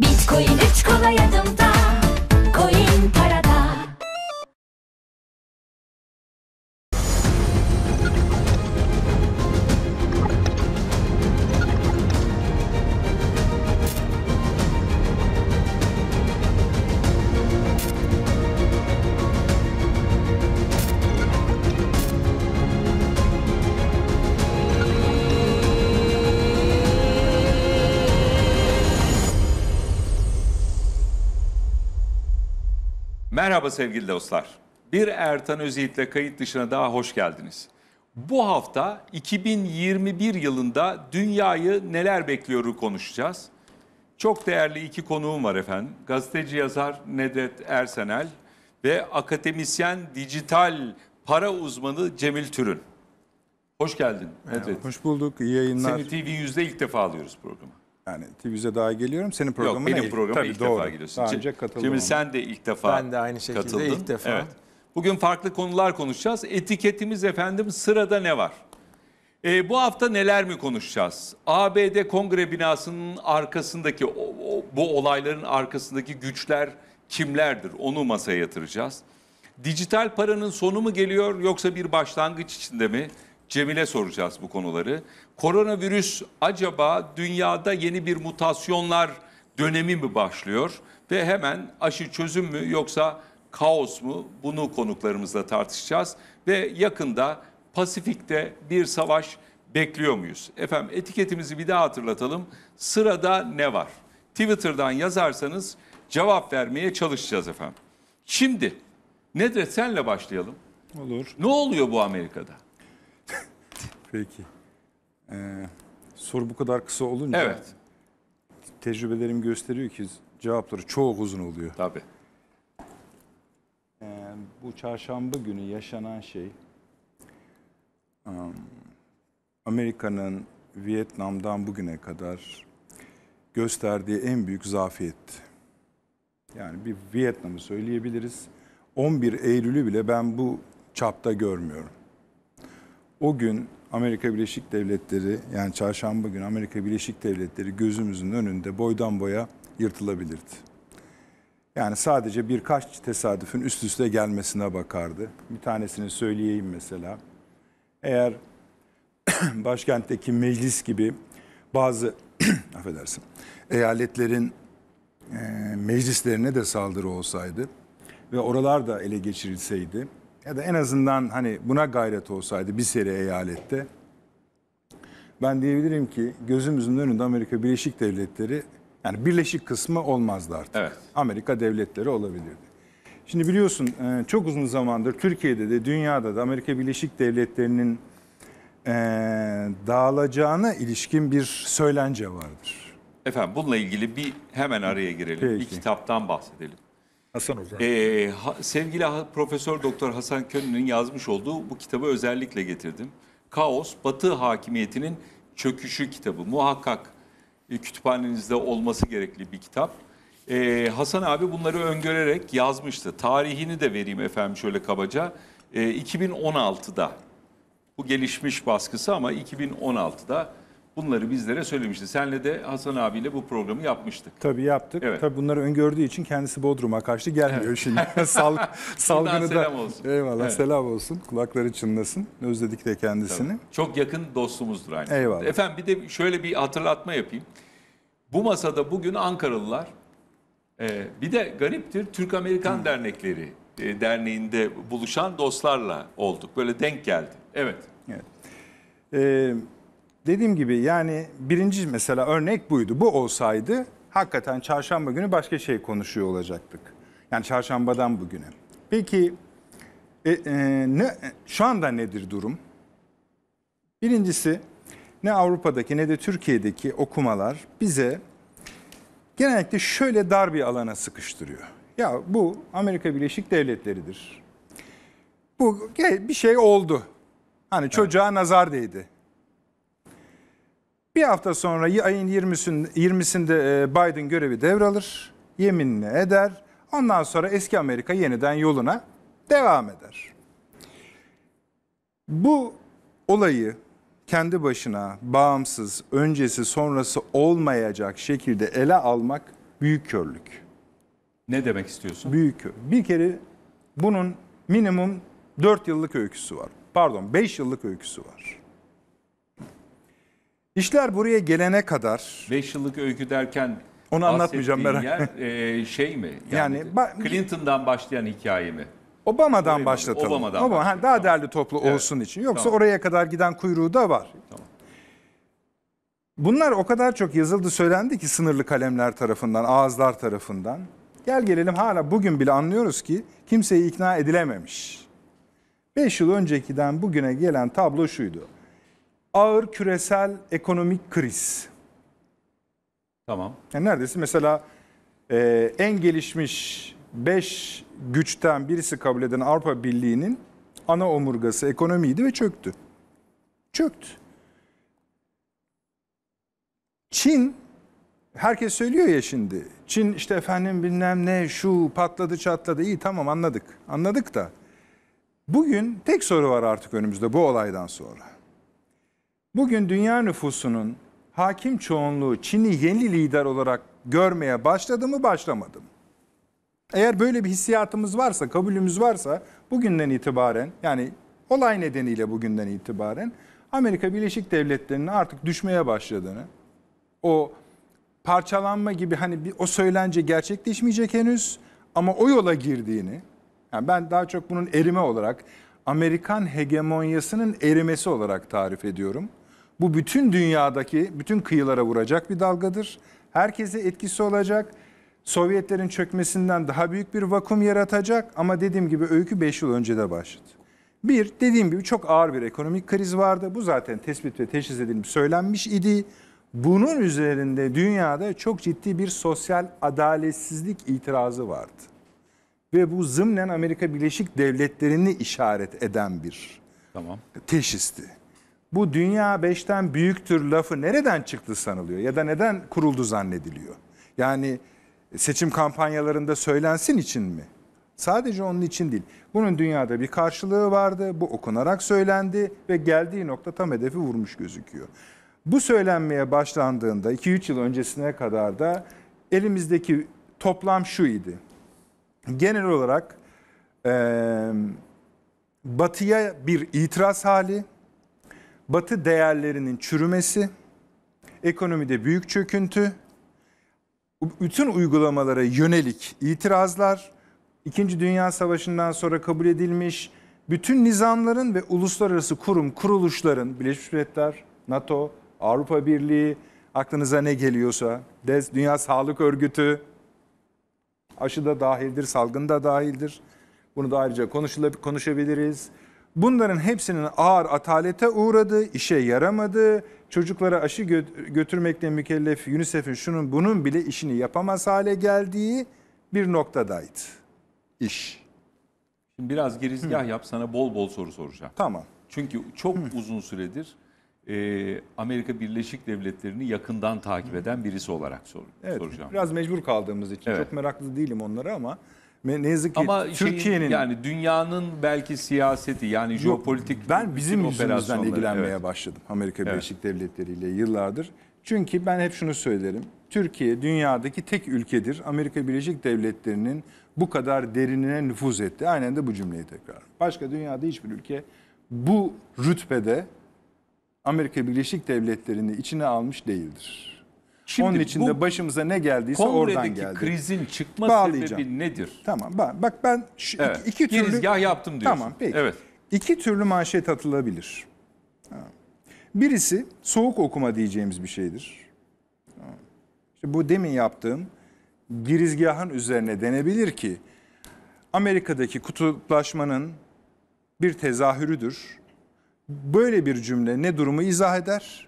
Bitcoin 3 kolay adımda. Merhaba sevgili dostlar. Bir Ertan Özyiğit'le kayıt dışına daha hoş geldiniz. Bu hafta 2021 yılında dünyayı neler bekliyoru konuşacağız. Çok değerli iki konuğum var efendim. Gazeteci yazar Nedret Ersenel ve akademisyen dijital para uzmanı Cemil Türün. Hoş geldin Nedret. Hoş bulduk, İyi yayınlar. Seni TV yüzde ilk defa alıyoruz programı. Yani TV'ye daha geliyorum. Senin programına Yok benim ilk, tabii ilk doğru. defa geliyorsun. Daha önce katıldım. Şimdi sen de ilk defa Ben de aynı şekilde katıldın. ilk defa. Evet. Bugün farklı konular konuşacağız. Etiketimiz efendim sırada ne var? E, bu hafta neler mi konuşacağız? ABD Kongre binasının arkasındaki o, o, bu olayların arkasındaki güçler kimlerdir? Onu masaya yatıracağız. Dijital paranın sonu mu geliyor yoksa bir başlangıç içinde mi? Cemile soracağız bu konuları. Koronavirüs acaba dünyada yeni bir mutasyonlar dönemi mi başlıyor ve hemen aşı çözüm mü yoksa kaos mu? Bunu konuklarımızla tartışacağız ve yakında Pasifik'te bir savaş bekliyor muyuz? Efendim etiketimizi bir daha hatırlatalım. Sırada ne var? Twitter'dan yazarsanız cevap vermeye çalışacağız efendim. Şimdi Nedret senle başlayalım. Olur. Ne oluyor bu Amerika'da? Peki. Ee, soru bu kadar kısa olunca Evet. tecrübelerim gösteriyor ki cevapları çok uzun oluyor. Tabii. Ee, bu çarşamba günü yaşanan şey Amerika'nın Vietnam'dan bugüne kadar gösterdiği en büyük zafiyetti. Yani bir Vietnam'ı söyleyebiliriz. 11 Eylül'ü bile ben bu çapta görmüyorum. O gün Amerika Birleşik Devletleri yani çarşamba günü Amerika Birleşik Devletleri gözümüzün önünde boydan boya yırtılabilirdi. Yani sadece birkaç tesadüfün üst üste gelmesine bakardı. Bir tanesini söyleyeyim mesela. Eğer başkentteki meclis gibi bazı affedersin eyaletlerin meclislerine de saldırı olsaydı ve oralar da ele geçirilseydi ya da en azından hani buna gayret olsaydı bir seri eyalette ben diyebilirim ki gözümüzün önünde Amerika Birleşik Devletleri yani birleşik kısmı olmazdı artık. Evet. Amerika devletleri olabilirdi. Şimdi biliyorsun e, çok uzun zamandır Türkiye'de de dünyada da Amerika Birleşik Devletleri'nin e, dağılacağına ilişkin bir söylence vardır. Efendim bununla ilgili bir hemen araya girelim. Peki. Bir kitaptan bahsedelim. Hasan Ozan. Ee, ha, sevgili Profesör Doktor Hasan Könnü'nün yazmış olduğu bu kitabı özellikle getirdim. Kaos, Batı Hakimiyetinin Çöküşü kitabı. Muhakkak e, kütüphanenizde olması gerekli bir kitap. Ee, Hasan abi bunları öngörerek yazmıştı. Tarihini de vereyim efendim şöyle kabaca. Ee, 2016'da bu gelişmiş baskısı ama 2016'da bunları bizlere söylemişti. Senle de Hasan abiyle bu programı yapmıştık. Tabii yaptık. Evet. Tabii bunları öngördüğü için kendisi Bodrum'a karşı gelmiyor evet. şimdi. Sal, salgını da. selam olsun. Eyvallah evet. selam olsun. Kulakları çınlasın. Özledik de kendisini. Tabii. Çok yakın dostumuzdur aynı. Eyvallah. Efendim bir de şöyle bir hatırlatma yapayım. Bu masada bugün Ankaralılar e, bir de gariptir Türk Amerikan Dernekleri e, derneğinde buluşan dostlarla olduk. Böyle denk geldi. Evet. Evet. Ee, Dediğim gibi yani birinci mesela örnek buydu. Bu olsaydı hakikaten çarşamba günü başka şey konuşuyor olacaktık. Yani çarşambadan bugüne. Peki e, e, ne, şu anda nedir durum? Birincisi ne Avrupa'daki ne de Türkiye'deki okumalar bize genellikle şöyle dar bir alana sıkıştırıyor. Ya bu Amerika Birleşik Devletleri'dir. Bu bir şey oldu. Hani çocuğa evet. nazar değdi bir hafta sonra ayın 20'sinde e, Biden görevi devralır, yeminini eder. Ondan sonra eski Amerika yeniden yoluna devam eder. Bu olayı kendi başına bağımsız, öncesi sonrası olmayacak şekilde ele almak büyük körlük. Ne demek istiyorsun? Büyük körlük. Bir kere bunun minimum 4 yıllık öyküsü var. Pardon 5 yıllık öyküsü var. İşler buraya gelene kadar 5 yıllık öykü derken onu anlatmayacağım merak yer, e, şey mi? Yani, yani Clinton'dan başlayan hikaye mi? Obama'dan Öyle başlatalım. Obama'dan Obama, başlatalım. Daha değerli toplu evet. olsun için. Yoksa tamam. oraya kadar giden kuyruğu da var. Tamam. Bunlar o kadar çok yazıldı söylendi ki sınırlı kalemler tarafından, ağızlar tarafından. Gel gelelim hala bugün bile anlıyoruz ki kimseyi ikna edilememiş. 5 yıl öncekiden bugüne gelen tablo şuydu ağır küresel ekonomik kriz. Tamam. Yani neredeyse mesela e, en gelişmiş 5 güçten birisi kabul eden Avrupa Birliği'nin ana omurgası ekonomiydi ve çöktü. Çöktü. Çin herkes söylüyor ya şimdi. Çin işte efendim bilmem ne şu patladı çatladı iyi tamam anladık. Anladık da bugün tek soru var artık önümüzde bu olaydan sonra. Bugün dünya nüfusunun hakim çoğunluğu Çin'i yeni lider olarak görmeye başladı mı başlamadı mı? Eğer böyle bir hissiyatımız varsa, kabulümüz varsa bugünden itibaren yani olay nedeniyle bugünden itibaren Amerika Birleşik Devletleri'nin artık düşmeye başladığını, o parçalanma gibi hani bir, o söylence gerçekleşmeyecek henüz ama o yola girdiğini, yani ben daha çok bunun erime olarak Amerikan hegemonyasının erimesi olarak tarif ediyorum. Bu bütün dünyadaki bütün kıyılara vuracak bir dalgadır. Herkese etkisi olacak. Sovyetlerin çökmesinden daha büyük bir vakum yaratacak ama dediğim gibi öykü 5 yıl önce de başladı. Bir, dediğim gibi çok ağır bir ekonomik kriz vardı. Bu zaten tespit ve teşhis edilmiş söylenmiş idi. Bunun üzerinde dünyada çok ciddi bir sosyal adaletsizlik itirazı vardı. Ve bu zımnen Amerika Birleşik Devletleri'ni işaret eden bir tamam. teşhisti bu dünya beşten büyüktür lafı nereden çıktı sanılıyor ya da neden kuruldu zannediliyor? Yani seçim kampanyalarında söylensin için mi? Sadece onun için değil. Bunun dünyada bir karşılığı vardı. Bu okunarak söylendi ve geldiği nokta tam hedefi vurmuş gözüküyor. Bu söylenmeye başlandığında 2-3 yıl öncesine kadar da elimizdeki toplam şu idi. Genel olarak e, batıya bir itiraz hali, batı değerlerinin çürümesi, ekonomide büyük çöküntü, bütün uygulamalara yönelik itirazlar, İkinci Dünya Savaşı'ndan sonra kabul edilmiş bütün nizamların ve uluslararası kurum kuruluşların, Birleşmiş Milletler, NATO, Avrupa Birliği, aklınıza ne geliyorsa, DES, Dünya Sağlık Örgütü, aşı da dahildir, salgın da dahildir. Bunu da ayrıca konuşabiliriz. Bunların hepsinin ağır atalete uğradığı, işe yaramadığı, çocuklara aşı götürmekle mükellef UNICEF'in şunun bunun bile işini yapamaz hale geldiği bir noktadaydı. İş. Şimdi biraz girizgah Hı. yap sana bol bol soru soracağım. Tamam. Çünkü çok Hı. uzun süredir e, Amerika Birleşik Devletleri'ni yakından takip eden birisi olarak sor, evet, soracağım. Biraz mecbur kaldığımız için evet. çok meraklı değilim onlara ama ne yazık ki Türkiye'nin yani dünyanın belki siyaseti yani yok, jeopolitik ben bizim yüzümüzden ilgilenmeye evet. başladım Amerika evet. Birleşik Devletleri ile yıllardır. Çünkü ben hep şunu söylerim. Türkiye dünyadaki tek ülkedir. Amerika Birleşik Devletleri'nin bu kadar derinine nüfuz etti. Aynen de bu cümleyi tekrar. Başka dünyada hiçbir ülke bu rütbede Amerika Birleşik Devletleri'ni içine almış değildir. Şimdi Onun için de başımıza ne geldiyse oradan geldi. krizin çıkma sebebi nedir? Tamam bak ben şu evet. iki, iki türlü... Girizgah yaptım diyorsun. Tamam peki. Evet. İki türlü manşet atılabilir. Birisi soğuk okuma diyeceğimiz bir şeydir. İşte bu demin yaptığım girizgahın üzerine denebilir ki Amerika'daki kutuplaşmanın bir tezahürüdür. Böyle bir cümle ne durumu izah eder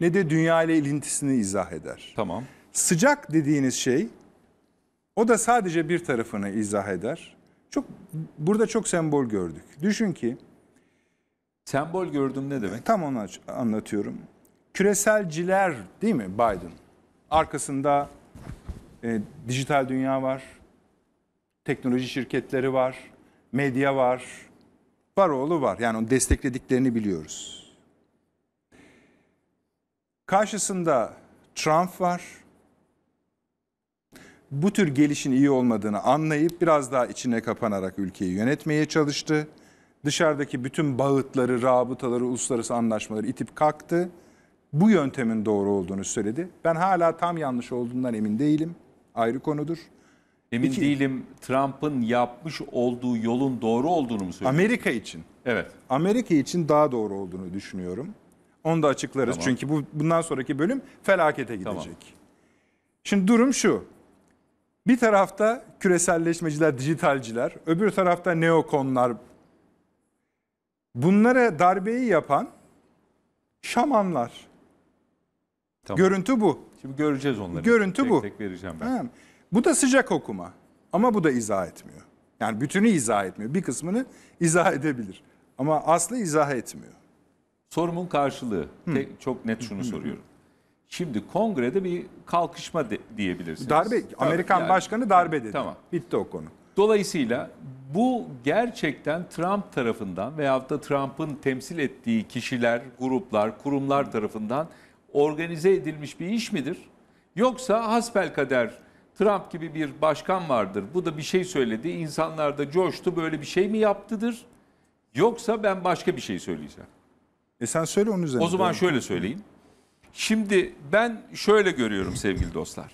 ne de dünya ile ilintisini izah eder. Tamam. Sıcak dediğiniz şey o da sadece bir tarafını izah eder. Çok burada çok sembol gördük. Düşün ki sembol gördüm ne demek? Tam onu anlatıyorum. Küreselciler değil mi Biden? Arkasında e, dijital dünya var. Teknoloji şirketleri var. Medya var. Var var. Yani onu desteklediklerini biliyoruz. Karşısında Trump var. Bu tür gelişin iyi olmadığını anlayıp biraz daha içine kapanarak ülkeyi yönetmeye çalıştı. Dışarıdaki bütün bağıtları, rabıtaları, uluslararası anlaşmaları itip kalktı. Bu yöntemin doğru olduğunu söyledi. Ben hala tam yanlış olduğundan emin değilim. Ayrı konudur. Emin İki, değilim Trump'ın yapmış olduğu yolun doğru olduğunu mu söylüyorsun? Amerika için. Evet. Amerika için daha doğru olduğunu düşünüyorum. Onu da açıklarız. Tamam. Çünkü bu bundan sonraki bölüm felakete gidecek. Tamam. Şimdi durum şu. Bir tarafta küreselleşmeciler, dijitalciler, öbür tarafta neokonlar. Bunlara darbeyi yapan şamanlar. Tamam. Görüntü bu. Şimdi göreceğiz onları. Görüntü tek bu. Tek vereceğim ben. Ha. Bu da sıcak okuma. Ama bu da izah etmiyor. Yani bütünü izah etmiyor. Bir kısmını izah edebilir. Ama aslı izah etmiyor. Sorumun karşılığı. Tek, çok net şunu soruyorum. Şimdi kongrede bir kalkışma de, diyebilirsiniz. Darbe, Amerikan yani. başkanı darbe dedi. Tamam. Bitti o konu. Dolayısıyla bu gerçekten Trump tarafından veyahut da Trump'ın temsil ettiği kişiler, gruplar, kurumlar tarafından organize edilmiş bir iş midir? Yoksa hasbelkader Trump gibi bir başkan vardır. Bu da bir şey söyledi. insanlar da coştu. Böyle bir şey mi yaptıdır? Yoksa ben başka bir şey söyleyeceğim. E sen söyle onun üzerine. O zaman şöyle söyleyeyim. Şimdi ben şöyle görüyorum sevgili dostlar.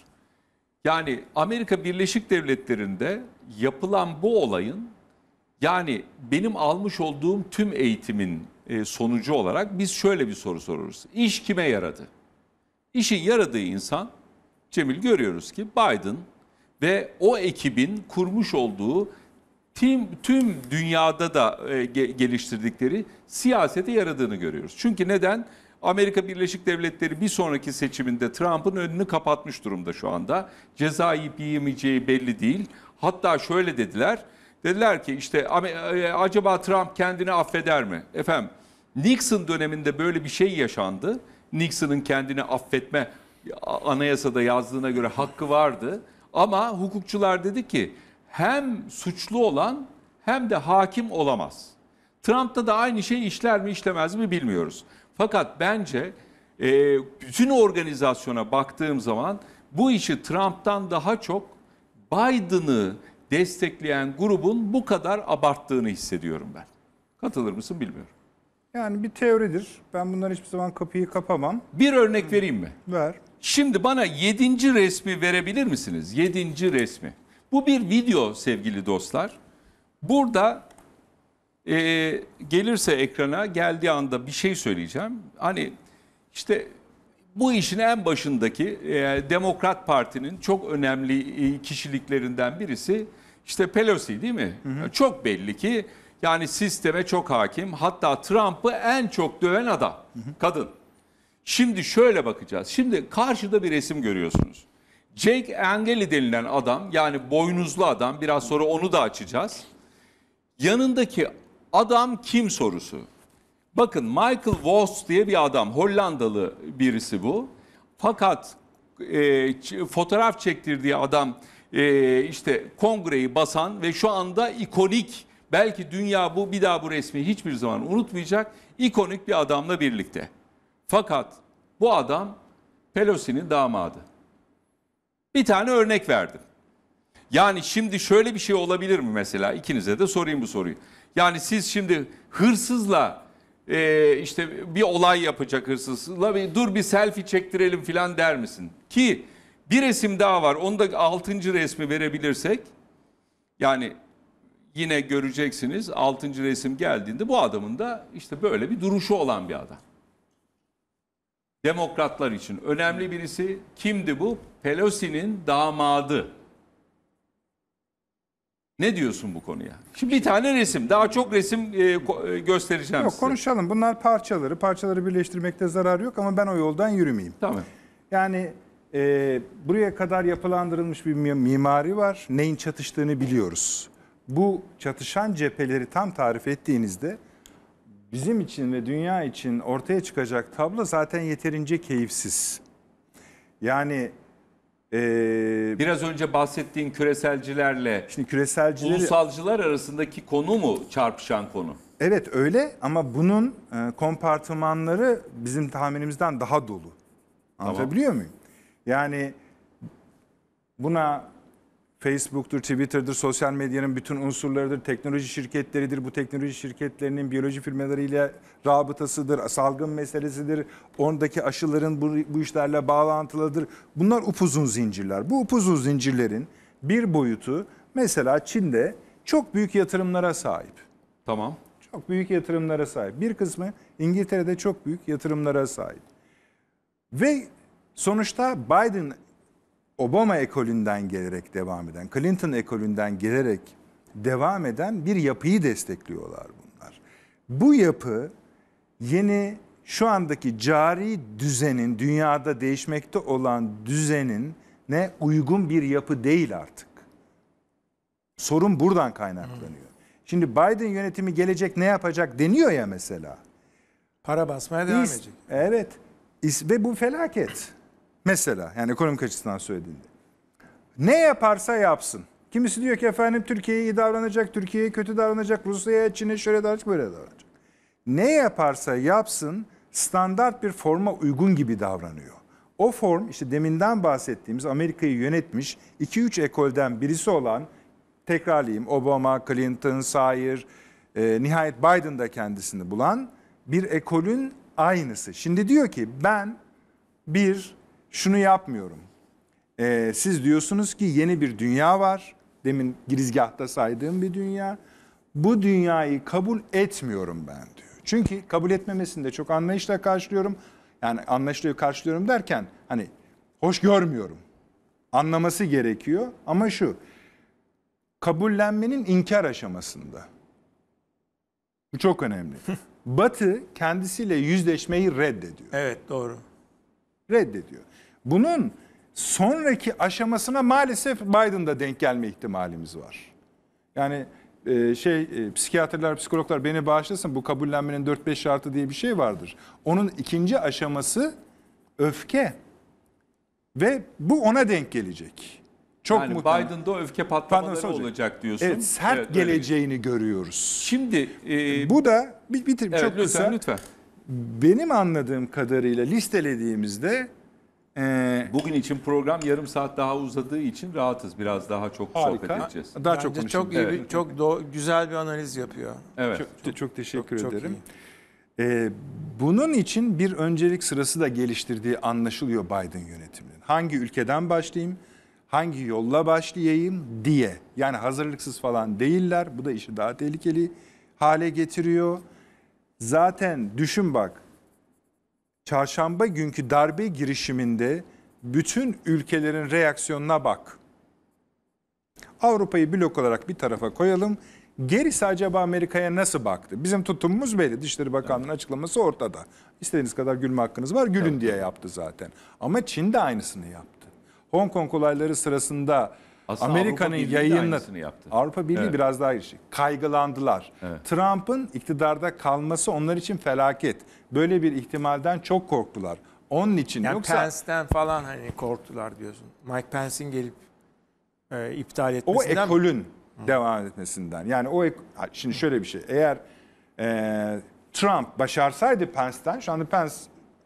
Yani Amerika Birleşik Devletleri'nde yapılan bu olayın yani benim almış olduğum tüm eğitimin e, sonucu olarak biz şöyle bir soru soruruz. İş kime yaradı? İşin yaradığı insan Cemil görüyoruz ki Biden ve o ekibin kurmuş olduğu tüm, tüm dünyada da e, geliştirdikleri siyasete yaradığını görüyoruz. Çünkü neden? Amerika Birleşik Devletleri bir sonraki seçiminde Trump'ın önünü kapatmış durumda şu anda. Ceza yiyip yiyemeyeceği belli değil. Hatta şöyle dediler. Dediler ki işte e, acaba Trump kendini affeder mi? Efendim Nixon döneminde böyle bir şey yaşandı. Nixon'ın kendini affetme anayasada yazdığına göre hakkı vardı. Ama hukukçular dedi ki hem suçlu olan hem de hakim olamaz. Trump'ta da aynı şey işler mi işlemez mi bilmiyoruz. Fakat bence e, bütün organizasyona baktığım zaman bu işi Trump'tan daha çok Biden'ı destekleyen grubun bu kadar abarttığını hissediyorum ben. Katılır mısın bilmiyorum. Yani bir teoridir. Ben bundan hiçbir zaman kapıyı kapamam. Bir örnek vereyim mi? Ver. Şimdi bana yedinci resmi verebilir misiniz? Yedinci resmi. Bu bir video sevgili dostlar. Burada e, gelirse ekrana geldiği anda bir şey söyleyeceğim. Hani işte bu işin en başındaki e, Demokrat Parti'nin çok önemli e, kişiliklerinden birisi işte Pelosi değil mi? Hı hı. Çok belli ki yani sisteme çok hakim. Hatta Trump'ı en çok döven adam, hı hı. kadın. Şimdi şöyle bakacağız. Şimdi karşıda bir resim görüyorsunuz. Jake Angeli denilen adam yani boynuzlu adam biraz sonra onu da açacağız. Yanındaki adam kim sorusu. Bakın Michael Voss diye bir adam Hollandalı birisi bu. Fakat e, fotoğraf çektirdiği adam e, işte kongreyi basan ve şu anda ikonik belki dünya bu bir daha bu resmi hiçbir zaman unutmayacak ikonik bir adamla birlikte. Fakat bu adam Pelosi'nin damadı. Bir tane örnek verdim. Yani şimdi şöyle bir şey olabilir mi mesela? İkinize de sorayım bu soruyu. Yani siz şimdi hırsızla e, işte bir olay yapacak hırsızla bir dur bir selfie çektirelim falan der misin? Ki bir resim daha var. Onu da altıncı resmi verebilirsek yani yine göreceksiniz altıncı resim geldiğinde bu adamın da işte böyle bir duruşu olan bir adam. Demokratlar için önemli hmm. birisi kimdi bu? Pelosi'nin damadı. Ne diyorsun bu konuya? Şimdi bir tane resim. Daha çok resim e, e, göstereceğim yok, size. Konuşalım. Bunlar parçaları. Parçaları birleştirmekte zarar yok ama ben o yoldan yürümeyeyim. Tamam. Yani e, buraya kadar yapılandırılmış bir mimari var. Neyin çatıştığını biliyoruz. Bu çatışan cepheleri tam tarif ettiğinizde bizim için ve dünya için ortaya çıkacak tablo zaten yeterince keyifsiz. Yani ee, biraz önce bahsettiğin küreselcilerle şimdi küreselcileri, ulusalcılar arasındaki konu mu çarpışan konu? Evet öyle ama bunun e, kompartımanları bizim tahminimizden daha dolu. Anlatabiliyor tamam. muyum? Yani buna Facebook'tur, Twitter'dır, sosyal medyanın bütün unsurlarıdır, teknoloji şirketleridir. Bu teknoloji şirketlerinin biyoloji firmalarıyla rabıtasıdır, salgın meselesidir. Ondaki aşıların bu, bu işlerle bağlantılıdır. Bunlar upuzun zincirler. Bu upuzun zincirlerin bir boyutu mesela Çin'de çok büyük yatırımlara sahip. Tamam. Çok büyük yatırımlara sahip. Bir kısmı İngiltere'de çok büyük yatırımlara sahip. Ve sonuçta Biden Obama ekolünden gelerek devam eden, Clinton ekolünden gelerek devam eden bir yapıyı destekliyorlar bunlar. Bu yapı yeni şu andaki cari düzenin, dünyada değişmekte olan düzenin ne uygun bir yapı değil artık. Sorun buradan kaynaklanıyor. Şimdi Biden yönetimi gelecek ne yapacak deniyor ya mesela. Para basmaya devam İs- edecek. Evet. İs- ve bu felaket. Mesela yani ekonomik açısından söylediğinde. Ne yaparsa yapsın. Kimisi diyor ki efendim Türkiye'ye iyi davranacak, Türkiye'ye kötü davranacak, Rusya'ya, Çin'e şöyle davranacak, böyle davranacak. Ne yaparsa yapsın standart bir forma uygun gibi davranıyor. O form işte deminden bahsettiğimiz Amerika'yı yönetmiş 2-3 ekolden birisi olan tekrarlayayım Obama, Clinton, Sayer, e, nihayet Biden da kendisini bulan bir ekolün aynısı. Şimdi diyor ki ben bir şunu yapmıyorum. Ee, siz diyorsunuz ki yeni bir dünya var. Demin girizgahta saydığım bir dünya. Bu dünyayı kabul etmiyorum ben diyor. Çünkü kabul etmemesini de çok anlayışla karşılıyorum. Yani anlayışla karşılıyorum derken hani hoş görmüyorum. Anlaması gerekiyor ama şu kabullenmenin inkar aşamasında. Bu çok önemli. Batı kendisiyle yüzleşmeyi reddediyor. Evet doğru. Reddediyor. Bunun sonraki aşamasına maalesef Biden'da denk gelme ihtimalimiz var. Yani e, şey e, psikiyatrlar, psikologlar beni bağışlasın bu kabullenmenin 4-5 şartı diye bir şey vardır. Onun ikinci aşaması öfke. Ve bu ona denk gelecek. Çok yani mutlaka. Biden'da öfke patlamaları olacak. olacak diyorsun. Evet, sert evet, geleceğini öyle. görüyoruz. Şimdi e, bu da bir evet, çok lütfen, kısa. Lütfen. Benim anladığım kadarıyla listelediğimizde ee, Bugün için program yarım saat daha uzadığı için rahatız. Biraz daha çok Harika. sohbet edeceğiz. Daha çok Bence çok iyi, Evet. çok do- güzel bir analiz yapıyor. Evet. Çok, çok teşekkür Çok- çok ederim. Ee, bunun için bir öncelik sırası da geliştirdiği anlaşılıyor Biden yönetiminin. Hangi ülkeden başlayayım, hangi yolla başlayayım diye. Yani hazırlıksız falan değiller. Bu da işi daha tehlikeli hale getiriyor. Zaten düşün bak çarşamba günkü darbe girişiminde bütün ülkelerin reaksiyonuna bak. Avrupa'yı blok olarak bir tarafa koyalım. Gerisi acaba Amerika'ya nasıl baktı? Bizim tutumumuz belli. Dışişleri Bakanlığı'nın açıklaması ortada. İstediğiniz kadar gülme hakkınız var. Gülün evet. diye yaptı zaten. Ama Çin de aynısını yaptı. Hong Kong olayları sırasında aslında Amerika'nın Avrupa yayınını yaptı. Avrupa Birliği evet. biraz daha ilişki. Kaygılandılar. Evet. Trump'ın iktidarda kalması onlar için felaket. Böyle bir ihtimalden çok korktular. Onun için yani yoksa Pence'den falan hani korktular diyorsun. Mike Pence'in gelip e, iptal etmesinden. O ekolün Hı. devam etmesinden. Yani o ek... şimdi şöyle bir şey. Eğer e, Trump başarsaydı Pence'den şu anda Pence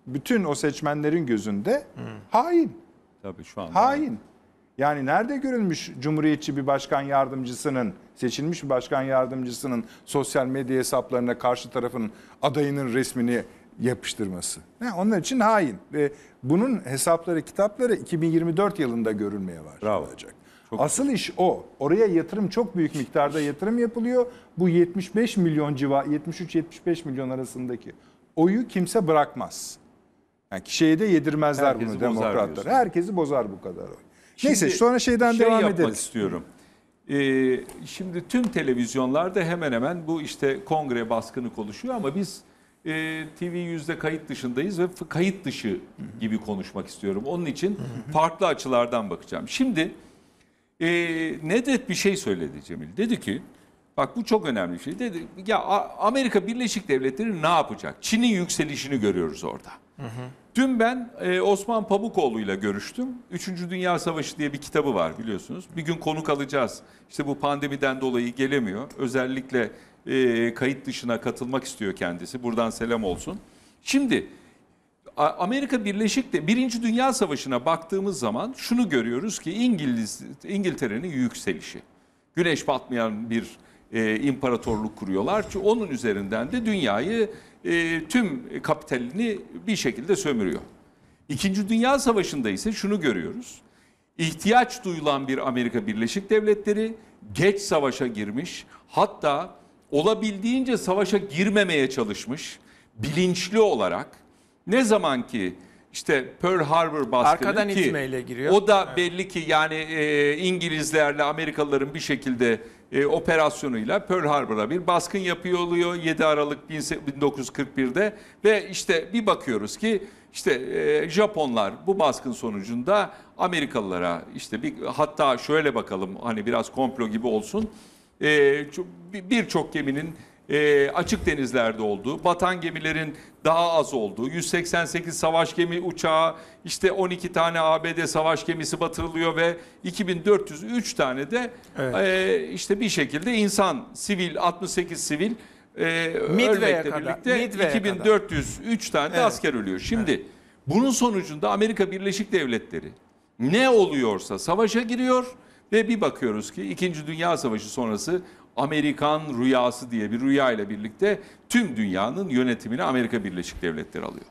bütün o seçmenlerin gözünde Hı. hain. Tabii şu anda. Hain. Yani. Yani nerede görülmüş cumhuriyetçi bir başkan yardımcısının, seçilmiş bir başkan yardımcısının sosyal medya hesaplarına karşı tarafın adayının resmini yapıştırması? Yani onun için hain ve bunun hesapları, kitapları 2024 yılında görülmeye başlayacak. Çok Asıl iş o. Oraya yatırım çok büyük miktarda yatırım yapılıyor. Bu 75 milyon civa 73-75 milyon arasındaki oyu kimse bırakmaz. Yani kişiye de yedirmezler Herkesi bunu demokratlar. Herkesi bozar bu kadar oy. Şimdi Neyse sonra şeyden şey devam yapmak ederiz. istiyorum. Ee, şimdi tüm televizyonlarda hemen hemen bu işte kongre baskını konuşuyor ama biz e, TV yüzde kayıt dışındayız ve kayıt dışı gibi konuşmak istiyorum. Onun için farklı açılardan bakacağım. Şimdi e, Nedret bir şey söyledi Cemil. Dedi ki bak bu çok önemli bir şey. Dedi ya Amerika Birleşik Devletleri ne yapacak? Çin'in yükselişini görüyoruz orada. Hı hı. Dün ben e, Osman Pamukoğlu ile görüştüm. Üçüncü Dünya Savaşı diye bir kitabı var biliyorsunuz. Bir gün konuk alacağız. İşte bu pandemiden dolayı gelemiyor. Özellikle e, kayıt dışına katılmak istiyor kendisi. Buradan selam olsun. Şimdi Amerika Birleşik de Birinci Dünya Savaşı'na baktığımız zaman şunu görüyoruz ki İngiliz İngiltere'nin yükselişi. Güneş batmayan bir e, imparatorluk kuruyorlar. Çünkü onun üzerinden de dünyayı e, tüm kapitalini bir şekilde sömürüyor. İkinci Dünya Savaşı'nda ise şunu görüyoruz. İhtiyaç duyulan bir Amerika Birleşik Devletleri geç savaşa girmiş, hatta olabildiğince savaşa girmemeye çalışmış, bilinçli olarak ne zaman ki işte Pearl Harbor baskını ki itmeyle giriyor. o da evet. belli ki yani e, İngilizlerle Amerikalıların bir şekilde e, operasyonuyla Pearl Harbor'a bir baskın yapıyor oluyor 7 Aralık 1941'de ve işte bir bakıyoruz ki işte e, Japonlar bu baskın sonucunda Amerikalılara işte bir hatta şöyle bakalım hani biraz komplo gibi olsun e, birçok geminin e, açık denizlerde olduğu, batan gemilerin daha az olduğu, 188 savaş gemi uçağı, işte 12 tane ABD savaş gemisi batırılıyor ve 2403 tane de evet. e, işte bir şekilde insan, sivil, 68 sivil e, ölmekle kadar, birlikte 2403 kadar. tane de evet. asker ölüyor. Şimdi evet. bunun sonucunda Amerika Birleşik Devletleri ne oluyorsa savaşa giriyor ve bir bakıyoruz ki 2. Dünya Savaşı sonrası Amerikan rüyası diye bir rüya ile birlikte tüm dünyanın yönetimini Amerika Birleşik Devletleri alıyor.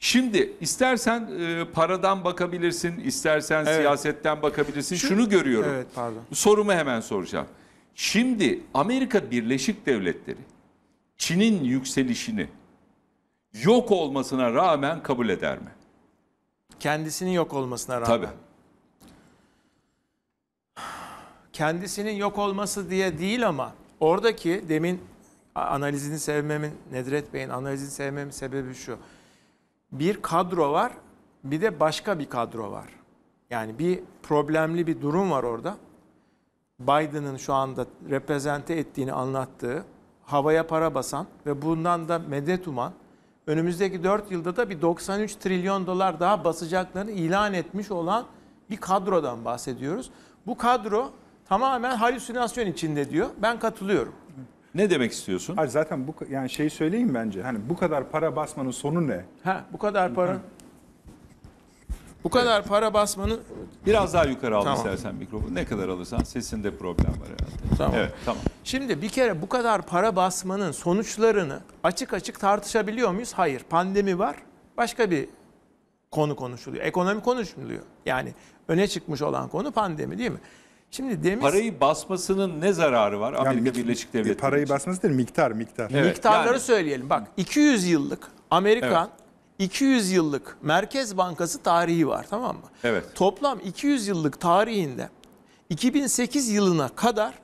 Şimdi istersen e, paradan bakabilirsin, istersen evet. siyasetten bakabilirsin. Şu, Şunu görüyorum. Evet, pardon. Sorumu hemen soracağım. Şimdi Amerika Birleşik Devletleri Çin'in yükselişini yok olmasına rağmen kabul eder mi? Kendisinin yok olmasına rağmen. Tabii. kendisinin yok olması diye değil ama oradaki demin analizini sevmemin, Nedret Bey'in analizini sevmemin sebebi şu. Bir kadro var, bir de başka bir kadro var. Yani bir problemli bir durum var orada. Biden'ın şu anda reprezente ettiğini anlattığı, havaya para basan ve bundan da medet uman, önümüzdeki 4 yılda da bir 93 trilyon dolar daha basacaklarını ilan etmiş olan bir kadrodan bahsediyoruz. Bu kadro tamamen halüsinasyon içinde diyor. Ben katılıyorum. Ne demek istiyorsun? Hayır zaten bu yani şey söyleyeyim bence. Hani bu kadar para basmanın sonu ne? Ha bu kadar para. Bu kadar para basmanın Biraz daha yukarı al Tamam. istersen mikrofonu. Ne kadar alırsan sesinde problem var herhalde. Tamam. Evet tamam. Şimdi bir kere bu kadar para basmanın sonuçlarını açık açık tartışabiliyor muyuz? Hayır. Pandemi var. Başka bir konu konuşuluyor. Ekonomi konuşuluyor. Yani öne çıkmış olan konu pandemi değil mi? Şimdi demir parayı basmasının ne zararı var Amerika yani, Birleşik e, Devletleri? Parayı için. basması değil, miktar miktar. Evet, Miktarları yani, söyleyelim. Bak 200 yıllık Amerikan evet. 200 yıllık Merkez Bankası tarihi var tamam mı? Evet. Toplam 200 yıllık tarihinde 2008 yılına kadar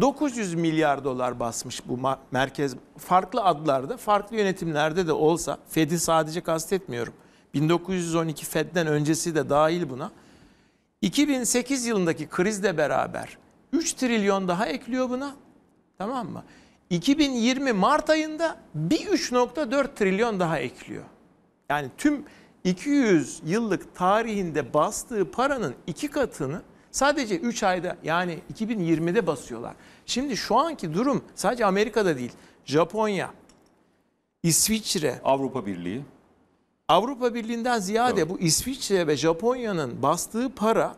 900 milyar dolar basmış bu merkez farklı adlarda farklı yönetimlerde de olsa Fed'i sadece kastetmiyorum. 1912 Fed'den öncesi de dahil buna. 2008 yılındaki krizle beraber 3 trilyon daha ekliyor buna. Tamam mı? 2020 Mart ayında bir 3.4 trilyon daha ekliyor. Yani tüm 200 yıllık tarihinde bastığı paranın iki katını sadece 3 ayda yani 2020'de basıyorlar. Şimdi şu anki durum sadece Amerika'da değil. Japonya, İsviçre, Avrupa Birliği Avrupa Birliği'nden ziyade Doğru. bu İsviçre ve Japonya'nın bastığı para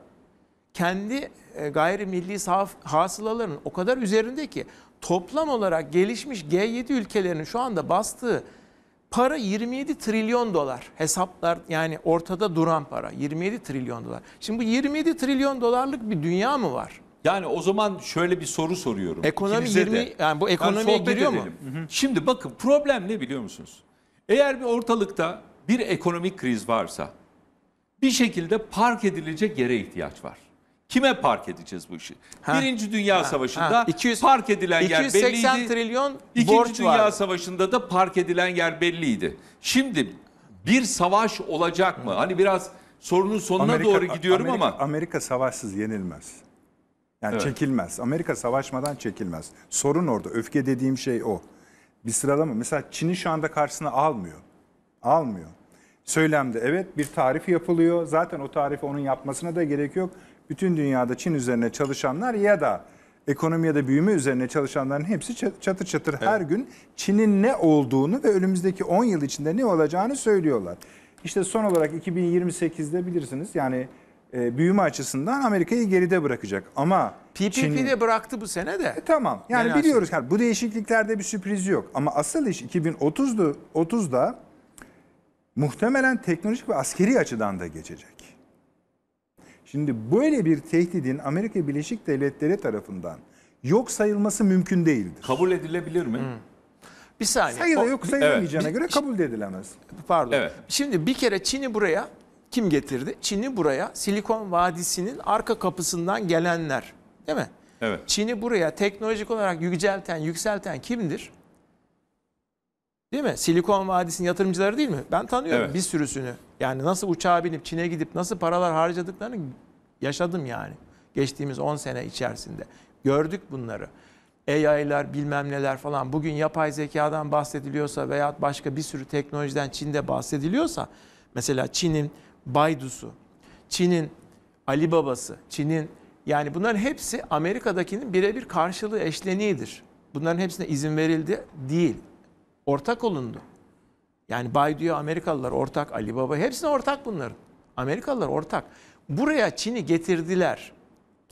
kendi e, gayrimilli hasılalarının o kadar üzerinde ki toplam olarak gelişmiş G7 ülkelerinin şu anda bastığı para 27 trilyon dolar. Hesaplar yani ortada duran para 27 trilyon dolar. Şimdi bu 27 trilyon dolarlık bir dünya mı var? Yani o zaman şöyle bir soru soruyorum. Ekonomi İkinize 20 de. yani bu ekonomiye yani giriyor edelim. mu? Hı hı. Şimdi bakın problem ne biliyor musunuz? Eğer bir ortalıkta bir ekonomik kriz varsa bir şekilde park edilecek yere ihtiyaç var. Kime park edeceğiz bu işi? Ha. Birinci Dünya ha. Savaşı'nda ha. 200, park edilen yer 280 belliydi. trilyon İkinci borç Dünya vardı. Savaşı'nda da park edilen yer belliydi. Şimdi bir savaş olacak mı? Hı. Hani biraz sorunun sonuna Amerika, doğru gidiyorum Amerika, ama. Amerika savaşsız yenilmez. Yani evet. çekilmez. Amerika savaşmadan çekilmez. Sorun orada. Öfke dediğim şey o. Bir sıralama. Mesela Çin'i şu anda karşısına almıyor almıyor. Söylemde evet bir tarif yapılıyor. Zaten o tarifi onun yapmasına da gerek yok. Bütün dünyada Çin üzerine çalışanlar ya da ekonomiye de büyüme üzerine çalışanların hepsi çatır çatır evet. her gün Çin'in ne olduğunu ve önümüzdeki 10 yıl içinde ne olacağını söylüyorlar. İşte son olarak 2028'de bilirsiniz yani e, büyüme açısından Amerika'yı geride bırakacak. Ama PPP de bıraktı bu sene de. E, tamam. Yani Genel biliyoruz yani bu değişikliklerde bir sürpriz yok. Ama asıl iş 2030'da 30'da muhtemelen teknolojik ve askeri açıdan da geçecek. Şimdi böyle bir tehdidin Amerika Birleşik Devletleri tarafından yok sayılması mümkün değildir. Kabul edilebilir mi? Hmm. Bir saniye. Sayıda yok sayılmayacağına evet. göre kabul edilemez. Pardon. Evet. Şimdi bir kere Çin'i buraya kim getirdi? Çin'i buraya Silikon Vadisi'nin arka kapısından gelenler. Değil mi? Evet. Çin'i buraya teknolojik olarak yücelten, yükselten kimdir? Değil mi? Silikon Vadisi'nin yatırımcıları değil mi? Ben tanıyorum evet. bir sürüsünü. Yani nasıl uçağa binip Çin'e gidip nasıl paralar harcadıklarını yaşadım yani. Geçtiğimiz 10 sene içerisinde. Gördük bunları. AI'lar bilmem neler falan bugün yapay zekadan bahsediliyorsa veya başka bir sürü teknolojiden Çin'de bahsediliyorsa mesela Çin'in Baydus'u, Çin'in Alibaba'sı, Çin'in yani bunların hepsi Amerika'dakinin birebir karşılığı eşleniğidir. Bunların hepsine izin verildi değil. Ortak olundu. Yani Bay Amerikalılar ortak, Alibaba, hepsine ortak bunların. Amerikalılar ortak. Buraya Çin'i getirdiler.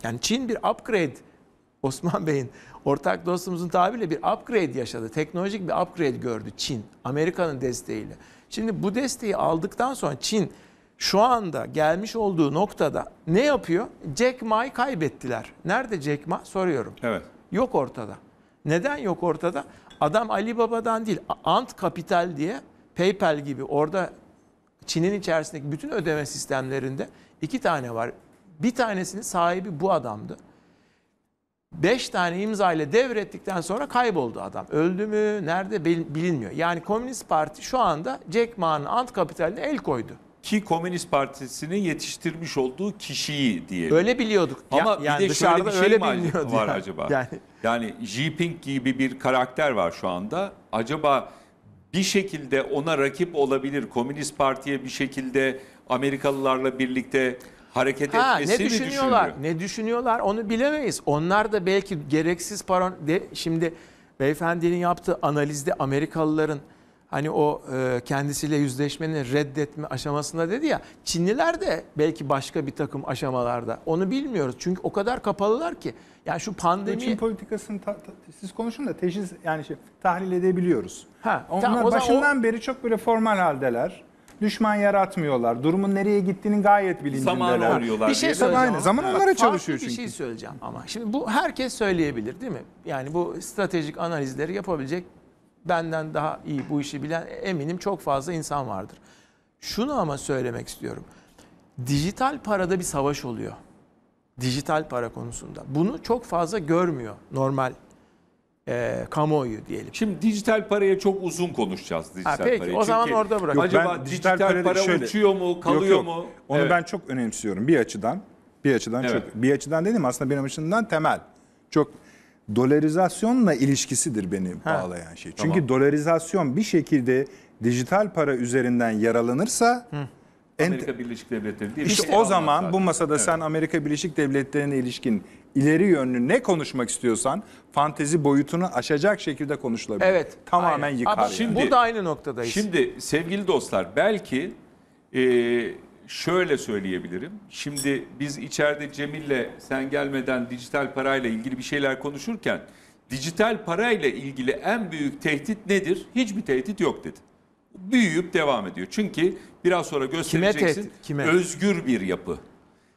Yani Çin bir upgrade Osman Bey'in ortak dostumuzun tabiriyle bir upgrade yaşadı. Teknolojik bir upgrade gördü Çin. Amerika'nın desteğiyle. Şimdi bu desteği aldıktan sonra Çin şu anda gelmiş olduğu noktada ne yapıyor? Jack Ma'yı kaybettiler. Nerede Jack Ma? Soruyorum. Evet. Yok ortada. Neden yok ortada? Adam Ali Baba'dan değil, Ant Kapital diye PayPal gibi orada Çin'in içerisindeki bütün ödeme sistemlerinde iki tane var. Bir tanesinin sahibi bu adamdı. Beş tane imza ile devrettikten sonra kayboldu adam. Öldü mü, nerede bilinmiyor. Yani Komünist Parti şu anda Jack Ma'nın Ant Kapitali'ne el koydu ki Komünist Partisini yetiştirmiş olduğu kişiyi diye. Öyle biliyorduk. Ama ya, yani bir de şöyle bir şey öyle mi var yani. acaba? Yani. yani Jinping gibi bir karakter var şu anda. Acaba bir şekilde ona rakip olabilir. Komünist Parti'ye bir şekilde Amerikalılarla birlikte hareket ha, etmesi ne düşünüyorlar? Mi Ne düşünüyorlar? Onu bilemeyiz. Onlar da belki gereksiz paran de şimdi beyefendinin yaptığı analizde Amerikalıların hani o e, kendisiyle yüzleşmenin reddetme aşamasında dedi ya Çinliler de belki başka bir takım aşamalarda onu bilmiyoruz. Çünkü o kadar kapalılar ki. Yani şu pandemi... Çin politikasını ta, ta, siz konuşun da teşhis yani şey, tahlil edebiliyoruz. Ha, Onlar tamam, o başından o... beri çok böyle formal haldeler. Düşman yaratmıyorlar. Durumun nereye gittiğinin gayet bilincindeler. Zamanı arıyorlar. Bir şey söyleyeceğim. Aynı. Zaman onlara çalışıyor çünkü. Bir şey söyleyeceğim ama. Şimdi bu herkes söyleyebilir değil mi? Yani bu stratejik analizleri yapabilecek benden daha iyi bu işi bilen eminim çok fazla insan vardır. Şunu ama söylemek istiyorum. Dijital parada bir savaş oluyor. Dijital para konusunda. Bunu çok fazla görmüyor normal e, kamuoyu diyelim. Şimdi dijital paraya çok uzun konuşacağız dijital ha, peki, parayı. o zaman Çünkü orada bırak. Yok, Acaba dijital, dijital para şöyle, uçuyor mu, kalıyor yok, yok. mu? Onu evet. ben çok önemsiyorum bir açıdan. Bir açıdan evet. çok. Bir açıdan dedim aslında benim açımdan temel. Çok dolarizasyonla ilişkisidir beni ha. bağlayan şey. Çünkü tamam. dolarizasyon bir şekilde dijital para üzerinden yaralanırsa Hı. Amerika Birleşik Devletleri diye işte bir şey o zaman zaten. bu masada evet. sen Amerika Birleşik Devletleri'ne ilişkin ileri yönlü ne konuşmak istiyorsan fantezi boyutunu aşacak şekilde konuşulabilir. Evet. Tamamen aynen. yıkar. Abi, yani. şimdi, Burada aynı noktadayız. Şimdi sevgili dostlar belki e, şöyle söyleyebilirim. Şimdi biz içeride Cemil'le sen gelmeden dijital parayla ilgili bir şeyler konuşurken dijital parayla ilgili en büyük tehdit nedir? Hiçbir tehdit yok dedi. Büyüyüp devam ediyor. Çünkü biraz sonra göstereceksin Kime Kime? özgür bir yapı.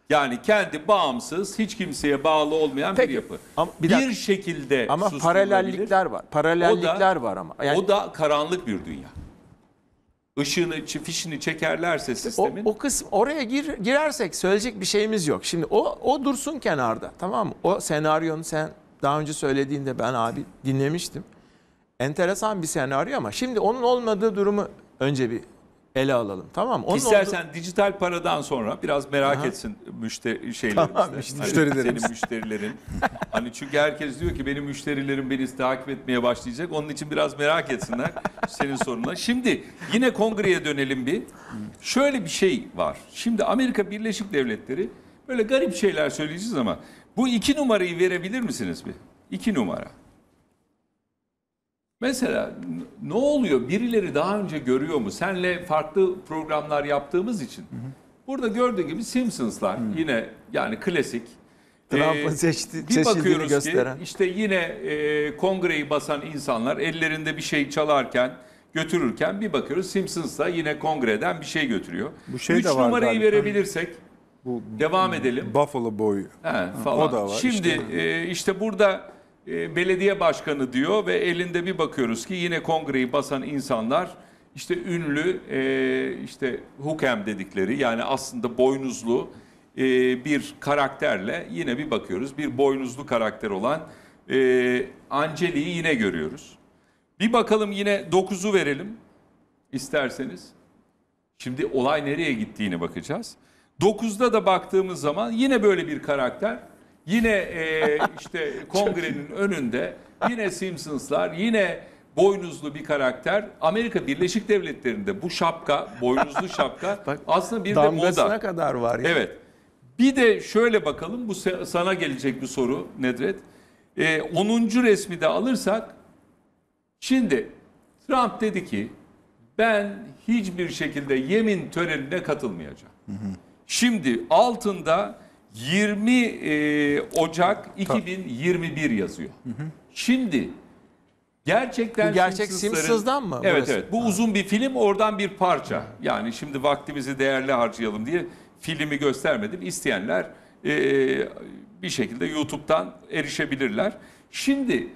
Yani kendi bağımsız, hiç kimseye bağlı olmayan Peki. bir yapı. Ama bir bir, şekilde Ama paralellikler var. O Paralellikler da- var ama. Yani o da karanlık bir dünya ışığını, fişini çekerlerse sistemin. O, o kısım oraya gir, girersek söyleyecek bir şeyimiz yok. Şimdi o o dursun kenarda. Tamam mı? O senaryonu sen daha önce söylediğinde ben abi dinlemiştim. Enteresan bir senaryo ama şimdi onun olmadığı durumu önce bir ele alalım. Tamam mı? İstersen oldu... dijital paradan sonra biraz merak Aha. etsin müşteri şeylerimiz. Tamam, işte, hani müşterilerin. Senin müşterilerin. hani çünkü herkes diyor ki benim müşterilerim beni takip etmeye başlayacak. Onun için biraz merak etsinler senin sorunla. Şimdi yine kongreye dönelim bir. Şöyle bir şey var. Şimdi Amerika Birleşik Devletleri böyle garip şeyler söyleyeceğiz ama bu iki numarayı verebilir misiniz bir? İki numara. Mesela ne oluyor? Birileri daha önce görüyor mu? Senle farklı programlar yaptığımız için. Hı hı. Burada gördüğün gibi Simpsons'lar hı. yine yani klasik. Trump'ın ee, seçti, bir bakıyoruz gösteren. ki işte yine e, kongreyi basan insanlar ellerinde bir şey çalarken götürürken bir bakıyoruz Simpsons yine kongreden bir şey götürüyor. Bu şey Üç de var numarayı galiba. verebilirsek bu, devam edelim. Buffalo Boy He, falan. o da var. Şimdi işte, e, işte burada ee, belediye başkanı diyor ve elinde bir bakıyoruz ki yine kongreyi basan insanlar işte ünlü e, işte hukem dedikleri yani aslında boynuzlu e, bir karakterle yine bir bakıyoruz bir boynuzlu karakter olan e, Anceli'yi yine görüyoruz. Bir bakalım yine 9'u verelim isterseniz. Şimdi olay nereye gittiğini bakacağız. 9'da da baktığımız zaman yine böyle bir karakter Yine e, işte kongrenin önünde yine Simpsons'lar yine boynuzlu bir karakter. Amerika Birleşik Devletleri'nde bu şapka, boynuzlu şapka Bak, aslında bir de moda. kadar var ya. Evet. Bir de şöyle bakalım bu sana gelecek bir soru Nedret. Ee, 10. resmi de alırsak şimdi Trump dedi ki ben hiçbir şekilde yemin törenine katılmayacağım. Hı hı. Şimdi altında 20 e, Ocak 2021 yazıyor. Hı hı. Şimdi gerçekten bu gerçek Simpsons'dan mı? Evet burası? evet. Bu ha. uzun bir film oradan bir parça. Yani şimdi vaktimizi değerli harcayalım diye filmi göstermedim. İsteyenler e, bir şekilde YouTube'dan erişebilirler. Şimdi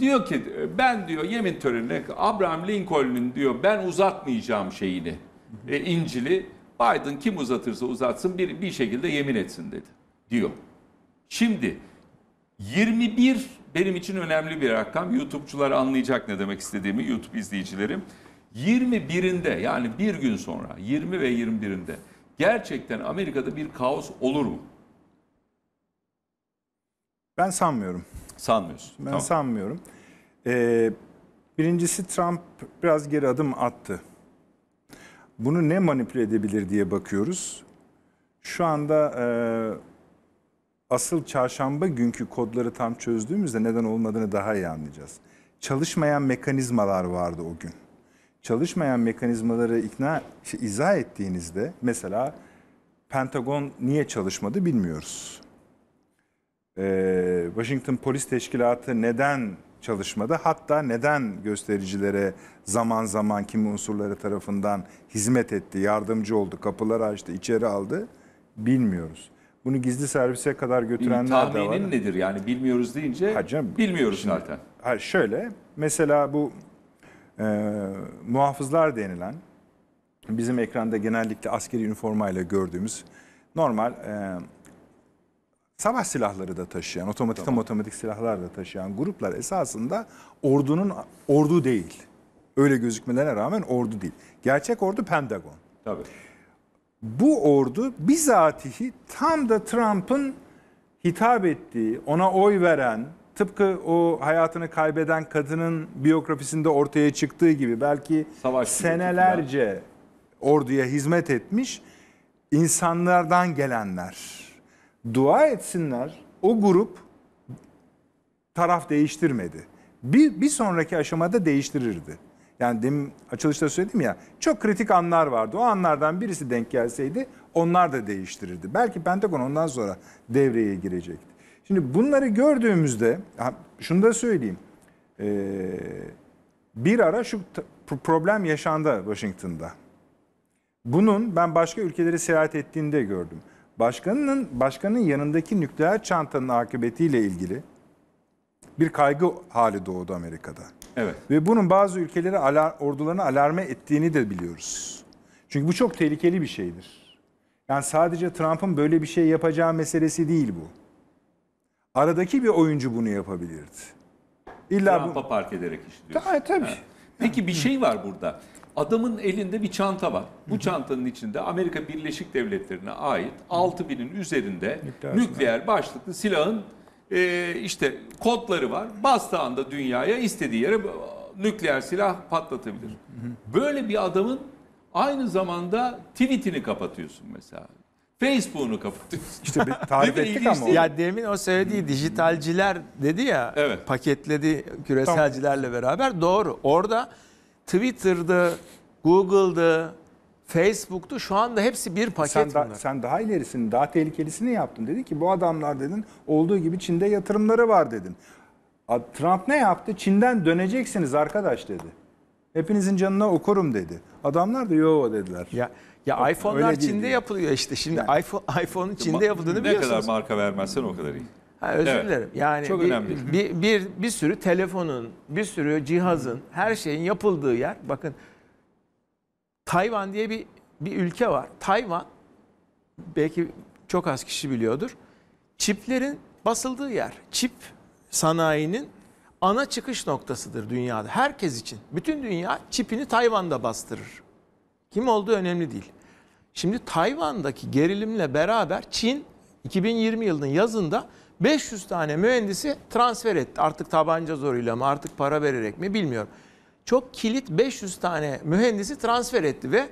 diyor ki ben diyor yemin törenine Abraham Lincoln'ün diyor ben uzatmayacağım şeyini. E, İncil'i Biden kim uzatırsa uzatsın bir, bir şekilde yemin etsin dedi. Diyor. Şimdi 21 benim için önemli bir rakam. YouTube'cular anlayacak ne demek istediğimi YouTube izleyicilerim. 21'inde yani bir gün sonra 20 ve 21'inde gerçekten Amerika'da bir kaos olur mu? Ben sanmıyorum. Sanmıyorsun. Ben tamam. sanmıyorum. Ee, birincisi Trump biraz geri adım attı. Bunu ne manipüle edebilir diye bakıyoruz. Şu anda e, asıl çarşamba günkü kodları tam çözdüğümüzde neden olmadığını daha iyi anlayacağız. Çalışmayan mekanizmalar vardı o gün. Çalışmayan mekanizmaları ikna işte izah ettiğinizde mesela Pentagon niye çalışmadı bilmiyoruz. Ee, Washington Polis Teşkilatı neden çalışmada. Hatta neden göstericilere zaman zaman kimi unsurları tarafından hizmet etti, yardımcı oldu, kapılar açtı, içeri aldı bilmiyoruz. Bunu gizli servise kadar götürenler de var. Tahminin nedir yani bilmiyoruz deyince ha canım, bilmiyoruz şimdi, zaten. Ha şöyle mesela bu e, muhafızlar denilen bizim ekranda genellikle askeri üniformayla gördüğümüz normal e, savaş silahları da taşıyan, otomatik tamam. otomatik silahlar da taşıyan gruplar esasında ordunun ordu değil. Öyle gözükmelerine rağmen ordu değil. Gerçek ordu Pentagon. Tabii. Bu ordu bizatihi tam da Trump'ın hitap ettiği, ona oy veren, tıpkı o hayatını kaybeden kadının biyografisinde ortaya çıktığı gibi belki Savaş senelerce orduya hizmet etmiş insanlardan gelenler dua etsinler o grup taraf değiştirmedi. Bir, bir sonraki aşamada değiştirirdi. Yani demin açılışta söyledim ya çok kritik anlar vardı. O anlardan birisi denk gelseydi onlar da değiştirirdi. Belki Pentagon ondan sonra devreye girecekti. Şimdi bunları gördüğümüzde şunu da söyleyeyim. Ee, bir ara şu problem yaşandı Washington'da. Bunun ben başka ülkeleri seyahat ettiğinde gördüm başkanının başkanın yanındaki nükleer çantanın akıbetiyle ilgili bir kaygı hali doğdu Amerika'da. Evet. Ve bunun bazı ülkeleri alar, ordularını alarme ettiğini de biliyoruz. Çünkü bu çok tehlikeli bir şeydir. Yani sadece Trump'ın böyle bir şey yapacağı meselesi değil bu. Aradaki bir oyuncu bunu yapabilirdi. İlla Trump'a bu... park ederek işte diyorsun. Tabii tabii. Ha. Peki bir şey var burada. Adamın elinde bir çanta var. Bu çantanın içinde Amerika Birleşik Devletleri'ne ait 6000'in üzerinde nükleer, nükleer başlıklı silahın e, işte kodları var. Bastığı anda dünyaya istediği yere nükleer silah patlatabilir. Böyle bir adamın aynı zamanda tweetini kapatıyorsun mesela. Facebook'unu kapatıyorsun. İşte bir tarif ettik ama. Ya demin o söylediği dijitalciler dedi ya Evet. paketledi küreselcilerle beraber doğru. Orada Twitter'dı, Google'dı, Facebook'ta şu anda hepsi bir paket sen bunlar. sen daha ilerisini, daha tehlikelisini yaptın. Dedi ki bu adamlar dedin olduğu gibi Çin'de yatırımları var dedin. Trump ne yaptı? Çin'den döneceksiniz arkadaş dedi. Hepinizin canına okurum dedi. Adamlar da yo dediler. Ya ya iPhone'lar Çin'de yani. yapılıyor işte. Şimdi yani. iPhone iPhone'un Çin'de yapıldığını ne biliyorsunuz. Ne kadar marka vermezsen o kadar iyi. Ha, özür evet. dilerim. Yani Çok bir, önemli. Bir, bir, bir sürü telefonun, bir sürü cihazın, her şeyin yapıldığı yer. Bakın Tayvan diye bir, bir ülke var. Tayvan belki çok az kişi biliyordur. Çiplerin basıldığı yer. Çip sanayinin ana çıkış noktasıdır dünyada. Herkes için. Bütün dünya çipini Tayvan'da bastırır. Kim olduğu önemli değil. Şimdi Tayvan'daki gerilimle beraber Çin 2020 yılının yazında 500 tane mühendisi transfer etti. Artık tabanca zoruyla mı artık para vererek mi bilmiyorum. Çok kilit 500 tane mühendisi transfer etti ve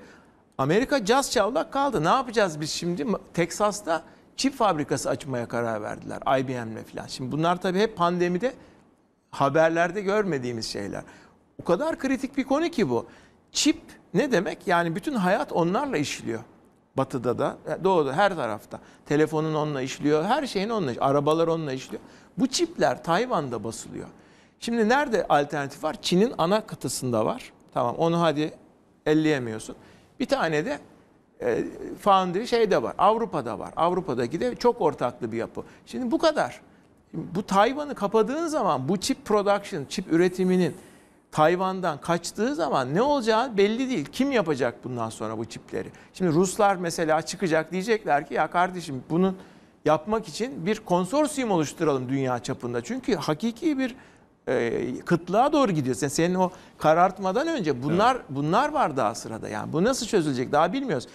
Amerika caz çavlak kaldı. Ne yapacağız biz şimdi? Teksas'ta çip fabrikası açmaya karar verdiler IBM'le falan. Şimdi bunlar tabii hep pandemide haberlerde görmediğimiz şeyler. O kadar kritik bir konu ki bu. Çip ne demek? Yani bütün hayat onlarla işliyor. Batı'da da, e, doğuda her tarafta. Telefonun onunla işliyor, her şeyin onunla işliyor. Arabalar onunla işliyor. Bu çipler Tayvan'da basılıyor. Şimdi nerede alternatif var? Çin'in ana kıtasında var. Tamam onu hadi elleyemiyorsun. Bir tane de e, foundry şey de var. Avrupa'da var. Avrupa'daki de çok ortaklı bir yapı. Şimdi bu kadar. Bu Tayvan'ı kapadığın zaman bu çip production, çip üretiminin Tayvan'dan kaçtığı zaman ne olacağı belli değil. Kim yapacak bundan sonra bu çipleri? Şimdi Ruslar mesela çıkacak diyecekler ki ya kardeşim bunun yapmak için bir konsorsiyum oluşturalım dünya çapında. Çünkü hakiki bir e, kıtlığa doğru gidiyorsun. Yani senin o karartmadan önce bunlar evet. bunlar var daha sırada. Yani bu nasıl çözülecek daha bilmiyoruz.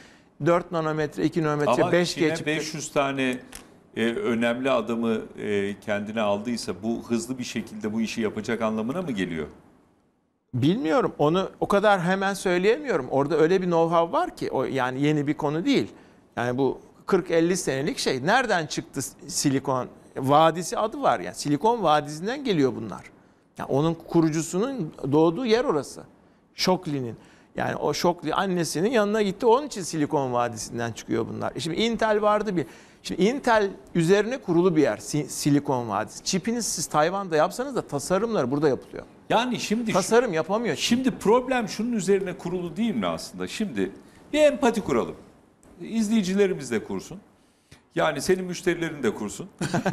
4 nanometre, 2 nanometre, Ama 5 Çin'e geçip 500 tane e, önemli adamı e, kendine aldıysa bu hızlı bir şekilde bu işi yapacak anlamına mı geliyor? Bilmiyorum. Onu o kadar hemen söyleyemiyorum. Orada öyle bir know-how var ki o yani yeni bir konu değil. Yani bu 40-50 senelik şey. Nereden çıktı Silikon Vadisi adı var yani. Silikon Vadisi'nden geliyor bunlar. Yani onun kurucusunun doğduğu yer orası. Şokli'nin. Yani o Şokli annesinin yanına gitti. Onun için Silikon Vadisi'nden çıkıyor bunlar. E şimdi Intel vardı bir. Şimdi Intel üzerine kurulu bir yer Silikon Vadisi. Çipiniz siz Tayvan'da yapsanız da tasarımlar burada yapılıyor. Yani şimdi tasarım şu, yapamıyor. Şimdi. şimdi problem şunun üzerine kurulu değil mi aslında? Şimdi bir empati kuralım. İzleyicilerimiz de kursun. Yani senin müşterilerin de kursun.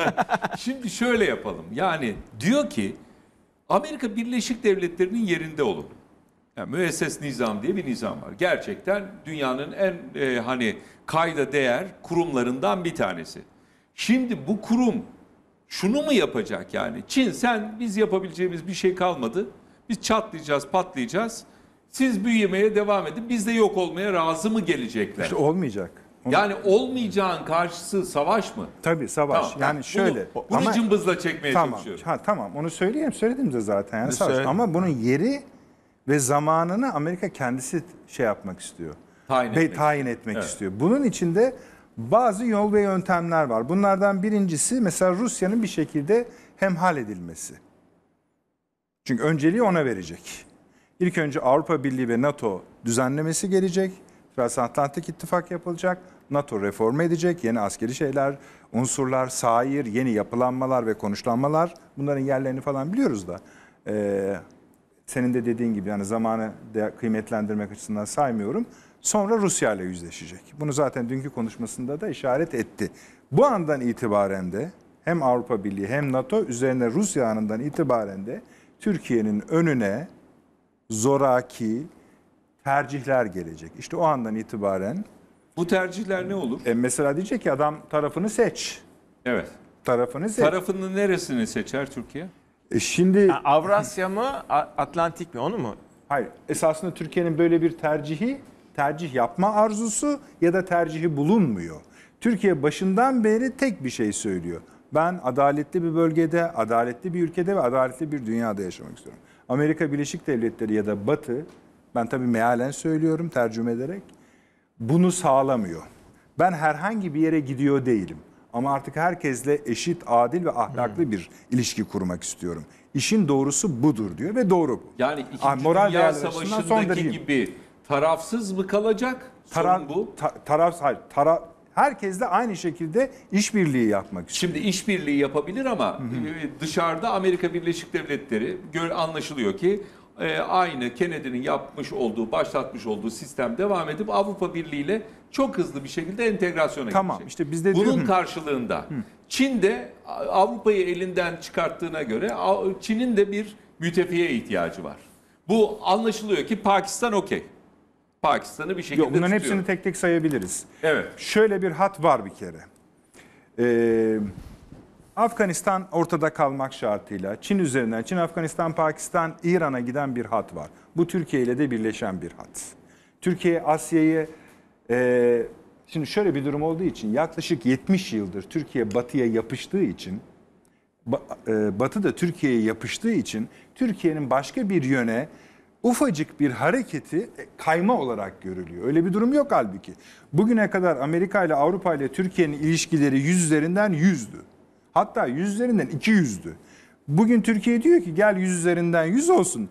şimdi şöyle yapalım. Yani diyor ki Amerika Birleşik Devletleri'nin yerinde olun. Yani müesses nizam diye bir nizam var. Gerçekten dünyanın en e, hani kayda değer kurumlarından bir tanesi. Şimdi bu kurum şunu mu yapacak yani? Çin sen biz yapabileceğimiz bir şey kalmadı. Biz çatlayacağız, patlayacağız. Siz büyümeye devam edin. Biz de yok olmaya razı mı gelecekler? İşte olmayacak. Onu... Yani olmayacağın karşısı savaş mı? Tabii savaş. Tamam, yani bunu, şöyle. Bunu, bunu ama... cımbızla çekmeye tamam. çalışıyorum. Ha, tamam onu söyleyeyim. Söyledim de zaten. Yani savaş. Ama bunun yeri ve zamanını Amerika kendisi şey yapmak istiyor. Tayin ve etmek. tayin etmek evet. istiyor. Bunun içinde bazı yol ve yöntemler var. Bunlardan birincisi mesela Rusya'nın bir şekilde hemhal edilmesi. Çünkü önceliği ona verecek. İlk önce Avrupa Birliği ve NATO düzenlemesi gelecek. Transatlantik ittifak yapılacak. NATO reform edecek. Yeni askeri şeyler, unsurlar, sair, yeni yapılanmalar ve konuşlanmalar. Bunların yerlerini falan biliyoruz da. Ee, senin de dediğin gibi yani zamanı de kıymetlendirmek açısından saymıyorum. Sonra Rusya ile yüzleşecek. Bunu zaten dünkü konuşmasında da işaret etti. Bu andan itibaren de hem Avrupa Birliği hem NATO üzerine Rusya anından itibaren de Türkiye'nin önüne zoraki tercihler gelecek. İşte o andan itibaren bu tercihler ne olur? E mesela diyecek ki adam tarafını seç. Evet. Tarafını seç. Tarafını neresini seçer Türkiye? E şimdi yani Avrasya mı, Atlantik mi onu mu? Hayır. Esasında Türkiye'nin böyle bir tercihi tercih yapma arzusu ya da tercihi bulunmuyor. Türkiye başından beri tek bir şey söylüyor. Ben adaletli bir bölgede, adaletli bir ülkede ve adaletli bir dünyada yaşamak istiyorum. Amerika Birleşik Devletleri ya da Batı, ben tabii mealen söylüyorum tercüme ederek, bunu sağlamıyor. Ben herhangi bir yere gidiyor değilim. Ama artık herkesle eşit, adil ve ahlaklı hmm. bir ilişki kurmak istiyorum. İşin doğrusu budur diyor ve doğru bu. Yani 2. Ah, moral Dünya Savaşı'ndaki son gibi Tarafsız mı kalacak? Taraf, Sorun bu. ta, taraf, hayır, tara, herkesle aynı şekilde işbirliği yapmak istiyor. Şimdi işbirliği yapabilir ama e, dışarıda Amerika Birleşik Devletleri anlaşılıyor ki e, aynı Kennedy'nin yapmış olduğu, başlatmış olduğu sistem devam edip Avrupa Birliği ile çok hızlı bir şekilde entegrasyona Tamam, İşte biz de Bunun diyorum- karşılığında Çin de Avrupa'yı elinden çıkarttığına göre Çin'in de bir mütefiye ihtiyacı var. Bu anlaşılıyor ki Pakistan okey. Pakistan'ı bir şekilde Yok, bunların tutuyor. hepsini tek tek sayabiliriz. Evet. Şöyle bir hat var bir kere. Ee, Afganistan ortada kalmak şartıyla Çin üzerinden, Çin, Afganistan, Pakistan, İran'a giden bir hat var. Bu Türkiye ile de birleşen bir hat. Türkiye Asya'yı e, şimdi şöyle bir durum olduğu için yaklaşık 70 yıldır Türkiye batıya yapıştığı için e, Batı da Türkiye'ye yapıştığı için Türkiye'nin başka bir yöne ufacık bir hareketi e, kayma olarak görülüyor. Öyle bir durum yok halbuki. Bugüne kadar Amerika ile Avrupa ile Türkiye'nin ilişkileri yüz üzerinden yüzdü. Hatta yüz üzerinden iki yüzdü. Bugün Türkiye diyor ki gel yüz üzerinden yüz olsun.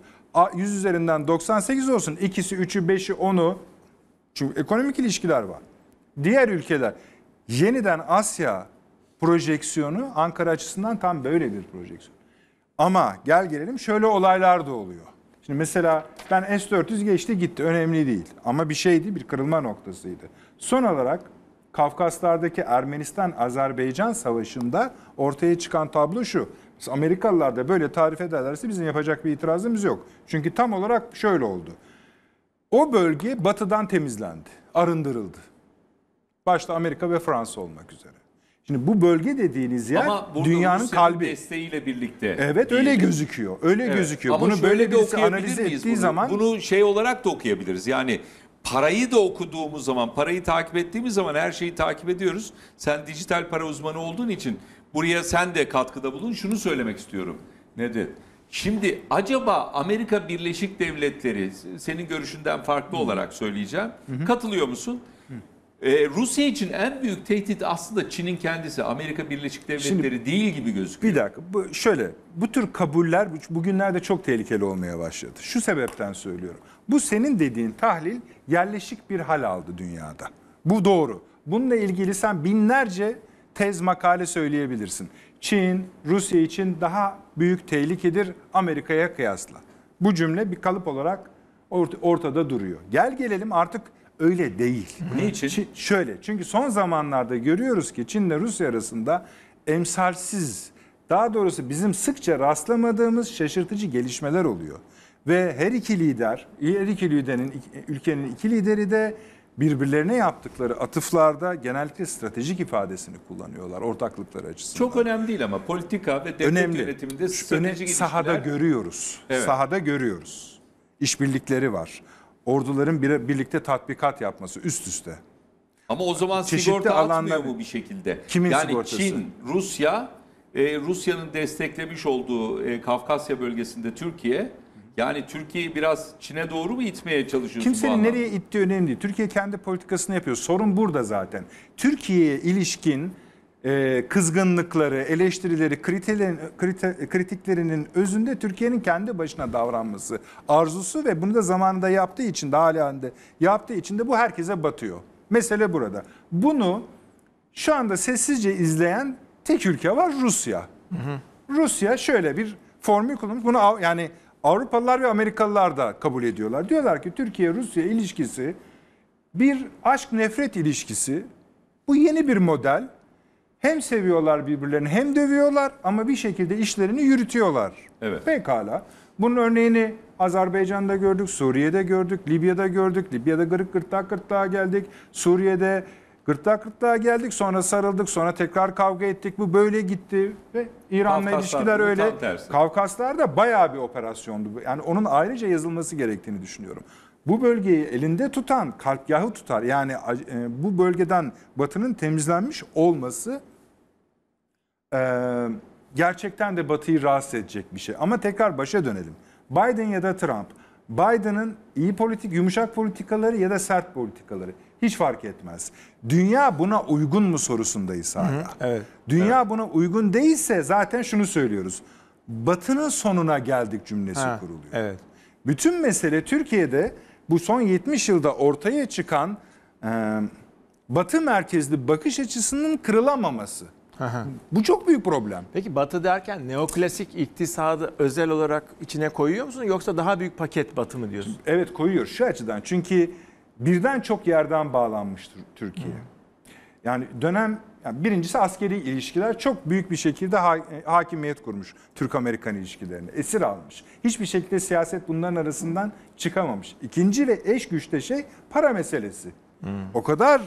yüz üzerinden 98 olsun. İkisi, üçü, beşi, onu. Çünkü ekonomik ilişkiler var. Diğer ülkeler. Yeniden Asya projeksiyonu Ankara açısından tam böyle bir projeksiyon. Ama gel gelelim şöyle olaylar da oluyor. Şimdi mesela ben S-400 geçti gitti önemli değil. Ama bir şeydi bir kırılma noktasıydı. Son olarak Kafkaslardaki Ermenistan-Azerbaycan savaşında ortaya çıkan tablo şu. Amerikalılar da böyle tarif ederlerse bizim yapacak bir itirazımız yok. Çünkü tam olarak şöyle oldu. O bölge batıdan temizlendi, arındırıldı. Başta Amerika ve Fransa olmak üzere. Şimdi bu bölge dediğiniz yer Ama dünyanın Rusya'nın kalbi. desteğiyle birlikte. Evet değil. öyle gözüküyor. Öyle evet. gözüküyor. Ama bunu böyle bir analiz ettiği bunu? zaman bunu şey olarak da okuyabiliriz. Yani parayı da okuduğumuz zaman, parayı takip ettiğimiz zaman her şeyi takip ediyoruz. Sen dijital para uzmanı olduğun için buraya sen de katkıda bulun. Şunu söylemek istiyorum. Nedir? Şimdi acaba Amerika Birleşik Devletleri senin görüşünden farklı Hı. olarak söyleyeceğim. Hı hı. Katılıyor musun? Ee, Rusya için en büyük tehdit aslında Çin'in kendisi. Amerika Birleşik Devletleri Şimdi, değil gibi gözüküyor. Bir dakika bu, şöyle bu tür kabuller bugünlerde çok tehlikeli olmaya başladı. Şu sebepten söylüyorum. Bu senin dediğin tahlil yerleşik bir hal aldı dünyada. Bu doğru. Bununla ilgili sen binlerce tez makale söyleyebilirsin. Çin, Rusya için daha büyük tehlikedir Amerika'ya kıyasla. Bu cümle bir kalıp olarak ortada duruyor. Gel gelelim artık öyle değil. Niçin? Çin, şöyle çünkü son zamanlarda görüyoruz ki Çin Çin'le Rusya arasında emsalsiz daha doğrusu bizim sıkça rastlamadığımız şaşırtıcı gelişmeler oluyor. Ve her iki lider, her iki liderin, ülkenin iki lideri de birbirlerine yaptıkları atıflarda genellikle stratejik ifadesini kullanıyorlar ortaklıkları açısından. Çok önemli değil ama politika ve devlet önemli. yönetiminde stratejik Önem, ilişkiler... Sahada görüyoruz. Evet. Sahada görüyoruz. İşbirlikleri var orduların bir, birlikte tatbikat yapması üst üste. Ama o zaman Çeşitli sigorta alanlar... atmıyor mu bir şekilde? Kimin yani sigortası? Çin, Rusya, e, Rusya'nın desteklemiş olduğu e, Kafkasya bölgesinde Türkiye... Yani Türkiye biraz Çin'e doğru mu itmeye çalışıyorsun? Kimsenin nereye ittiği önemli değil. Türkiye kendi politikasını yapıyor. Sorun burada zaten. Türkiye'ye ilişkin e, kızgınlıkları, eleştirileri, kritiklerinin özünde Türkiye'nin kendi başına davranması arzusu ve bunu da zamanında yaptığı için, daha de yaptığı için de bu herkese batıyor. Mesele burada. Bunu şu anda sessizce izleyen tek ülke var Rusya. Hı hı. Rusya şöyle bir formül kullanmış. Bunu yani Avrupalılar ve Amerikalılar da kabul ediyorlar. Diyorlar ki Türkiye-Rusya ilişkisi bir aşk-nefret ilişkisi. Bu yeni bir model hem seviyorlar birbirlerini hem dövüyorlar ama bir şekilde işlerini yürütüyorlar. Evet. Pekala. Bunun örneğini Azerbaycan'da gördük, Suriye'de gördük, Libya'da gördük. Libya'da gırık gırtlak gırtlağa geldik. Suriye'de gırtlak gırtlağa geldik. Sonra sarıldık, sonra tekrar kavga ettik. Bu böyle gitti ve İran'la ilişkiler öyle. Kavkaslar'da bayağı bir operasyondu. Yani onun ayrıca yazılması gerektiğini düşünüyorum bu bölgeyi elinde tutan kalp yahu tutar. Yani e, bu bölgeden Batı'nın temizlenmiş olması e, gerçekten de Batı'yı rahatsız edecek bir şey. Ama tekrar başa dönelim. Biden ya da Trump. Biden'ın iyi politik, yumuşak politikaları ya da sert politikaları hiç fark etmez. Dünya buna uygun mu sorusundayız hala. Hı hı, evet. Dünya evet. buna uygun değilse zaten şunu söylüyoruz. Batının sonuna geldik cümlesi ha, kuruluyor. Evet. Bütün mesele Türkiye'de bu son 70 yılda ortaya çıkan e, Batı merkezli bakış açısının kırılamaması. Bu çok büyük problem. Peki batı derken neoklasik iktisadı özel olarak içine koyuyor musun yoksa daha büyük paket batı mı diyorsun? Evet koyuyor şu açıdan çünkü birden çok yerden bağlanmış Türkiye. Hı. Yani dönem yani birincisi askeri ilişkiler çok büyük bir şekilde ha, e, hakimiyet kurmuş Türk-Amerikan ilişkilerini Esir almış. Hiçbir şekilde siyaset bunların arasından çıkamamış. İkinci ve eş güçte şey para meselesi. Hmm. O kadar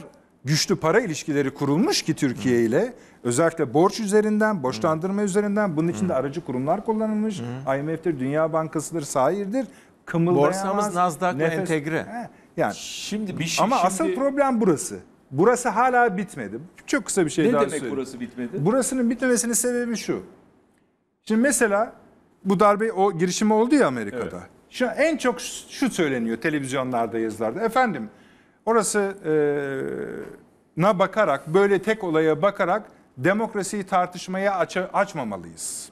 güçlü para ilişkileri kurulmuş ki Türkiye ile Özellikle borç üzerinden, borçlandırma Hı. üzerinden bunun için Hı. de aracı kurumlar kullanılmış. Hı. IMF'tir, Dünya Bankası'dır, Sair'dir. Kımıldayamaz. Borsamız Nasdaq'la nefes... entegre. He. Yani şimdi bir şey Ama şimdi... asıl problem burası. Burası hala bitmedi. Çok kısa bir şey ne daha söyleyeyim. Ne demek burası bitmedi? Burasının bitmemesinin sebebi şu. Şimdi mesela bu darbe o girişimi oldu ya Amerika'da. Evet. Şu en çok şu söyleniyor televizyonlarda yazılarda. Efendim orası e, na bakarak böyle tek olaya bakarak demokrasiyi tartışmaya aç açmamalıyız.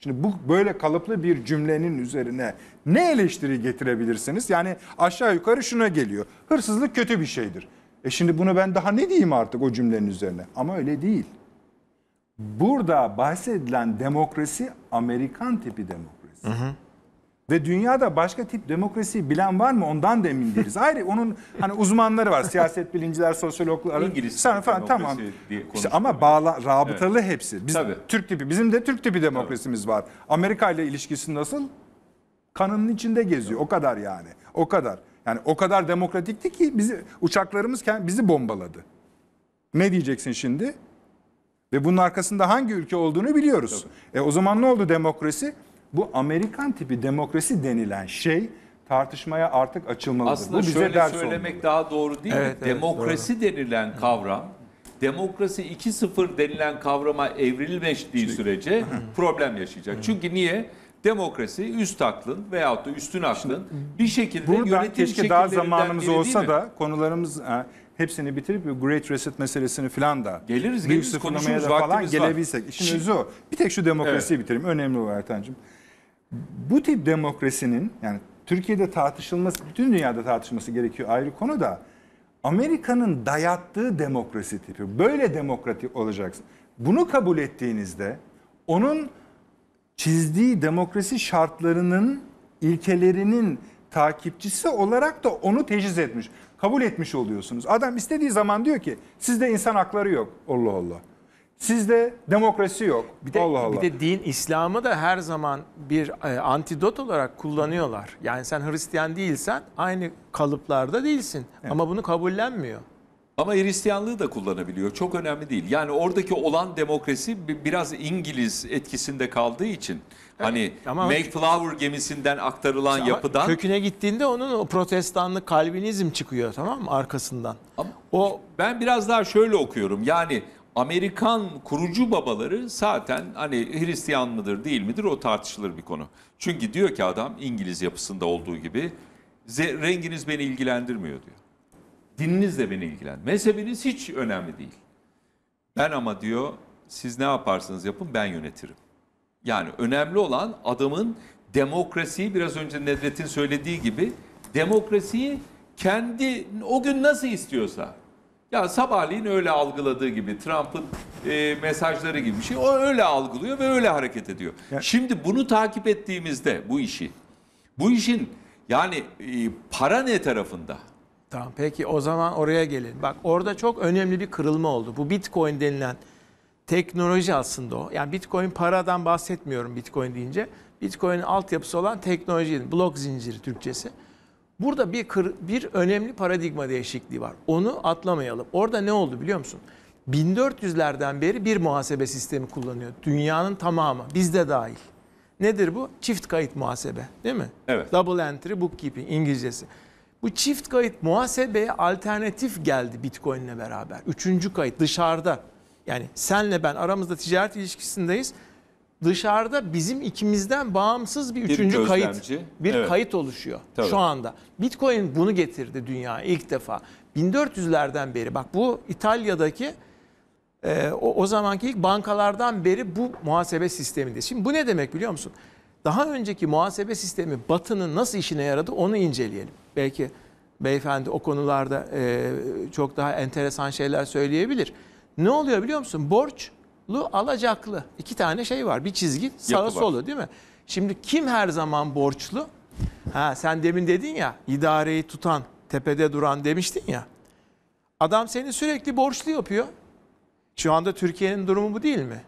Şimdi bu böyle kalıplı bir cümlenin üzerine ne eleştiri getirebilirsiniz? Yani aşağı yukarı şuna geliyor. Hırsızlık kötü bir şeydir. E şimdi bunu ben daha ne diyeyim artık o cümlenin üzerine? Ama öyle değil. Burada bahsedilen demokrasi Amerikan tipi demokrasi. Hı hı. Ve dünyada başka tip demokrasi bilen var mı ondan da emin değiliz. Ayrı onun hani uzmanları var. Siyaset bilinciler, sosyologlar. İngiliz sana falan tamam. İşte ama bağla, rabıtalı evet. hepsi. Biz Tabii. Türk tipi. Bizim de Türk tipi demokrasimiz Tabii. var. Amerika ile ilişkisi nasıl? Kanının içinde geziyor. Tabii. O kadar yani. O kadar. Yani o kadar demokratikti ki bizi uçaklarımız bizi bombaladı. Ne diyeceksin şimdi? Ve bunun arkasında hangi ülke olduğunu biliyoruz. Tabii. E o zaman ne oldu demokrasi? bu Amerikan tipi demokrasi denilen şey tartışmaya artık açılmalıdır. Aslında bu bize şöyle ders söylemek olmalı. daha doğru değil evet, mi? Evet, demokrasi doğru. denilen kavram demokrasi 2.0 denilen kavrama evrilmeştiği sürece problem yaşayacak. Çünkü niye? Demokrasi üst aklın veyahut da üstün aklın bir şekilde Burada yönetim keşke daha zamanımız biri, olsa da konularımız hepsini bitirip Great Reset meselesini falan da geliriz, büyük geliriz, sıfırlamaya falan gelebilsek. İşin özü o. Bir tek şu demokrasiyi evet. bitireyim. Önemli o Ertan'cığım bu tip demokrasinin yani Türkiye'de tartışılması, bütün dünyada tartışması gerekiyor ayrı konu da Amerika'nın dayattığı demokrasi tipi. Böyle demokratik olacaksın. Bunu kabul ettiğinizde onun çizdiği demokrasi şartlarının ilkelerinin takipçisi olarak da onu teşhis etmiş. Kabul etmiş oluyorsunuz. Adam istediği zaman diyor ki sizde insan hakları yok. Allah Allah. Sizde demokrasi yok. Bir de, Allah Allah. Bir de din İslam'ı da her zaman bir e, antidot olarak kullanıyorlar. Yani sen Hristiyan değilsen aynı kalıplarda değilsin. Evet. Ama bunu kabullenmiyor. Ama Hristiyanlığı da kullanabiliyor. Çok önemli değil. Yani oradaki olan demokrasi biraz İngiliz etkisinde kaldığı için evet. hani ama Mayflower gemisinden aktarılan ama yapıdan köküne gittiğinde onun o protestanlık kalbinizm çıkıyor tamam mı arkasından. Ama o ben biraz daha şöyle okuyorum. Yani Amerikan kurucu babaları zaten hani Hristiyan mıdır değil midir o tartışılır bir konu. Çünkü diyor ki adam İngiliz yapısında olduğu gibi renginiz beni ilgilendirmiyor diyor. Dininiz de beni ilgilendirmiyor. Mezhebiniz hiç önemli değil. Ben ama diyor siz ne yaparsanız yapın ben yönetirim. Yani önemli olan adamın demokrasiyi biraz önce Nedret'in söylediği gibi demokrasiyi kendi o gün nasıl istiyorsa ya sabahleyin öyle algıladığı gibi Trump'ın e, mesajları gibi bir şey. O öyle algılıyor ve öyle hareket ediyor. Yani, Şimdi bunu takip ettiğimizde bu işi, bu işin yani e, para ne tarafında? Tamam peki o zaman oraya gelin. Bak orada çok önemli bir kırılma oldu. Bu Bitcoin denilen teknoloji aslında o. Yani Bitcoin paradan bahsetmiyorum Bitcoin deyince. Bitcoin'in altyapısı olan teknoloji, blok zinciri Türkçesi. Burada bir, kır, bir önemli paradigma değişikliği var. Onu atlamayalım. Orada ne oldu biliyor musun? 1400'lerden beri bir muhasebe sistemi kullanıyor. Dünyanın tamamı, biz de dahil. Nedir bu? Çift kayıt muhasebe değil mi? Evet. Double entry bookkeeping İngilizcesi. Bu çift kayıt muhasebeye alternatif geldi Bitcoin'le beraber. Üçüncü kayıt dışarıda. Yani senle ben aramızda ticaret ilişkisindeyiz dışarıda bizim ikimizden bağımsız bir, bir üçüncü gözlemci. kayıt, bir evet. kayıt oluşuyor Tabii. şu anda. Bitcoin bunu getirdi dünya ilk defa. 1400'lerden beri bak bu İtalya'daki e, o, o zamanki ilk bankalardan beri bu muhasebe sisteminde. Şimdi bu ne demek biliyor musun? Daha önceki muhasebe sistemi Batı'nın nasıl işine yaradı onu inceleyelim. Belki beyefendi o konularda e, çok daha enteresan şeyler söyleyebilir. Ne oluyor biliyor musun? Borç lu alacaklı. İki tane şey var. Bir çizgi sağa solu değil mi? Şimdi kim her zaman borçlu? Ha, sen demin dedin ya idareyi tutan, tepede duran demiştin ya. Adam seni sürekli borçlu yapıyor. Şu anda Türkiye'nin durumu bu değil mi?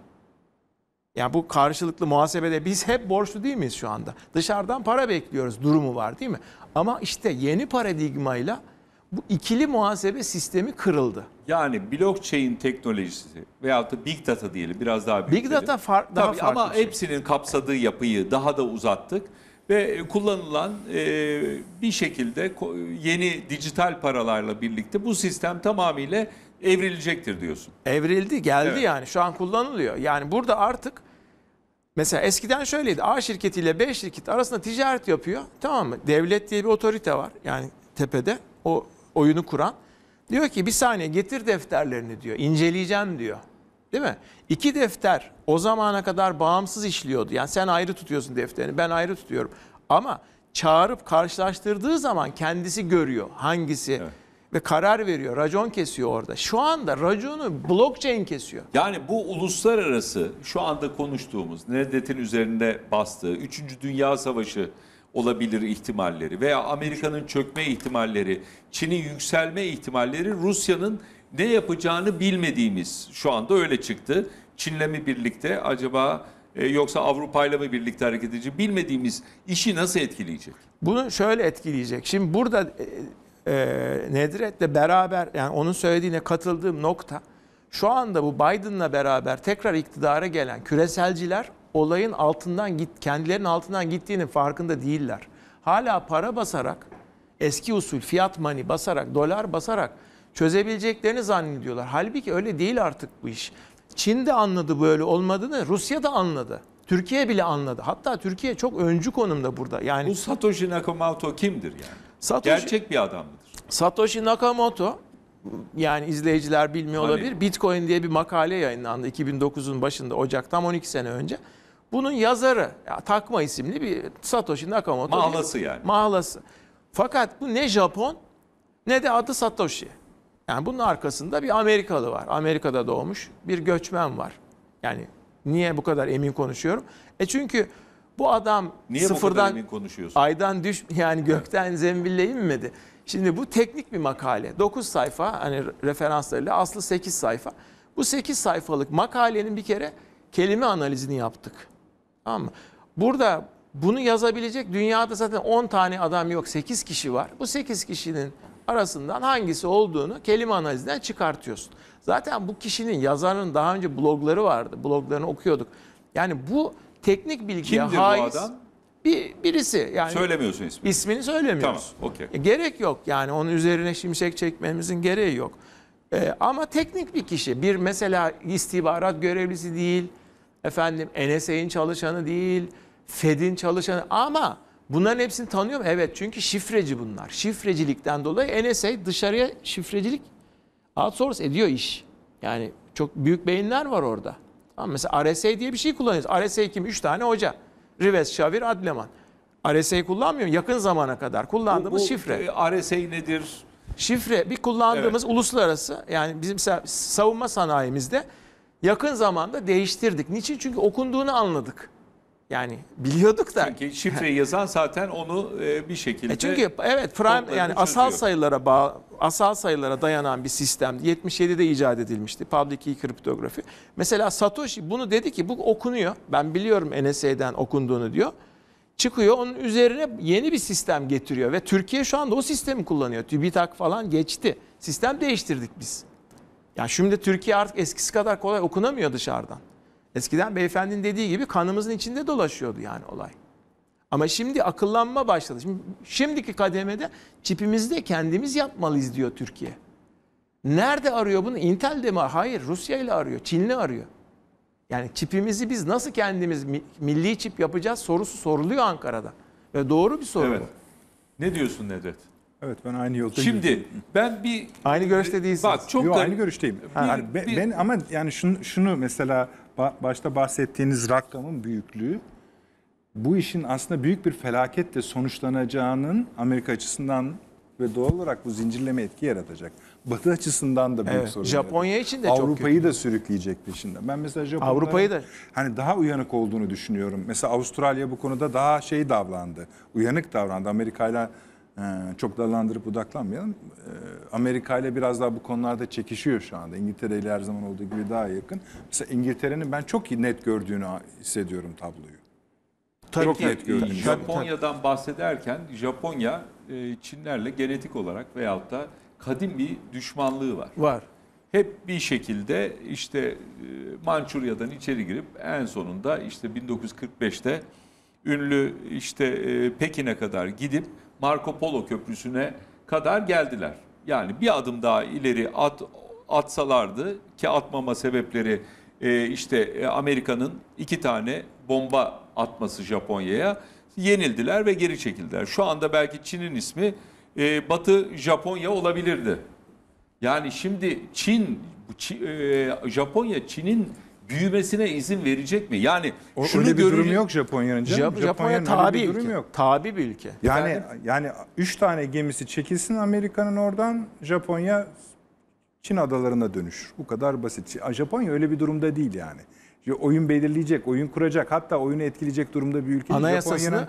Yani bu karşılıklı muhasebede biz hep borçlu değil miyiz şu anda? Dışarıdan para bekliyoruz durumu var değil mi? Ama işte yeni paradigmayla ile bu ikili muhasebe sistemi kırıldı. Yani blockchain teknolojisi veyahut da big data diyelim biraz daha büyük. Big data far, daha Tabii farklı. Ama şey. hepsinin kapsadığı yapıyı daha da uzattık ve kullanılan e, bir şekilde yeni dijital paralarla birlikte bu sistem tamamıyla evrilecektir diyorsun. Evrildi, geldi evet. yani şu an kullanılıyor. Yani burada artık mesela eskiden şöyleydi. A şirketiyle B şirket arasında ticaret yapıyor. Tamam mı? Devlet diye bir otorite var. Yani tepede o oyunu kuran. Diyor ki bir saniye getir defterlerini diyor. İnceleyeceğim diyor. Değil mi? İki defter o zamana kadar bağımsız işliyordu. Yani sen ayrı tutuyorsun defterini ben ayrı tutuyorum. Ama çağırıp karşılaştırdığı zaman kendisi görüyor hangisi evet. ve karar veriyor. Racon kesiyor orada. Şu anda raconu blockchain kesiyor. Yani bu uluslararası şu anda konuştuğumuz Nedret'in üzerinde bastığı 3. Dünya Savaşı olabilir ihtimalleri veya Amerika'nın çökme ihtimalleri, Çin'in yükselme ihtimalleri Rusya'nın ne yapacağını bilmediğimiz şu anda öyle çıktı. Çin'le mi birlikte acaba e, yoksa Avrupa'yla mı birlikte hareket edecek bilmediğimiz işi nasıl etkileyecek? Bunu şöyle etkileyecek. Şimdi burada e, e, Nedret'le beraber yani onun söylediğine katıldığım nokta şu anda bu Biden'la beraber tekrar iktidara gelen küreselciler olayın altından git kendilerinin altından gittiğinin farkında değiller. Hala para basarak eski usul fiyat mani basarak dolar basarak çözebileceklerini zannediyorlar. Halbuki öyle değil artık bu iş. Çin de anladı böyle olmadığını, Rusya da anladı. Türkiye bile anladı. Hatta Türkiye çok öncü konumda burada. Yani bu Satoshi Nakamoto kimdir yani? Satoshi, Gerçek bir adam mıdır? Satoshi Nakamoto yani izleyiciler bilmiyor hani... olabilir. Bitcoin diye bir makale yayınlandı 2009'un başında Ocak'tan 12 sene önce. Bunun yazarı ya, Takma isimli bir Satoshi Nakamoto. Mahlası yani. Mahlası. Fakat bu ne Japon ne de adı Satoshi. Yani bunun arkasında bir Amerikalı var. Amerika'da doğmuş bir göçmen var. Yani niye bu kadar emin konuşuyorum? E çünkü bu adam niye sıfırdan bu konuşuyorsun? aydan düş yani gökten zembille inmedi. Şimdi bu teknik bir makale. 9 sayfa hani referanslarıyla aslı 8 sayfa. Bu 8 sayfalık makalenin bir kere kelime analizini yaptık. Tamam mı? Burada bunu yazabilecek dünyada zaten 10 tane adam yok 8 kişi var. Bu 8 kişinin arasından hangisi olduğunu kelime analizinden çıkartıyorsun. Zaten bu kişinin yazarın daha önce blogları vardı. Bloglarını okuyorduk. Yani bu teknik bilgiye Kimdir haiz bu adam? Bir, birisi yani söylemiyorsun ismini. İsmini söylemiyoruz. Tamam, okey. E, gerek yok yani onun üzerine şimşek çekmemizin gereği yok. Ee, ama teknik bir kişi, bir mesela istihbarat görevlisi değil, efendim NSA'nın çalışanı değil, Fed'in çalışanı ama bunların hepsini tanıyor mu? Evet çünkü şifreci bunlar. Şifrecilikten dolayı NSA dışarıya şifrecilik outsource ediyor iş. Yani çok büyük beyinler var orada. Tamam, mesela RSA diye bir şey kullanıyoruz. RSA kim? Üç tane hoca. Rives, Şavir, Adleman. RSA'yı kullanmıyorum. Yakın zamana kadar kullandığımız bu, bu, şifre. E, RSA nedir? Şifre bir kullandığımız evet. uluslararası yani bizim savunma sanayimizde yakın zamanda değiştirdik. Niçin? Çünkü okunduğunu anladık. Yani biliyorduk da. Çünkü şifreyi yazan zaten onu e, bir şekilde. E çünkü evet prime yani asal sayılara bağ, asal sayılara dayanan bir sistem 77'de icat edilmişti public key kriptografi. Mesela Satoshi bunu dedi ki bu okunuyor. Ben biliyorum NSA'den okunduğunu diyor. Çıkıyor onun üzerine yeni bir sistem getiriyor ve Türkiye şu anda o sistemi kullanıyor. TÜBİTAK falan geçti. Sistem değiştirdik biz. Ya şimdi Türkiye artık eskisi kadar kolay okunamıyor dışarıdan. Eskiden beyefendinin dediği gibi kanımızın içinde dolaşıyordu yani olay. Ama şimdi akıllanma başladı. Şimdi, şimdiki kademede çipimizde kendimiz yapmalıyız diyor Türkiye. Nerede arıyor bunu? Intel'de mi? Hayır, Rusya ile arıyor, Çin'le arıyor. Yani çipimizi biz nasıl kendimiz milli çip yapacağız sorusu soruluyor Ankara'da. Ve doğru bir soru evet. Ne diyorsun Nedret? Evet ben aynı yolda Şimdi gidiyorum. ben bir aynı görüşte e, değilsiniz. Bak çok Yok, da, aynı görüşteyim. Bir, yani ben, bir, ben ama yani şunu, şunu mesela başta bahsettiğiniz rakamın büyüklüğü bu işin aslında büyük bir felaketle sonuçlanacağının Amerika açısından ve doğal olarak bu zincirleme etki yaratacak. Batı açısından da büyük evet, sorun. Japonya yaratacak. için de Avrupa'yı da sürükleyecek peşinden. Ben mesela Japonya Avrupa'yı da hani daha uyanık olduğunu düşünüyorum. Mesela Avustralya bu konuda daha şey davrandı. Uyanık davrandı. Amerika ile çok dallandırıp budaklanmayalım. Ee, Amerika ile biraz daha bu konularda çekişiyor şu anda. İngiltere ile her zaman olduğu gibi daha yakın. Mesela İngiltere'nin ben çok net gördüğünü hissediyorum tabloyu. Tabii çok ki, net gördüğünü. Japonya'dan bahsederken Japonya e, Çinlerle genetik olarak veyahut da kadim bir düşmanlığı var. Var. Hep bir şekilde işte e, Mançurya'dan içeri girip en sonunda işte 1945'te ünlü işte e, Pekin'e kadar gidip Marco Polo Köprüsü'ne kadar geldiler. Yani bir adım daha ileri at, atsalardı ki atmama sebepleri e, işte e, Amerika'nın iki tane bomba atması Japonya'ya yenildiler ve geri çekildiler. Şu anda belki Çin'in ismi e, Batı Japonya olabilirdi. Yani şimdi Çin, Çin e, Japonya Çin'in büyümesine izin verecek mi? Yani o, şunu öyle bir görünce... durum yok Japonya'nın. Canım. Japonya, Japonya tabi bir ülke. yok. Tabi bir ülke. Yani Efendim? yani 3 tane gemisi çekilsin Amerika'nın oradan Japonya Çin adalarına dönüşür. Bu kadar basit. Japonya öyle bir durumda değil yani. Oyun belirleyecek, oyun kuracak, hatta oyunu etkileyecek durumda bir ülke. Anayasasını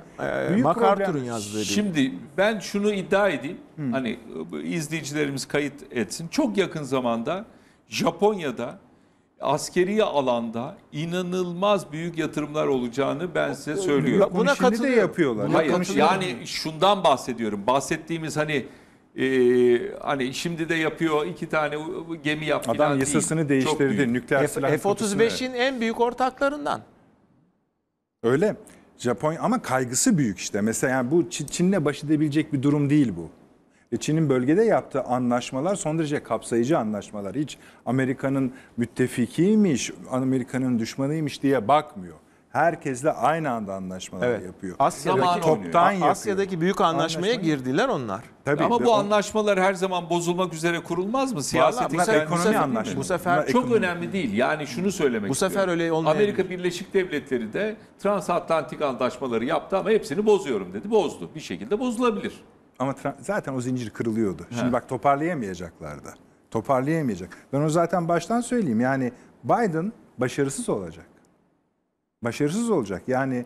e, MacArthur'un yazdığı. Şimdi ben şunu iddia edeyim. Hmm. Hani e, izleyicilerimiz kayıt etsin. Çok yakın zamanda Japonya'da askeri alanda inanılmaz büyük yatırımlar olacağını ben size söylüyorum. Ya, buna katılıyor. de yapıyorlar. Hayır yani şundan bahsediyorum. Bahsettiğimiz hani e, hani şimdi de yapıyor iki tane gemi yap Adam falan yasasını değil. değiştirdi. büyük. Nükleer silah F-35'in en büyük ortaklarından. Öyle. Japonya ama kaygısı büyük işte. Mesela yani bu Çin'le baş edebilecek bir durum değil bu. E, Çin'in bölgede yaptığı anlaşmalar son derece kapsayıcı anlaşmalar. Hiç Amerika'nın müttefikiymiş, Amerika'nın düşmanıymış diye bakmıyor. Herkesle aynı anda anlaşmalar evet. yapıyor. Asya'daki Zaman toptan yapıyor. Asya'daki büyük anlaşmaya Anlaşmayı... girdiler onlar. Tabii. Ama bu anlaşmalar her zaman bozulmak üzere kurulmaz mı? Siyaset bu sefer ekonomi anlaşmaları. Bu sefer çok ekonomi. önemli değil. Yani şunu söylemek Bu sefer istiyorum. öyle olmuyor. Amerika Birleşik Devletleri de transatlantik anlaşmaları yaptı ama hepsini bozuyorum dedi. Bozdu. Bir şekilde bozulabilir ama zaten o zincir kırılıyordu. Şimdi bak toparlayamayacaklardı. Toparlayamayacak. Ben onu zaten baştan söyleyeyim. Yani Biden başarısız olacak. Başarısız olacak. Yani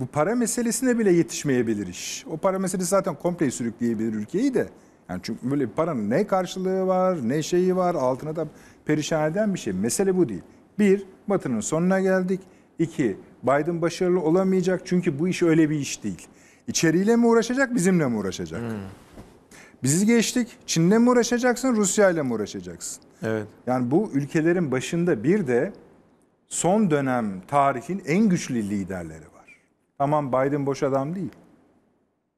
bu para meselesine bile yetişmeyebilir iş. O para meselesi zaten komple sürükleyebilir ülkeyi de. Yani çünkü böyle bir paranın ne karşılığı var, ne şeyi var, altına da perişan eden bir şey. Mesele bu değil. Bir, Batı'nın sonuna geldik. İki, Biden başarılı olamayacak çünkü bu iş öyle bir iş değil. İçeriyle mi uğraşacak, bizimle mi uğraşacak? Hmm. Bizi geçtik. Çin'le mi uğraşacaksın, Rusya'yla mı uğraşacaksın? Evet. Yani bu ülkelerin başında bir de son dönem tarihin en güçlü liderleri var. Tamam Biden boş adam değil.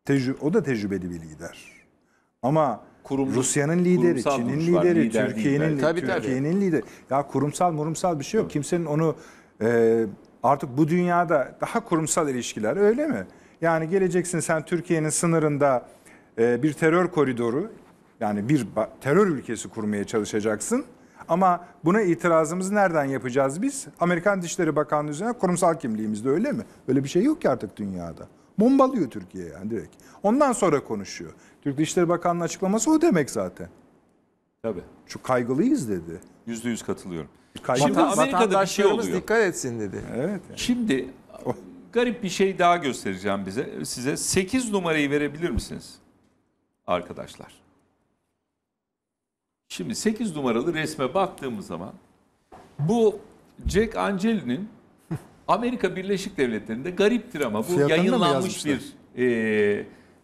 Tecrü o da tecrübeli bir lider. Ama Kurum, Rusya'nın lideri, Çin'in lideri, lider Türkiye'nin Türkiye'nin lideri. Ya kurumsal murumsal bir şey yok. Kimsenin onu e, artık bu dünyada daha kurumsal ilişkiler öyle mi? Yani geleceksin sen Türkiye'nin sınırında e, bir terör koridoru yani bir terör ülkesi kurmaya çalışacaksın. Ama buna itirazımızı nereden yapacağız biz? Amerikan Dışişleri Bakanlığı üzerine kurumsal kimliğimizde öyle mi? Böyle bir şey yok ki artık dünyada. Bombalıyor Türkiye yani direkt. Ondan sonra konuşuyor. Türk Dışişleri Bakanlığı açıklaması o demek zaten. Tabii. Şu kaygılıyız dedi. Yüzde yüz katılıyorum. Kaygılı. Şimdi Amerika'da bir şey oluyor. dikkat etsin dedi. Evet. Yani. Şimdi garip bir şey daha göstereceğim bize. Size 8 numarayı verebilir misiniz? Arkadaşlar. Şimdi 8 numaralı resme baktığımız zaman bu Jack Angeli'nin Amerika Birleşik Devletleri'nde gariptir ama bu Fiyatını yayınlanmış bir e,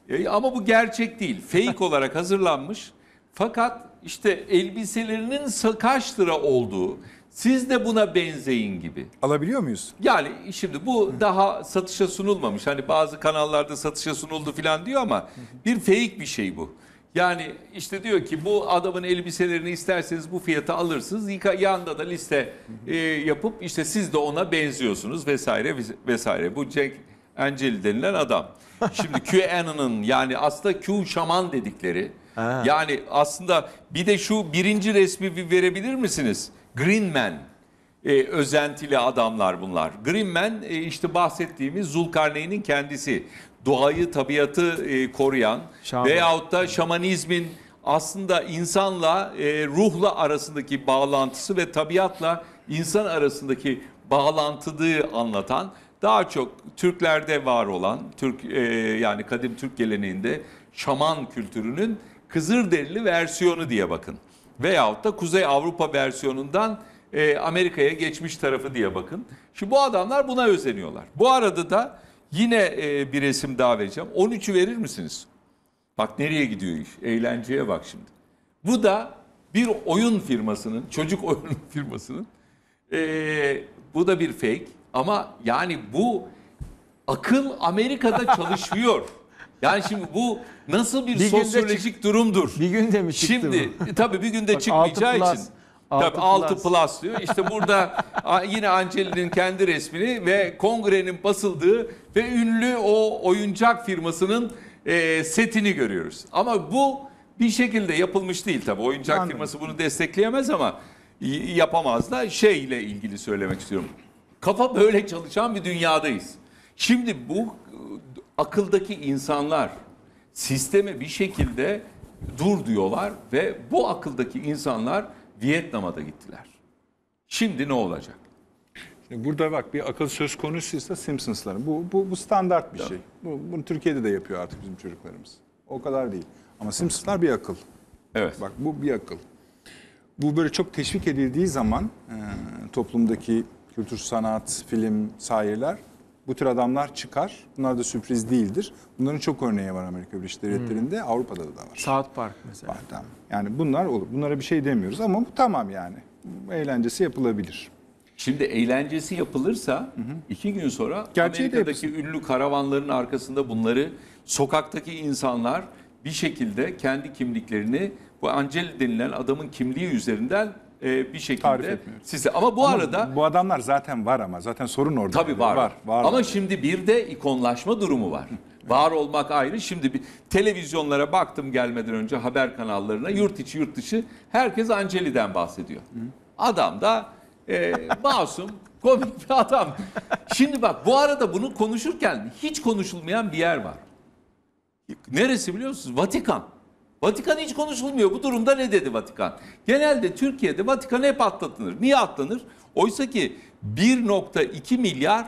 e, ama bu gerçek değil. Fake olarak hazırlanmış. Fakat işte elbiselerinin kaç lira olduğu, siz de buna benzeyin gibi. Alabiliyor muyuz? Yani şimdi bu daha satışa sunulmamış. Hani bazı kanallarda satışa sunuldu falan diyor ama bir fake bir şey bu. Yani işte diyor ki bu adamın elbiselerini isterseniz bu fiyata alırsınız. yanında da liste e, yapıp işte siz de ona benziyorsunuz vesaire vesaire. Bu Jack Angel denilen adam. Şimdi QAnon'ın yani aslında Q şaman dedikleri. Ha. Yani aslında bir de şu birinci resmi bir verebilir misiniz? Greenman e, özentili adamlar bunlar. Greenman e, işte bahsettiğimiz Zulkarneyn'in kendisi. Doğayı, tabiatı e, koruyan Şaman. veyahut da şamanizmin aslında insanla, e, ruhla arasındaki bağlantısı ve tabiatla insan arasındaki bağlantıdığı anlatan daha çok Türklerde var olan, Türk e, yani kadim Türk geleneğinde şaman kültürünün Kızılderili versiyonu diye bakın veyahut da Kuzey Avrupa versiyonundan e, Amerika'ya geçmiş tarafı diye bakın. Şimdi bu adamlar buna özeniyorlar. Bu arada da yine e, bir resim daha vereceğim. 13'ü verir misiniz? Bak nereye gidiyor iş? Eğlenceye bak şimdi. Bu da bir oyun firmasının, çocuk oyun firmasının. E, bu da bir fake ama yani bu akıl Amerika'da çalışmıyor. Yani şimdi bu nasıl bir, bir sosyolojik çık, durumdur? Bir gün demiş Şimdi bu? E, tabii bir günde Bak, çıkmayacağı altı plus, için. Altı tabii 6 plus diyor. İşte burada yine Angelinin kendi resmini ve kongrenin basıldığı ve ünlü o oyuncak firmasının e, setini görüyoruz. Ama bu bir şekilde yapılmış değil tabii. Oyuncak Anladım. firması bunu destekleyemez ama yapamaz da şeyle ilgili söylemek istiyorum. Kafa böyle çalışan bir dünyadayız. Şimdi bu akıldaki insanlar sisteme bir şekilde dur diyorlar ve bu akıldaki insanlar Vietnam'a da gittiler. Şimdi ne olacak? Şimdi burada bak bir akıl söz konusuysa Simpsons'ların. Bu, bu, bu standart bir Tabii. şey. Bu, bunu Türkiye'de de yapıyor artık bizim çocuklarımız. O kadar değil. Ama Simpsons'lar bir akıl. Evet. Bak bu bir akıl. Bu böyle çok teşvik edildiği zaman e, toplumdaki kültür, sanat, film, sahirler bu tür adamlar çıkar. Bunlar da sürpriz değildir. Bunların çok örneği var Amerika Birleşik Devletleri'nde, hmm. Avrupa'da da var. South Park mesela. Var, tamam. Yani bunlar olur. Bunlara bir şey demiyoruz ama bu tamam yani. Eğlencesi yapılabilir. Şimdi eğlencesi yapılırsa hı hı. iki gün sonra Gerçeği Amerika'daki ünlü karavanların arkasında bunları sokaktaki insanlar bir şekilde kendi kimliklerini bu Angeli denilen adamın kimliği üzerinden e, bir şekilde size. Ama bu ama arada bu adamlar zaten var ama zaten sorun orada. Tabi var. Var, var. Ama var. şimdi bir de ikonlaşma durumu var. Var olmak ayrı. Şimdi bir televizyonlara baktım gelmeden önce haber kanallarına yurt içi yurt dışı herkes Anceli'den bahsediyor. Adam da e, masum komik bir adam. Şimdi bak bu arada bunu konuşurken hiç konuşulmayan bir yer var. Neresi biliyor musunuz? Vatikan. Vatikan hiç konuşulmuyor. Bu durumda ne dedi Vatikan? Genelde Türkiye'de Vatikan hep atlatılır. Niye atlanır? Oysa ki 1.2 milyar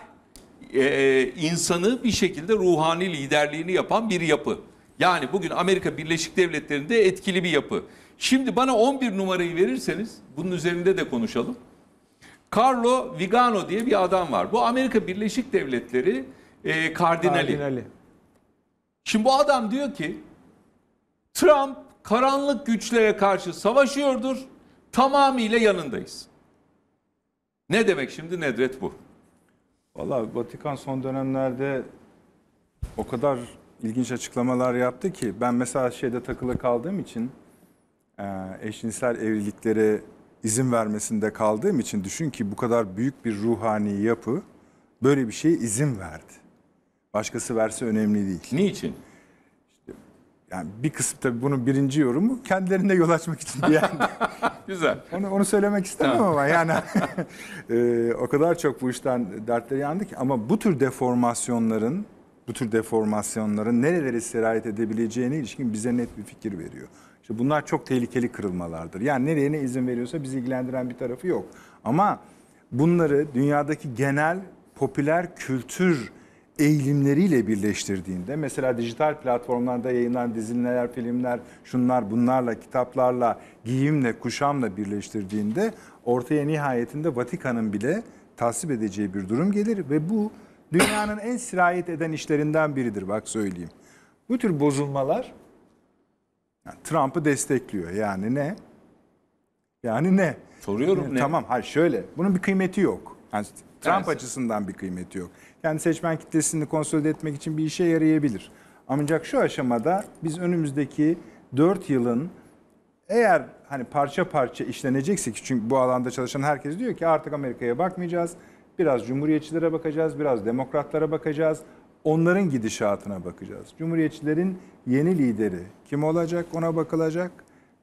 e, insanı bir şekilde ruhani liderliğini yapan bir yapı. Yani bugün Amerika Birleşik Devletleri'nde etkili bir yapı. Şimdi bana 11 numarayı verirseniz bunun üzerinde de konuşalım. Carlo Vigano diye bir adam var. Bu Amerika Birleşik Devletleri e, kardinali. kardinali. Şimdi bu adam diyor ki Trump karanlık güçlere karşı savaşıyordur. Tamamıyla yanındayız. Ne demek şimdi Nedret bu? Valla Vatikan son dönemlerde o kadar ilginç açıklamalar yaptı ki ben mesela şeyde takılı kaldığım için e, eşcinsel evliliklere izin vermesinde kaldığım için düşün ki bu kadar büyük bir ruhani yapı böyle bir şeye izin verdi. Başkası verse önemli değil. Niçin? yani bir kısım tabii bunun birinci yorumu kendilerine yol açmak için diyen. Güzel. Onu, onu söylemek istemem ama yani e, o kadar çok bu işten dertleri yandı ki ama bu tür deformasyonların bu tür deformasyonların nerelere sirayet edebileceğine ilişkin bize net bir fikir veriyor. İşte bunlar çok tehlikeli kırılmalardır. Yani nereye ne izin veriyorsa bizi ilgilendiren bir tarafı yok. Ama bunları dünyadaki genel popüler kültür eğilimleriyle birleştirdiğinde mesela dijital platformlarda yayınlanan diziler, filmler, şunlar bunlarla, kitaplarla, giyimle, kuşamla birleştirdiğinde ortaya nihayetinde Vatikan'ın bile tasvip edeceği bir durum gelir ve bu dünyanın en sirayet eden işlerinden biridir bak söyleyeyim. Bu tür bozulmalar yani Trump'ı destekliyor. Yani ne? Yani ne? Soruyorum yani, ne? Tamam hayır şöyle bunun bir kıymeti yok. Yani Trump evet. açısından bir kıymeti yok kendi seçmen kitlesini konsolide etmek için bir işe yarayabilir. Ancak şu aşamada biz önümüzdeki 4 yılın eğer hani parça parça işlenecekse ki çünkü bu alanda çalışan herkes diyor ki artık Amerika'ya bakmayacağız. Biraz cumhuriyetçilere bakacağız, biraz demokratlara bakacağız. Onların gidişatına bakacağız. Cumhuriyetçilerin yeni lideri kim olacak ona bakılacak.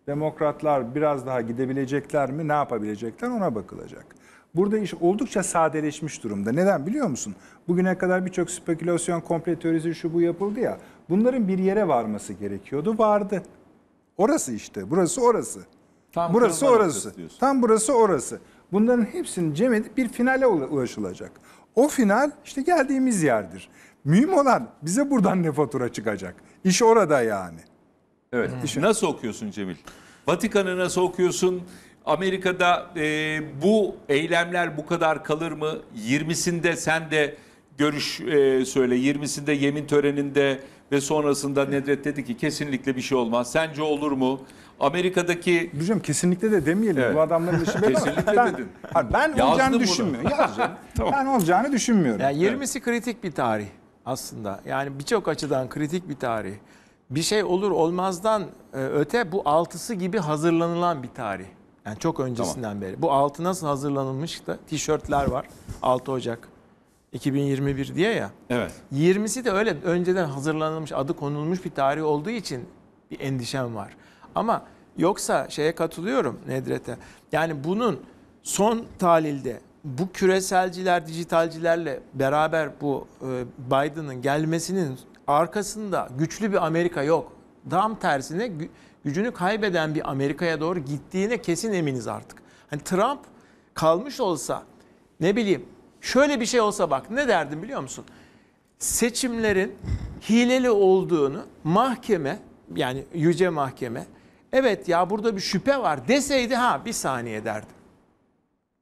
Demokratlar biraz daha gidebilecekler mi, ne yapabilecekler ona bakılacak. Burada iş oldukça sadeleşmiş durumda. Neden biliyor musun? Bugüne kadar birçok spekülasyon, komple teorisi şu bu yapıldı ya. Bunların bir yere varması gerekiyordu. Vardı. Orası işte. Burası orası. Tam burası orası. Tam burası orası. Bunların hepsini cem edip bir finale ulaşılacak. O final işte geldiğimiz yerdir. Mühim olan bize buradan ne fatura çıkacak. İş orada yani. Evet. Hmm. Nasıl okuyorsun Cemil? Vatikan'ı nasıl okuyorsun? Amerika'da e, bu eylemler bu kadar kalır mı? 20'sinde sen de görüş e, söyle. 20'sinde yemin töreninde ve sonrasında Nedret dedi ki kesinlikle bir şey olmaz. Sence olur mu? Amerika'daki... Hocam kesinlikle de demeyelim evet. bu adamların işi böyle Kesinlikle ben, dedin. Abi ben Yazdım olacağını bunu. düşünmüyorum. tamam. Ben olacağını düşünmüyorum. Yani 20'si evet. kritik bir tarih aslında. Yani birçok açıdan kritik bir tarih. Bir şey olur olmazdan e, öte bu altısı gibi hazırlanılan bir tarih. Yani çok öncesinden tamam. beri. Bu altı nasıl hazırlanılmış da tişörtler var. 6 Ocak 2021 diye ya. Evet. 20'si de öyle önceden hazırlanılmış, adı konulmuş bir tarih olduğu için bir endişem var. Ama yoksa şeye katılıyorum Nedret'e. Yani bunun son talilde bu küreselciler, dijitalcilerle beraber bu e, Biden'ın gelmesinin arkasında güçlü bir Amerika yok. Tam tersine gücünü kaybeden bir Amerika'ya doğru gittiğine kesin eminiz artık. Hani Trump kalmış olsa ne bileyim şöyle bir şey olsa bak ne derdim biliyor musun? Seçimlerin hileli olduğunu mahkeme yani yüce mahkeme evet ya burada bir şüphe var deseydi ha bir saniye derdim.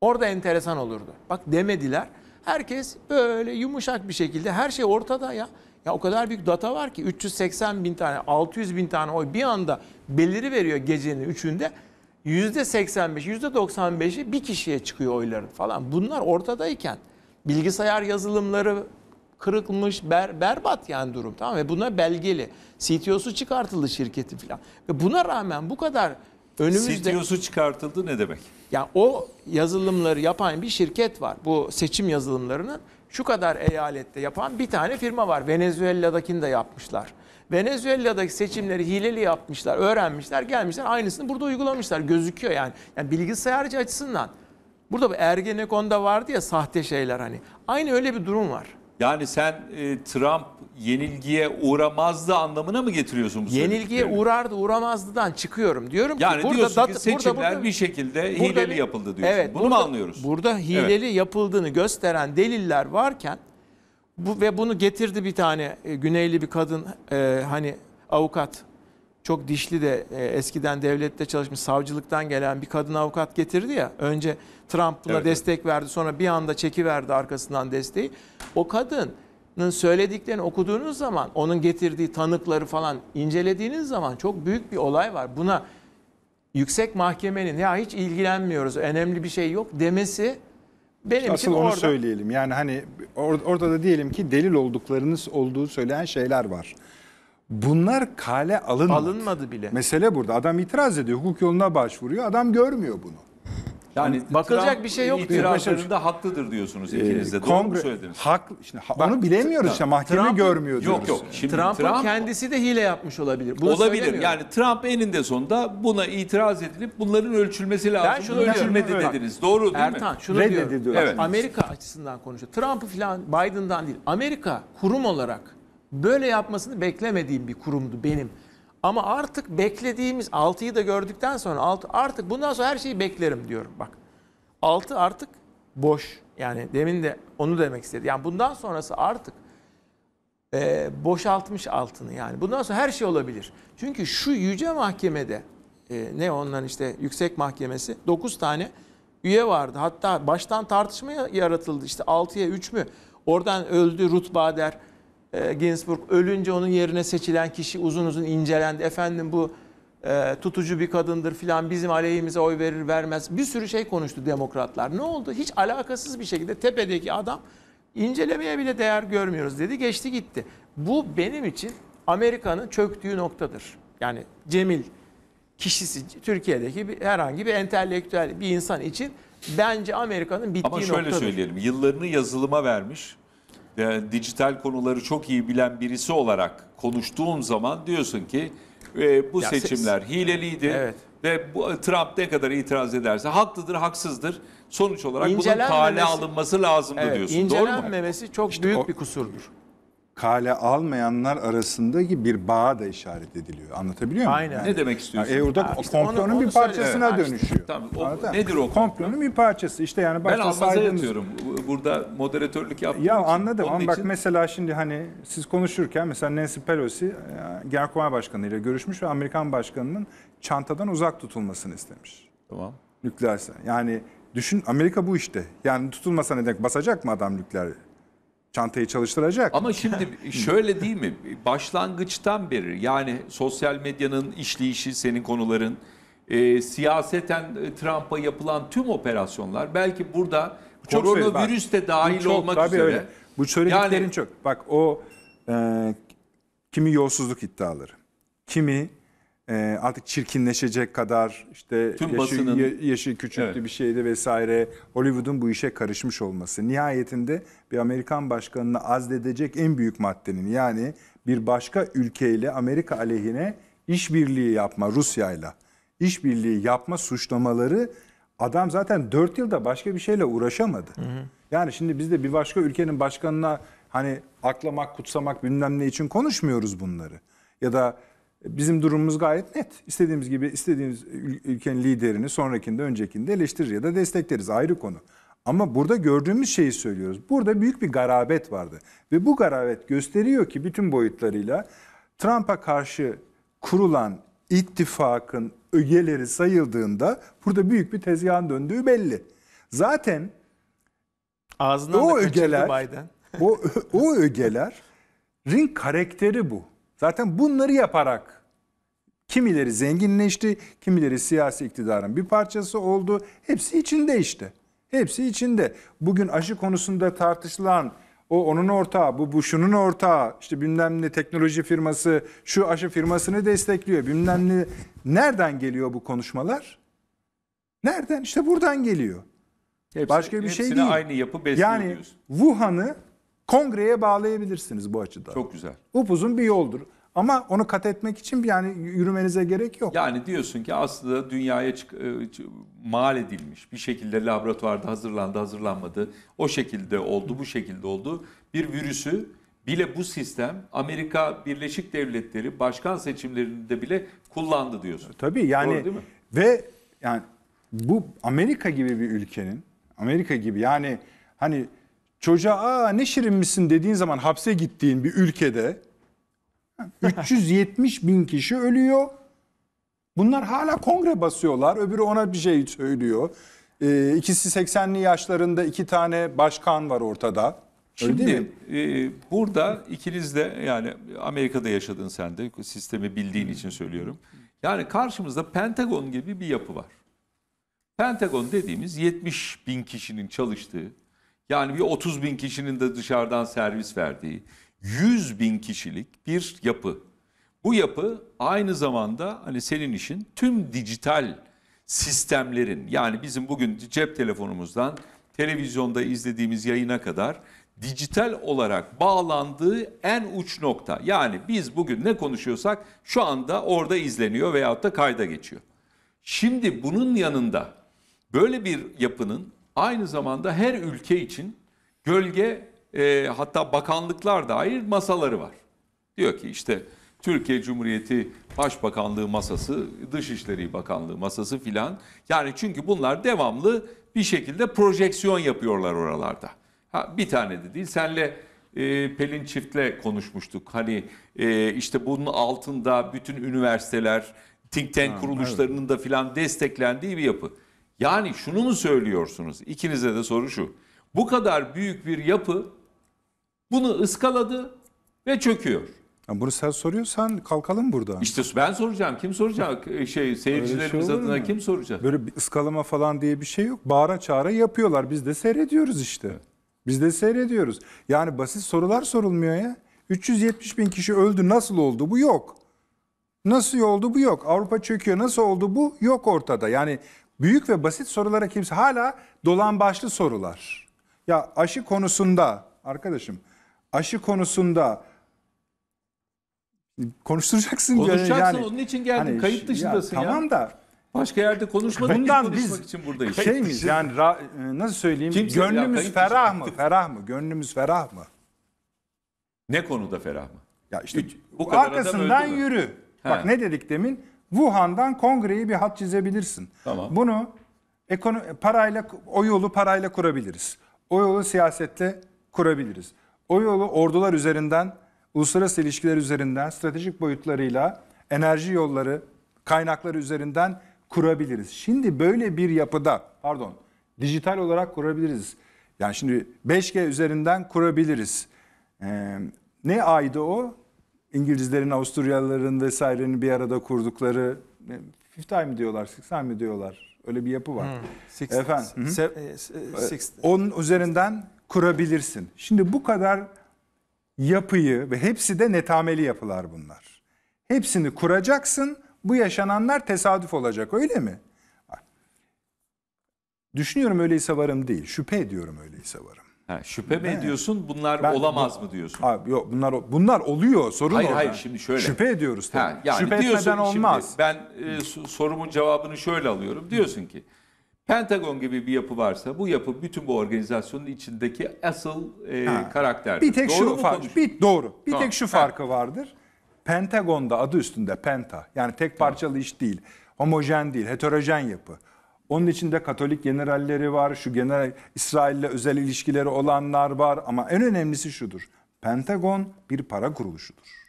Orada enteresan olurdu. Bak demediler. Herkes böyle yumuşak bir şekilde her şey ortada ya. Ya o kadar büyük data var ki 380 bin tane, 600 bin tane oy bir anda beliri veriyor gecenin üçünde. yüzde %85, yüzde %95'i bir kişiye çıkıyor oyların falan. Bunlar ortadayken bilgisayar yazılımları kırıkmış, ber, berbat yani durum tamam ve buna belgeli. CTO'su çıkartıldı şirketi falan. Ve buna rağmen bu kadar önümüzde... CTO'su çıkartıldı ne demek? Yani o yazılımları yapan bir şirket var. Bu seçim yazılımlarının şu kadar eyalette yapan bir tane firma var. Venezuela'dakini de yapmışlar. Venezuela'daki seçimleri hileli yapmışlar, öğrenmişler, gelmişler aynısını burada uygulamışlar. Gözüküyor yani. Yani bilgisayarcı açısından. Burada bu Ergenekon'da vardı ya sahte şeyler hani. Aynı öyle bir durum var. Yani sen e, Trump yenilgiye uğramazdı anlamına mı getiriyorsun bu Yenilgiye uğrardı uğramazdıdan çıkıyorum. Diyorum Yani ki burada diyorsun dat- ki seçimler burada- bir şekilde burada hileli yapıldı diyorsun. Evet, Bunu mu anlıyoruz? Burada hileli yapıldığını gösteren deliller varken bu ve bunu getirdi bir tane e, Güneyli bir kadın e, hani avukat çok dişli de e, eskiden devlette çalışmış savcılıktan gelen bir kadın avukat getirdi ya. Önce Trump buna evet, destek evet. verdi sonra bir anda çekiverdi arkasından desteği. O kadının söylediklerini okuduğunuz zaman onun getirdiği tanıkları falan incelediğiniz zaman çok büyük bir olay var. Buna yüksek mahkemenin ya hiç ilgilenmiyoruz önemli bir şey yok demesi benim işte için asıl onu orada... söyleyelim. Yani hani or orada da diyelim ki delil olduklarınız olduğu söyleyen şeyler var. Bunlar kale alınmadı. Alınmadı bile. Mesele burada. Adam itiraz ediyor. Hukuk yoluna başvuruyor. Adam görmüyor bunu. Yani bakılacak Trump bir şey yok. İtirazlarında şey. haklıdır diyorsunuz ee, ikiniz de. Ee, Doğru mu söylediniz? Hak, işte, ha, Bak, onu bilemiyoruz işte. Mahkeme Trump, görmüyor diyoruz. Yok yok. Şimdi Trump'ın Trump, kendisi de hile yapmış olabilir. Bunu olabilir. Yani Trump eninde sonunda buna itiraz edilip bunların ölçülmesi lazım. Ben şunu ölçülmedi evet. dediniz. Doğru değil Ertan, mi? Ertan şunu Reddedi diyorum. Diyor. Evet. Amerika açısından konuşuyor. Trump'ı falan Biden'dan değil. Amerika kurum olarak böyle yapmasını beklemediğim bir kurumdu benim. Ama artık beklediğimiz 6'yı da gördükten sonra 6 artık bundan sonra her şeyi beklerim diyorum bak. 6 artık boş. Yani demin de onu demek istedi. Yani bundan sonrası artık e, boşaltmış altını yani. Bundan sonra her şey olabilir. Çünkü şu yüce mahkemede e, ne onların işte yüksek mahkemesi 9 tane üye vardı. Hatta baştan tartışma yaratıldı. İşte 6'ya 3 mü? Oradan öldü Rutbader e, Ginsburg ölünce onun yerine seçilen kişi uzun uzun incelendi. Efendim bu e, tutucu bir kadındır filan bizim aleyhimize oy verir vermez. Bir sürü şey konuştu demokratlar. Ne oldu? Hiç alakasız bir şekilde tepedeki adam incelemeye bile değer görmüyoruz dedi geçti gitti. Bu benim için Amerika'nın çöktüğü noktadır. Yani Cemil kişisi Türkiye'deki bir, herhangi bir entelektüel bir insan için bence Amerika'nın bittiği noktadır. Ama şöyle noktadır. söyleyelim yıllarını yazılıma vermiş e, dijital konuları çok iyi bilen birisi olarak konuştuğum zaman diyorsun ki e, bu ya seçimler ses. hileliydi. Evet. Ve bu e, Trump ne kadar itiraz ederse haklıdır, haksızdır. Sonuç olarak bunun kale alınması lazımdı evet, diyorsun. Doğru mu? çok işte büyük o, bir kusurdur kale almayanlar arasındaki bir bağa da işaret ediliyor. Anlatabiliyor muyum? Aynen. Yani, Ne demek istiyorsun? E orada işte komplonun onu- onu bir söyle. parçasına işte, dönüşüyor. tamam. O- Anladın mı? nedir o Komplonun bir parçası. İşte yani Ben başta Burada moderatörlük yaptığım Ya için. anladım Onun ama bak için- mesela şimdi hani siz konuşurken mesela Nancy Pelosi e, Genelkurmay Başkanı ile görüşmüş ve Amerikan Başkanı'nın çantadan uzak tutulmasını istemiş. Tamam. Nükleerse. Yani düşün Amerika bu işte. Yani tutulmasa ne demek basacak mı adam nükleer çantayı çalıştıracak. Ama şimdi şöyle değil mi? Başlangıçtan beri yani sosyal medyanın işleyişi senin konuların e, siyaseten e, Trump'a yapılan tüm operasyonlar belki burada koronavirüs de dahil çok, olmak tabii üzere. Öyle. Bu söylediklerin yani, çok. Bak o e, kimi yolsuzluk iddiaları, kimi e, artık çirkinleşecek kadar işte Tüm yaşı, basının- yaşı küçüktü Evet. bir şeydi vesaire. Hollywood'un bu işe karışmış olması. Nihayetinde bir Amerikan başkanını azledecek en büyük maddenin yani bir başka ülkeyle Amerika aleyhine işbirliği yapma Rusya'yla işbirliği yapma suçlamaları adam zaten 4 yılda başka bir şeyle uğraşamadı. Yani şimdi biz de bir başka ülkenin başkanına hani aklamak, kutsamak bilmem ne için konuşmuyoruz bunları. Ya da Bizim durumumuz gayet net. İstediğimiz gibi istediğimiz ülkenin liderini sonrakinde, öncekinde eleştirir ya da destekleriz ayrı konu. Ama burada gördüğümüz şeyi söylüyoruz. Burada büyük bir garabet vardı. Ve bu garabet gösteriyor ki bütün boyutlarıyla Trump'a karşı kurulan ittifakın ögeleri sayıldığında burada büyük bir tezgahın döndüğü belli. Zaten Ağzından o da ögeler, Biden. o, o ögeler ring karakteri bu. Zaten bunları yaparak Kimileri zenginleşti, kimileri siyasi iktidarın bir parçası oldu. Hepsi içinde işte. Hepsi içinde. Bugün aşı konusunda tartışılan o onun ortağı, bu bu şunun ortağı, işte bilmem ne teknoloji firması, şu aşı firmasını destekliyor, bilmem ne. Nereden geliyor bu konuşmalar? Nereden? İşte buradan geliyor. Hepsi, Başka bir şey değil. aynı yapı besliyor Yani Wuhan'ı kongreye bağlayabilirsiniz bu açıdan. Çok güzel. Upuzun bir yoldur. Ama onu kat etmek için yani yürümenize gerek yok. Yani diyorsun ki aslında dünyaya çık, e, mal edilmiş bir şekilde laboratuvarda hazırlandı hazırlanmadı. O şekilde oldu bu şekilde oldu. Bir virüsü bile bu sistem Amerika Birleşik Devletleri başkan seçimlerinde bile kullandı diyorsun. E, tabii yani Doğru değil mi? ve yani bu Amerika gibi bir ülkenin Amerika gibi yani hani çocuğa Aa, ne şirin misin dediğin zaman hapse gittiğin bir ülkede 370 bin kişi ölüyor. Bunlar hala kongre basıyorlar. Öbürü ona bir şey söylüyor. Ee, ikisi 80'li yaşlarında iki tane başkan var ortada. Öyle Şimdi e, burada ikiniz de yani Amerika'da yaşadın sen de sistemi bildiğin için söylüyorum. Yani karşımızda Pentagon gibi bir yapı var. Pentagon dediğimiz 70 bin kişinin çalıştığı, yani bir 30 bin kişinin de dışarıdan servis verdiği, 100 bin kişilik bir yapı. Bu yapı aynı zamanda hani senin işin tüm dijital sistemlerin yani bizim bugün cep telefonumuzdan televizyonda izlediğimiz yayına kadar dijital olarak bağlandığı en uç nokta. Yani biz bugün ne konuşuyorsak şu anda orada izleniyor veyahut da kayda geçiyor. Şimdi bunun yanında böyle bir yapının aynı zamanda her ülke için gölge e, hatta bakanlıklar dair masaları var. Diyor ki işte Türkiye Cumhuriyeti Başbakanlığı masası, Dışişleri Bakanlığı masası filan. Yani çünkü bunlar devamlı bir şekilde projeksiyon yapıyorlar oralarda. Ha, bir tane de değil. Senle e, Pelin Çift'le konuşmuştuk. Hani e, işte bunun altında bütün üniversiteler, think tank ha, kuruluşlarının evet. da filan desteklendiği bir yapı. Yani şunu mu söylüyorsunuz? İkinize de soru şu. Bu kadar büyük bir yapı bunu ıskaladı ve çöküyor. Yani bunu sen soruyorsan kalkalım burada. İşte ben soracağım. Kim soracak? Ee, şey seyircilerimiz şey adına mu? kim soracak? Böyle bir ıskalama falan diye bir şey yok. Bağıra çağıra yapıyorlar. Biz de seyrediyoruz işte. Biz de seyrediyoruz. Yani basit sorular sorulmuyor ya. 370 bin kişi öldü nasıl oldu bu yok. Nasıl oldu bu yok. Avrupa çöküyor nasıl oldu bu yok ortada. Yani büyük ve basit sorulara kimse hala dolan başlı sorular. Ya aşı konusunda arkadaşım aşı konusunda konuşturacaksın. Konuşacaksın yani, onun için geldin. Hani, kayıt dışındasın ya. Tamam ya. da Başka yerde konuşmadık. Bundan biz, için buradayız. Şey miyiz yani ra, e, nasıl söyleyeyim? Kimse gönlümüz ya, ferah mı? Ferah mı? Gönlümüz ferah mı? Ne konuda ferah mı? Ya işte Üç, bu kadar arkasından yürü. He. Bak ne dedik demin? Wuhan'dan kongreyi bir hat çizebilirsin. Tamam. Bunu ekonomi, parayla o yolu parayla kurabiliriz. O yolu siyasette kurabiliriz. O yolu ordular üzerinden, uluslararası ilişkiler üzerinden, stratejik boyutlarıyla, enerji yolları, kaynakları üzerinden kurabiliriz. Şimdi böyle bir yapıda, pardon, dijital olarak kurabiliriz. Yani şimdi 5G üzerinden kurabiliriz. Ee, ne aydı o? İngilizlerin, Avusturyalıların vesairenin bir arada kurdukları 50 e, mi diyorlar, 60 mi diyorlar? Öyle bir yapı var. Hmm, six, Efendim. Six, six, six, Onun üzerinden kurabilirsin. Şimdi bu kadar yapıyı ve hepsi de netameli yapılar bunlar. Hepsini kuracaksın. Bu yaşananlar tesadüf olacak öyle mi? Düşünüyorum öyleyse varım değil. Şüphe ediyorum öyleyse varım. Ha, şüphe mi ediyorsun? Bunlar ben, olamaz bu, mı diyorsun? Abi yok bunlar bunlar oluyor. Sorun hayır, orada. Hayır şimdi şöyle. Şüphe ediyoruz tabii. Ha, yani şüphe diyorsun, etmeden olmaz. ben e, sorumun cevabını şöyle alıyorum. Diyorsun ki Pentagon gibi bir yapı varsa bu yapı bütün bu organizasyonun içindeki asıl e, karakter. Bir tek Doğru şu fark, bir doğru. Bir Tamam. tek şu Ha. farkı vardır. Pentagon'da adı üstünde penta. Yani tek parçalı iş değil. Homojen değil, heterojen yapı. Onun içinde Katolik generalleri var, şu general İsrail'le özel ilişkileri olanlar var ama en önemlisi şudur. Pentagon bir para kuruluşudur.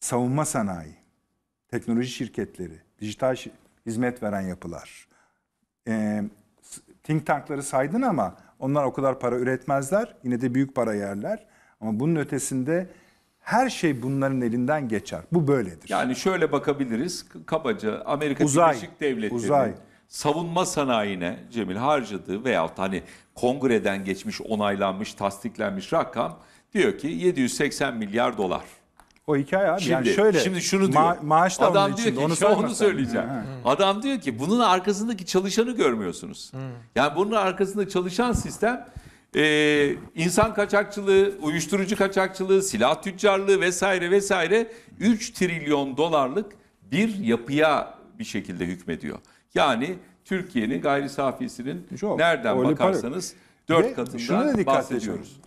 Savunma sanayi, teknoloji şirketleri, dijital hizmet veren yapılar, e, think tankları saydın ama onlar o kadar para üretmezler. Yine de büyük para yerler. Ama bunun ötesinde her şey bunların elinden geçer. Bu böyledir. Yani şöyle bakabiliriz. Kabaca Amerika uzay, Birleşik Devletleri'nin uzay. savunma sanayine Cemil harcadığı veyahut hani kongreden geçmiş, onaylanmış, tasdiklenmiş rakam diyor ki 780 milyar dolar. O hikaye abi. Şimdi, yani şöyle. Şimdi şunu diyor. Ma maaş da adam diyor ki onu, onu söyleyeceğim. Ha. Adam diyor ki bunun arkasındaki çalışanı görmüyorsunuz. Hı. Yani bunun arkasında çalışan sistem e, insan kaçakçılığı, uyuşturucu kaçakçılığı, silah tüccarlığı vesaire vesaire 3 trilyon dolarlık bir yapıya bir şekilde hükmediyor. Yani Türkiye'nin gayri safisinin Çok, nereden bakarsanız para. 4 katından bahsediyoruz.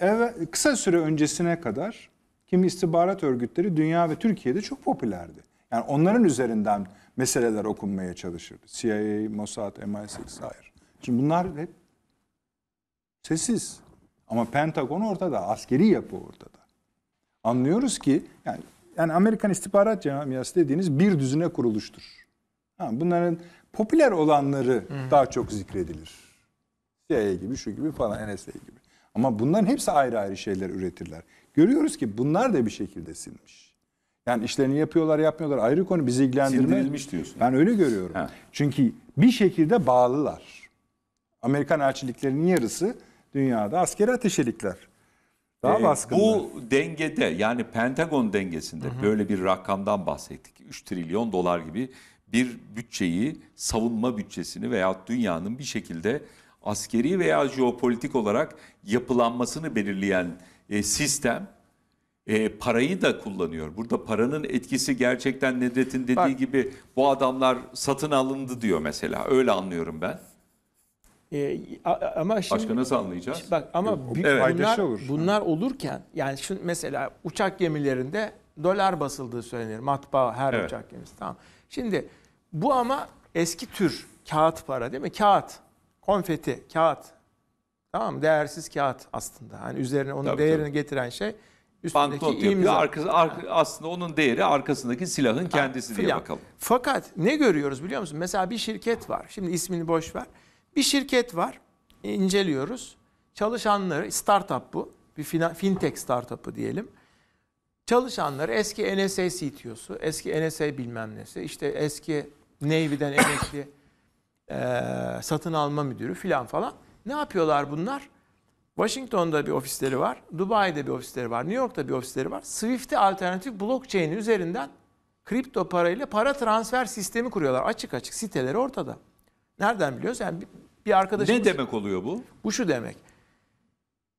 Evet, kısa süre öncesine kadar kimi istihbarat örgütleri dünya ve Türkiye'de çok popülerdi. Yani onların üzerinden meseleler okunmaya çalışırdı. CIA, Mossad, MI6 hayır. Şimdi bunlar hep sessiz. Ama Pentagon ortada, askeri yapı ortada. Anlıyoruz ki yani, yani Amerikan istihbarat camiası dediğiniz bir düzine kuruluştur. Ha, bunların popüler olanları Hı. daha çok zikredilir. CIA gibi, şu gibi falan, NSA gibi. Ama bunların hepsi ayrı ayrı şeyler üretirler. Görüyoruz ki bunlar da bir şekilde silmiş. Yani işlerini yapıyorlar yapmıyorlar ayrı konu bizi ilgilendirmiyor. Sindirilmiş diyorsun. Ben öyle görüyorum. Ha. Çünkü bir şekilde bağlılar. Amerikan elçiliklerinin yarısı dünyada askeri ateşelikler. Daha ee, baskınlar. Bu dengede yani Pentagon dengesinde hı hı. böyle bir rakamdan bahsettik. 3 trilyon dolar gibi bir bütçeyi, savunma bütçesini veya dünyanın bir şekilde askeri veya jeopolitik olarak yapılanmasını belirleyen e, sistem e, parayı da kullanıyor. Burada paranın etkisi gerçekten Nedret'in dediği Bak, gibi bu adamlar satın alındı diyor mesela. Öyle anlıyorum ben. E, ama şimdi, Başka nasıl anlayacağız? Bak ama evet. bunlar, olur. bunlar olurken yani şu mesela uçak gemilerinde dolar basıldığı söylenir. Matbaa her evet. uçak gemisi tamam. Şimdi bu ama eski tür kağıt para değil mi? Kağıt, konfeti, kağıt Tamam mı? Değersiz kağıt aslında. Hani üzerine onun tabii, değerini tabii. getiren şey üstündeki Banknot imza. Yapıyor. Arkası, ar aslında onun değeri arkasındaki silahın kendisi ha, diye bakalım. Fakat ne görüyoruz biliyor musun? Mesela bir şirket var. Şimdi ismini boş ver. Bir şirket var. İnceliyoruz. Çalışanları startup bu. Bir fintech startup'ı diyelim. Çalışanları eski NSA CTO'su, eski NSA bilmem nesi, işte eski Navy'den emekli e, satın alma müdürü filan falan. Ne yapıyorlar bunlar? Washington'da bir ofisleri var, Dubai'de bir ofisleri var, New York'ta bir ofisleri var. Swift'i alternatif blockchain üzerinden kripto parayla para transfer sistemi kuruyorlar. Açık açık siteleri ortada. Nereden biliyoruz? Yani bir arkadaşımız... Ne demek oluyor bu? Bu şu demek.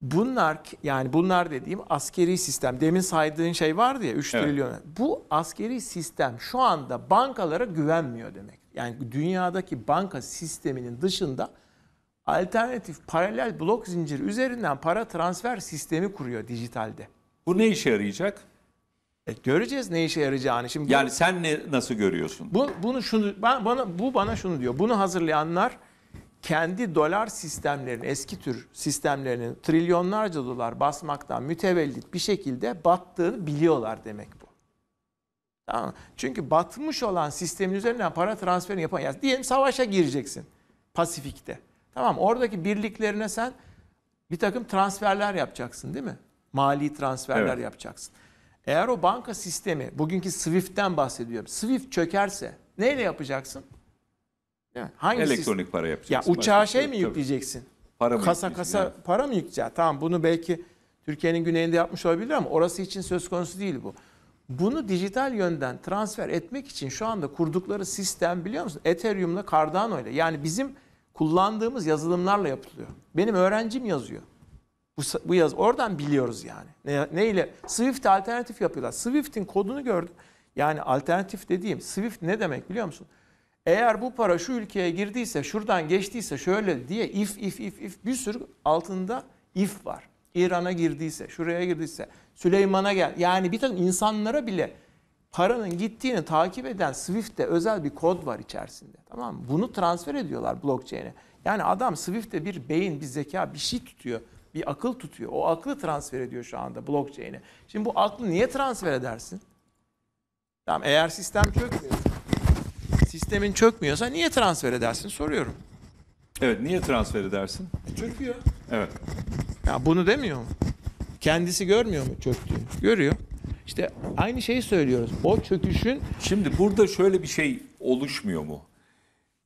Bunlar yani bunlar dediğim askeri sistem. Demin saydığın şey vardı ya 3 evet. trilyon. Bu askeri sistem şu anda bankalara güvenmiyor demek. Yani dünyadaki banka sisteminin dışında alternatif paralel blok zinciri üzerinden para transfer sistemi kuruyor dijitalde. Bu ne işe yarayacak? E, göreceğiz ne işe yarayacağını. Şimdi yani bu, sen ne nasıl görüyorsun? Bu bunu şunu ben, bana bu bana şunu diyor. Bunu hazırlayanlar kendi dolar sistemlerinin eski tür sistemlerinin trilyonlarca dolar basmaktan mütevellit bir şekilde battığını biliyorlar demek bu. Tamam Çünkü batmış olan sistemin üzerinden para transferini yapan yani diyelim savaşa gireceksin Pasifik'te. Tamam oradaki birliklerine sen bir takım transferler yapacaksın değil mi? Mali transferler evet. yapacaksın. Eğer o banka sistemi, bugünkü Swift'ten bahsediyorum. Swift çökerse neyle yapacaksın? Hangi Elektronik sistem? para yapacaksın. Ya uçağa şey. şey mi yükleyeceksin? Tabii. Para mı kasa kasa yani? para mı yükleyeceksin? Tamam bunu belki Türkiye'nin güneyinde yapmış olabilir ama orası için söz konusu değil bu. Bunu dijital yönden transfer etmek için şu anda kurdukları sistem biliyor musun? Ethereum'la Cardano ile yani bizim kullandığımız yazılımlarla yapılıyor. Benim öğrencim yazıyor. Bu, bu yaz oradan biliyoruz yani. Ne, ne ile Swift alternatif yapıyorlar. Swift'in kodunu gördüm. Yani alternatif dediğim Swift ne demek biliyor musun? Eğer bu para şu ülkeye girdiyse, şuradan geçtiyse şöyle diye if if if if bir sürü altında if var. İran'a girdiyse, şuraya girdiyse, Süleyman'a gel. Yani bir takım insanlara bile paranın gittiğini takip eden Swift'te özel bir kod var içerisinde. Tamam mı? Bunu transfer ediyorlar blockchain'e. Yani adam Swift'te bir beyin, bir zeka, bir şey tutuyor. Bir akıl tutuyor. O aklı transfer ediyor şu anda blockchain'e. Şimdi bu aklı niye transfer edersin? Tamam eğer sistem çökmüyor. Sistemin çökmüyorsa niye transfer edersin soruyorum. Evet niye transfer edersin? E, çöküyor. Evet. Ya bunu demiyor mu? Kendisi görmüyor mu çöktüğünü? Görüyor. İşte aynı şeyi söylüyoruz. O çöküşün... Şimdi burada şöyle bir şey oluşmuyor mu?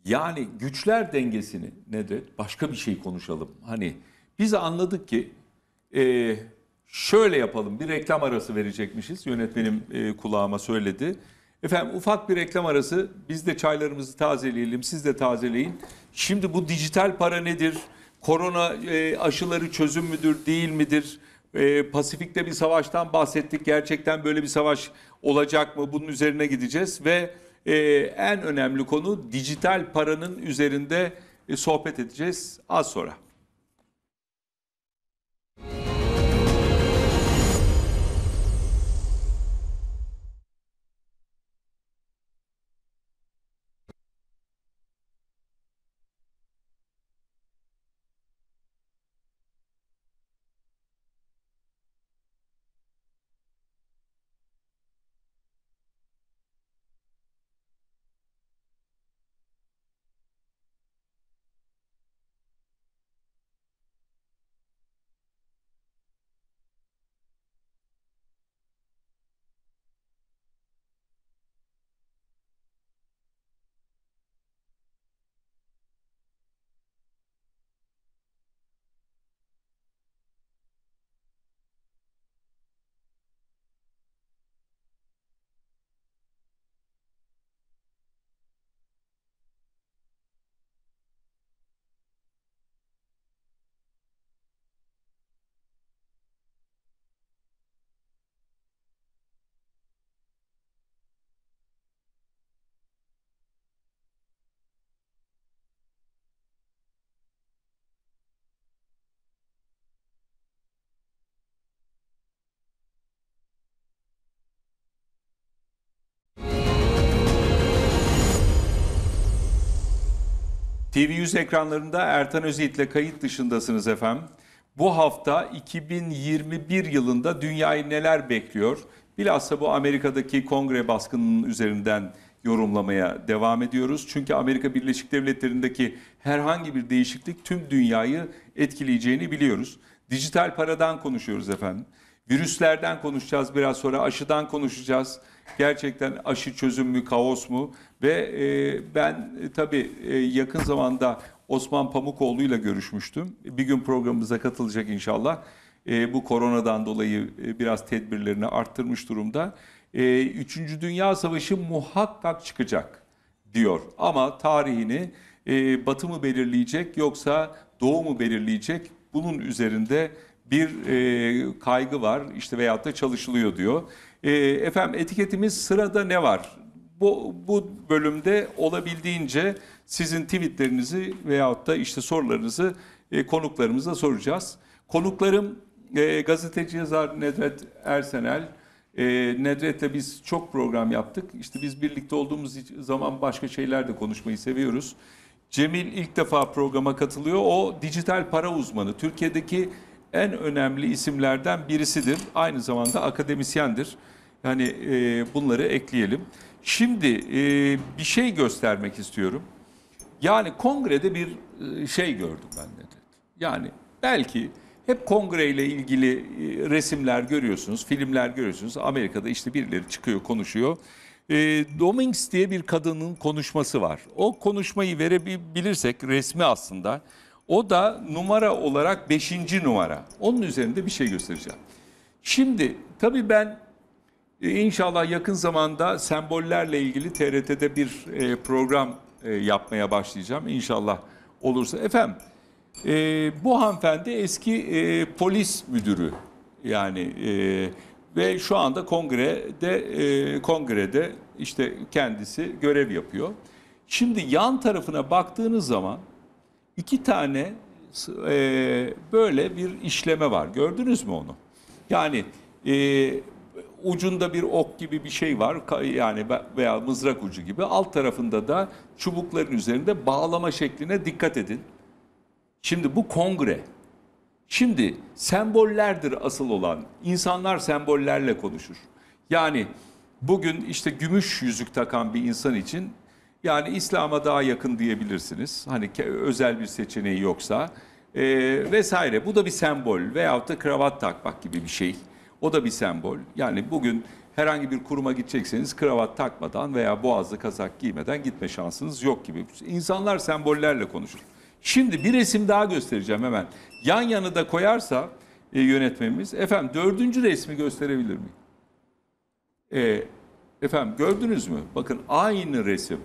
Yani güçler dengesini nedir? Başka bir şey konuşalım. Hani biz anladık ki e, şöyle yapalım. Bir reklam arası verecekmişiz. Yönetmenim e, kulağıma söyledi. Efendim ufak bir reklam arası. Biz de çaylarımızı tazeleyelim. Siz de tazeleyin. Şimdi bu dijital para nedir? Korona e, aşıları çözüm müdür değil midir? Ee, Pasifik'te bir savaştan bahsettik. Gerçekten böyle bir savaş olacak mı? Bunun üzerine gideceğiz ve e, en önemli konu dijital paranın üzerinde e, sohbet edeceğiz az sonra. TV100 ekranlarında Ertan Özyiğit'le kayıt dışındasınız efendim. Bu hafta 2021 yılında dünyayı neler bekliyor? Bilhassa bu Amerika'daki kongre baskınının üzerinden yorumlamaya devam ediyoruz. Çünkü Amerika Birleşik Devletleri'ndeki herhangi bir değişiklik tüm dünyayı etkileyeceğini biliyoruz. Dijital paradan konuşuyoruz efendim. Virüslerden konuşacağız biraz sonra, aşıdan konuşacağız. Gerçekten aşı çözüm mü, kaos mu? Ve e, ben e, tabii e, yakın zamanda Osman Pamukoğlu ile görüşmüştüm. Bir gün programımıza katılacak inşallah. E, bu koronadan dolayı e, biraz tedbirlerini arttırmış durumda. E, Üçüncü Dünya Savaşı muhakkak çıkacak diyor. Ama tarihini e, batı mı belirleyecek yoksa doğu mu belirleyecek bunun üzerinde bir e, kaygı var işte veyahut da çalışılıyor diyor. E, efendim etiketimiz sırada ne var bu, bu bölümde olabildiğince sizin tweetlerinizi veyahut da işte sorularınızı e, konuklarımıza soracağız. Konuklarım e, gazeteci yazar Nedret Ersenel. E, Nedret'le biz çok program yaptık. İşte biz birlikte olduğumuz zaman başka şeyler de konuşmayı seviyoruz. Cemil ilk defa programa katılıyor. O dijital para uzmanı. Türkiye'deki en önemli isimlerden birisidir. Aynı zamanda akademisyendir. Yani e, bunları ekleyelim. Şimdi e, bir şey göstermek istiyorum. Yani kongrede bir e, şey gördüm ben de. Dedi. Yani belki hep kongreyle ilgili e, resimler görüyorsunuz, filmler görüyorsunuz. Amerika'da işte birileri çıkıyor, konuşuyor. E, Domings diye bir kadının konuşması var. O konuşmayı verebilirsek resmi aslında. O da numara olarak beşinci numara. Onun üzerinde bir şey göstereceğim. Şimdi tabii ben e, inşallah yakın zamanda sembollerle ilgili TRT'de bir e, program e, yapmaya başlayacağım. İnşallah olursa. Efendim bu hanımefendi eski polis müdürü yani ve şu anda kongrede kongrede işte kendisi görev yapıyor. Şimdi yan tarafına baktığınız zaman iki tane böyle bir işleme var. Gördünüz mü onu? Yani ucunda bir ok gibi bir şey var yani veya mızrak ucu gibi. Alt tarafında da çubukların üzerinde bağlama şekline dikkat edin. Şimdi bu kongre. Şimdi sembollerdir asıl olan. İnsanlar sembollerle konuşur. Yani bugün işte gümüş yüzük takan bir insan için yani İslam'a daha yakın diyebilirsiniz. Hani özel bir seçeneği yoksa e, vesaire. Bu da bir sembol veyahut da kravat takmak gibi bir şey. O da bir sembol. Yani bugün herhangi bir kuruma gidecekseniz kravat takmadan veya boğazlı kazak giymeden gitme şansınız yok gibi. İnsanlar sembollerle konuşur. Şimdi bir resim daha göstereceğim hemen. Yan yanı da koyarsa e, yönetmemiz. Efendim dördüncü resmi gösterebilir miyim? E, efendim gördünüz mü? Bakın aynı resim.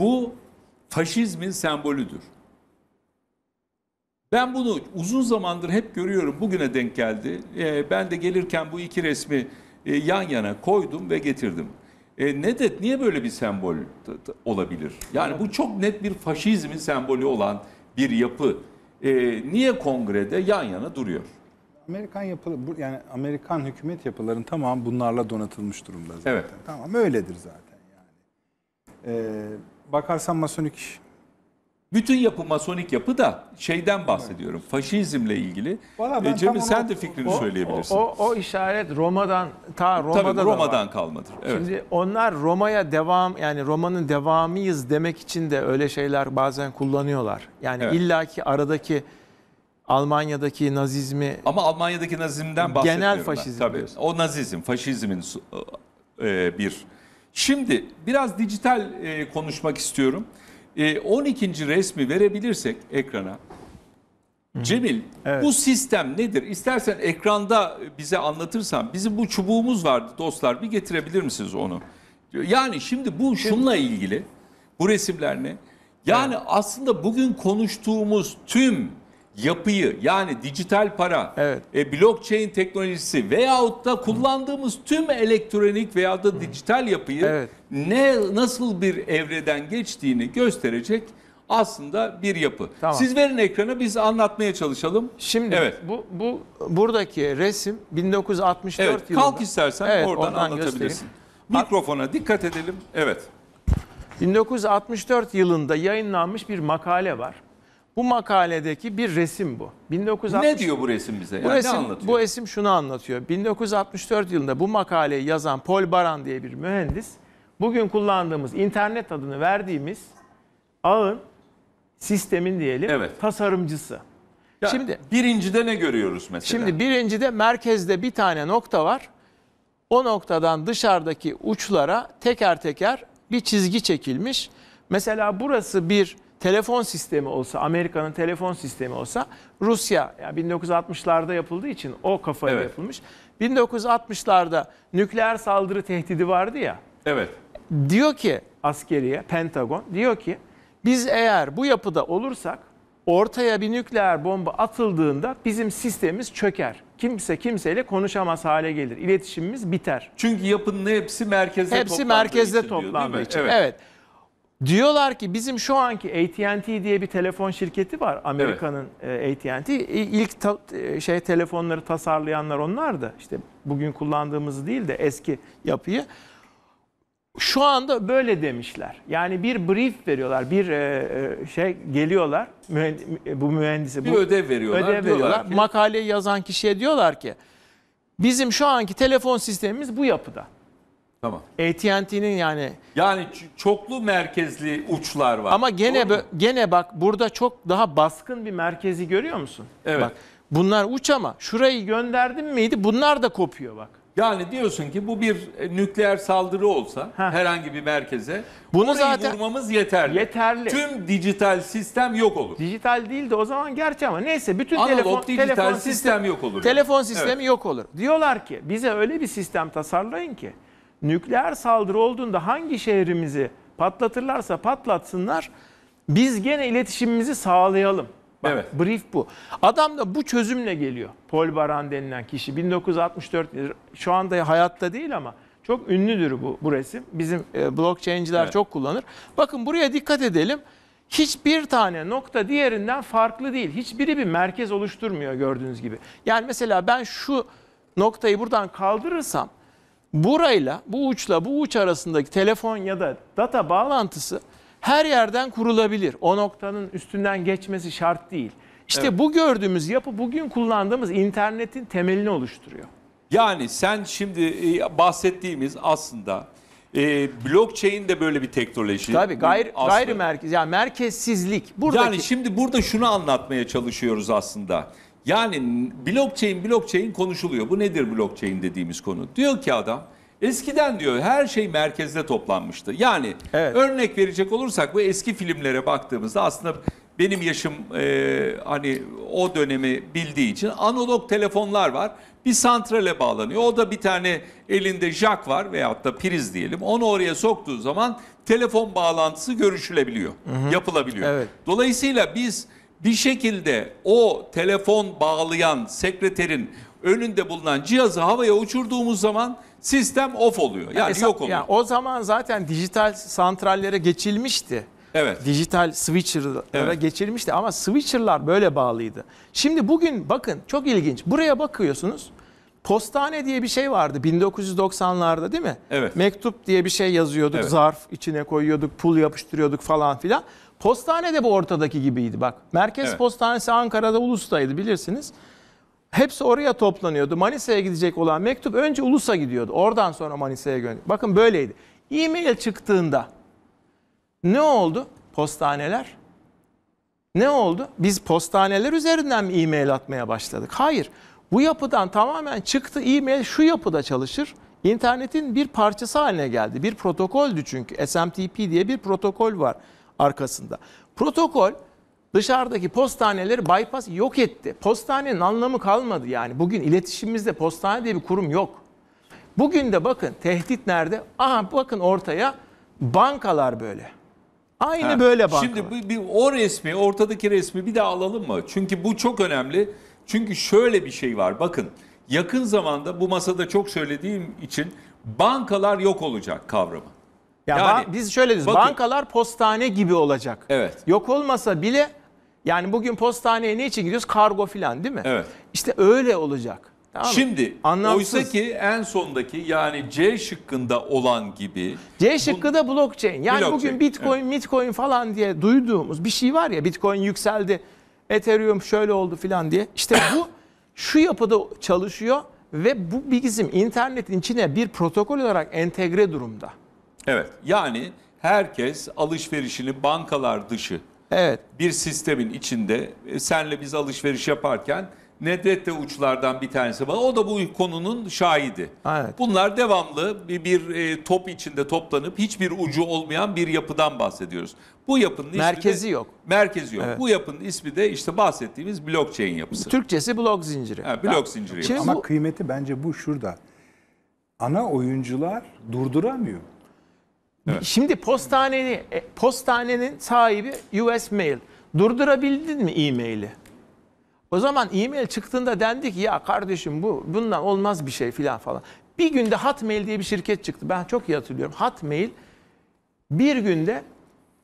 Bu faşizmin sembolüdür. Ben bunu uzun zamandır hep görüyorum. Bugüne denk geldi. E, ben de gelirken bu iki resmi e, yan yana koydum ve getirdim. E, nedet niye böyle bir sembol olabilir? Yani bu çok net bir faşizmin sembolü olan bir yapı. E, niye kongrede yan yana duruyor? Amerikan yapı, yani Amerikan hükümet yapıların tamam bunlarla donatılmış durumda zaten. Evet. Tamam öyledir zaten yani. Ee, bakarsan masonik bütün yapı masonik yapı da şeyden bahsediyorum. Faşizmle ilgili. Valla ben e, Cemil tam ona- sen de fikrini söyleyebilirsin. O, o işaret Roma'dan ta Roma'da Tabii da var. Roma'dan kalmadır. Evet. Şimdi onlar Roma'ya devam yani Roma'nın devamıyız demek için de öyle şeyler bazen kullanıyorlar. Yani Evet. illaki aradaki Almanya'daki nazizmi Ama Almanya'daki nazizmden bahsetmiyorum Genel faşizm Tabii. O nazizm, faşizmin e, bir. Şimdi biraz dijital e, konuşmak istiyorum. 12. Ee, resmi verebilirsek ekrana. Cemil evet. bu sistem nedir? İstersen ekranda bize anlatırsan bizim bu çubuğumuz vardı dostlar bir getirebilir misiniz onu? Yani şimdi bu şunla ilgili bu resimler ne? Yani evet. aslında bugün konuştuğumuz tüm yapıyı yani dijital para, evet. e, blockchain teknolojisi veyahut da kullandığımız tüm elektronik veya da dijital yapıyı evet. ne nasıl bir evreden geçtiğini gösterecek aslında bir yapı. Tamam. Siz verin ekranı, biz anlatmaya çalışalım. Şimdi evet. bu bu buradaki resim 1964 evet, yılında. Kalk istersen evet, oradan, oradan anlatabilirsin. Göstereyim. Mikrofona dikkat edelim. Evet. 1964 yılında yayınlanmış bir makale var. Bu makaledeki bir resim bu. 1960, ne diyor bu resim bize? Yani bu, resim, ne anlatıyor? bu resim şunu anlatıyor. 1964 yılında bu makaleyi yazan Paul Baran diye bir mühendis, bugün kullandığımız internet adını verdiğimiz ağın, sistemin diyelim evet. tasarımcısı. Ya şimdi birincide ne görüyoruz mesela? Şimdi birincide merkezde bir tane nokta var. O noktadan dışarıdaki uçlara teker teker bir çizgi çekilmiş. Mesela burası bir telefon sistemi olsa, Amerika'nın telefon sistemi olsa Rusya yani 1960'larda yapıldığı için o kafaya evet. yapılmış. 1960'larda nükleer saldırı tehdidi vardı ya. Evet. Diyor ki askeriye, Pentagon diyor ki biz eğer bu yapıda olursak ortaya bir nükleer bomba atıldığında bizim sistemimiz çöker. Kimse kimseyle konuşamaz hale gelir. İletişimimiz biter. Çünkü yapının hepsi merkezde hepsi toplandığı merkezde için toplandığı için. Evet. evet. Diyorlar ki bizim şu anki AT&T diye bir telefon şirketi var. Amerika'nın evet. AT&T. ilk ta, e, şey telefonları tasarlayanlar onlardı. İşte bugün kullandığımız değil de eski yapıyı. Şu anda böyle demişler. Yani bir brief veriyorlar, bir e, e, şey geliyorlar mühend bu mühendise. Bir ödev veriyorlar. Ödev veriyorlar. Ki... Makaleyi yazan kişiye diyorlar ki bizim şu anki telefon sistemimiz bu yapıda. Tamam. AT&T'nin yani Yani çoklu merkezli uçlar var. ama gene Doğru gene bak burada çok daha baskın bir merkezi görüyor musun? Evet. Bak bunlar uç ama şurayı gönderdim miydi? Bunlar da kopuyor bak. yani diyorsun ki bu bir e, nükleer saldırı olsa Heh. herhangi bir merkeze Bunu orayı zaten- vurmamız yeterli. Yeterli. Tüm dijital sistem yok olur. Dijital değil de o zaman gerçi ama neyse bütün Analog telefon dijital telefon sistem yok olur. Telefon sistemi Evet. yok olur. Diyorlar ki bize öyle bir sistem tasarlayın ki nükleer saldırı olduğunda hangi şehrimizi patlatırlarsa patlatsınlar biz gene iletişimimizi sağlayalım. Bak, evet. Brief bu. Adam da bu çözümle geliyor. Paul Baran denilen kişi 1964 şu anda hayatta değil ama çok ünlüdür bu, bu resim. Bizim e, blockchain'ciler evet. çok kullanır. Bakın buraya dikkat edelim. Hiçbir tane nokta diğerinden farklı değil. Hiçbiri bir merkez oluşturmuyor gördüğünüz gibi. Yani mesela ben şu noktayı buradan kaldırırsam Burayla bu uçla bu uç arasındaki telefon ya da data bağlantısı her yerden kurulabilir. O noktanın üstünden geçmesi şart değil. İşte evet. bu gördüğümüz yapı bugün kullandığımız internetin temelini oluşturuyor. Yani sen şimdi e, bahsettiğimiz aslında e, blockchain de böyle bir teknoloji. Tabii gayri, gayri merkez yani merkezsizlik. Buradaki... Yani şimdi burada şunu anlatmaya çalışıyoruz aslında. Yani blockchain blockchain konuşuluyor. Bu nedir blockchain dediğimiz konu? Diyor ki adam eskiden diyor her şey merkezde toplanmıştı. Yani evet. örnek verecek olursak bu eski filmlere baktığımızda aslında benim yaşım e, hani o dönemi bildiği için analog telefonlar var. Bir santrale bağlanıyor. O da bir tane elinde jack var veyahut da priz diyelim. Onu oraya soktuğu zaman telefon bağlantısı görüşülebiliyor, hı hı. yapılabiliyor. Evet. Dolayısıyla biz bir şekilde o telefon bağlayan sekreterin önünde bulunan cihazı havaya uçurduğumuz zaman sistem off oluyor. Yani, yani yok oluyor. Yani o zaman zaten dijital santrallere geçilmişti. Evet. Dijital switcher'lara evet. geçilmişti ama switcher'lar böyle bağlıydı. Şimdi bugün bakın çok ilginç. Buraya bakıyorsunuz. Postane diye bir şey vardı 1990'larda değil mi? Evet. Mektup diye bir şey yazıyorduk, evet. zarf içine koyuyorduk, pul yapıştırıyorduk falan filan. Postane de bu ortadaki gibiydi bak. Merkez evet. Postanesi Ankara'da Ulus'taydı bilirsiniz. Hepsi oraya toplanıyordu. Manisa'ya gidecek olan mektup önce Ulus'a gidiyordu. Oradan sonra Manisa'ya gönderiyordu. Bakın böyleydi. E-mail çıktığında ne oldu? Postaneler. Ne oldu? Biz postaneler üzerinden mi e-mail atmaya başladık? Hayır. Bu yapıdan tamamen çıktı e-mail şu yapıda çalışır. İnternetin bir parçası haline geldi. Bir protokoldü çünkü. SMTP diye bir protokol var arkasında. Protokol dışarıdaki postaneleri bypass yok etti. Postanenin anlamı kalmadı yani. Bugün iletişimimizde postane diye bir kurum yok. Bugün de bakın tehdit nerede? Aha bakın ortaya bankalar böyle. Aynı ha, böyle bankalar. Şimdi bu, bir, o resmi, ortadaki resmi bir daha alalım mı? Çünkü bu çok önemli. Çünkü şöyle bir şey var. Bakın yakın zamanda bu masada çok söylediğim için bankalar yok olacak kavramı. Ya Yani- biz şöyle diyoruz. Bakın- bankalar postane gibi olacak. Evet. Yok olmasa bile yani bugün postaneye ne için gidiyoruz? Kargo filan değil mi? Evet. İşte öyle olacak. Tamam Şimdi Anlamsız. oysa ki en sondaki yani C şıkkında olan gibi C şıkkı da blockchain. Yani Blockchain, bugün bitcoin, bitcoin falan diye duyduğumuz bir şey var ya bitcoin yükseldi, ethereum şöyle oldu filan diye. İşte bu şu yapıda çalışıyor ve bu bizim internetin içine bir protokol olarak entegre durumda. Evet. Yani herkes alışverişini bankalar dışı Evet. bir sistemin içinde e, senle biz alışveriş yaparken Nedret de uçlardan bir tanesi var. O da bu konunun şahidi. Evet. Bunlar devamlı bir, bir, e, top içinde toplanıp hiçbir ucu olmayan bir yapıdan bahsediyoruz. Bu yapının ismi Merkezi de, yok. Merkezi yok. Evet. Bu yapının ismi de işte bahsettiğimiz blockchain yapısı. Türkçesi blok zinciri. Ha, blok zinciri Şimdi yapısı. Ama kıymeti bence bu şurada. Ana oyuncular durduramıyor. Evet. Şimdi postane, e, postanenin sahibi US Mail. Durdurabildin mi e-maili? O zaman e-mail çıktığında dendi ki ya kardeşim bu bundan olmaz bir şey filan falan. Bir günde Hotmail diye bir şirket çıktı. Ben çok iyi hatırlıyorum. Hotmail bir günde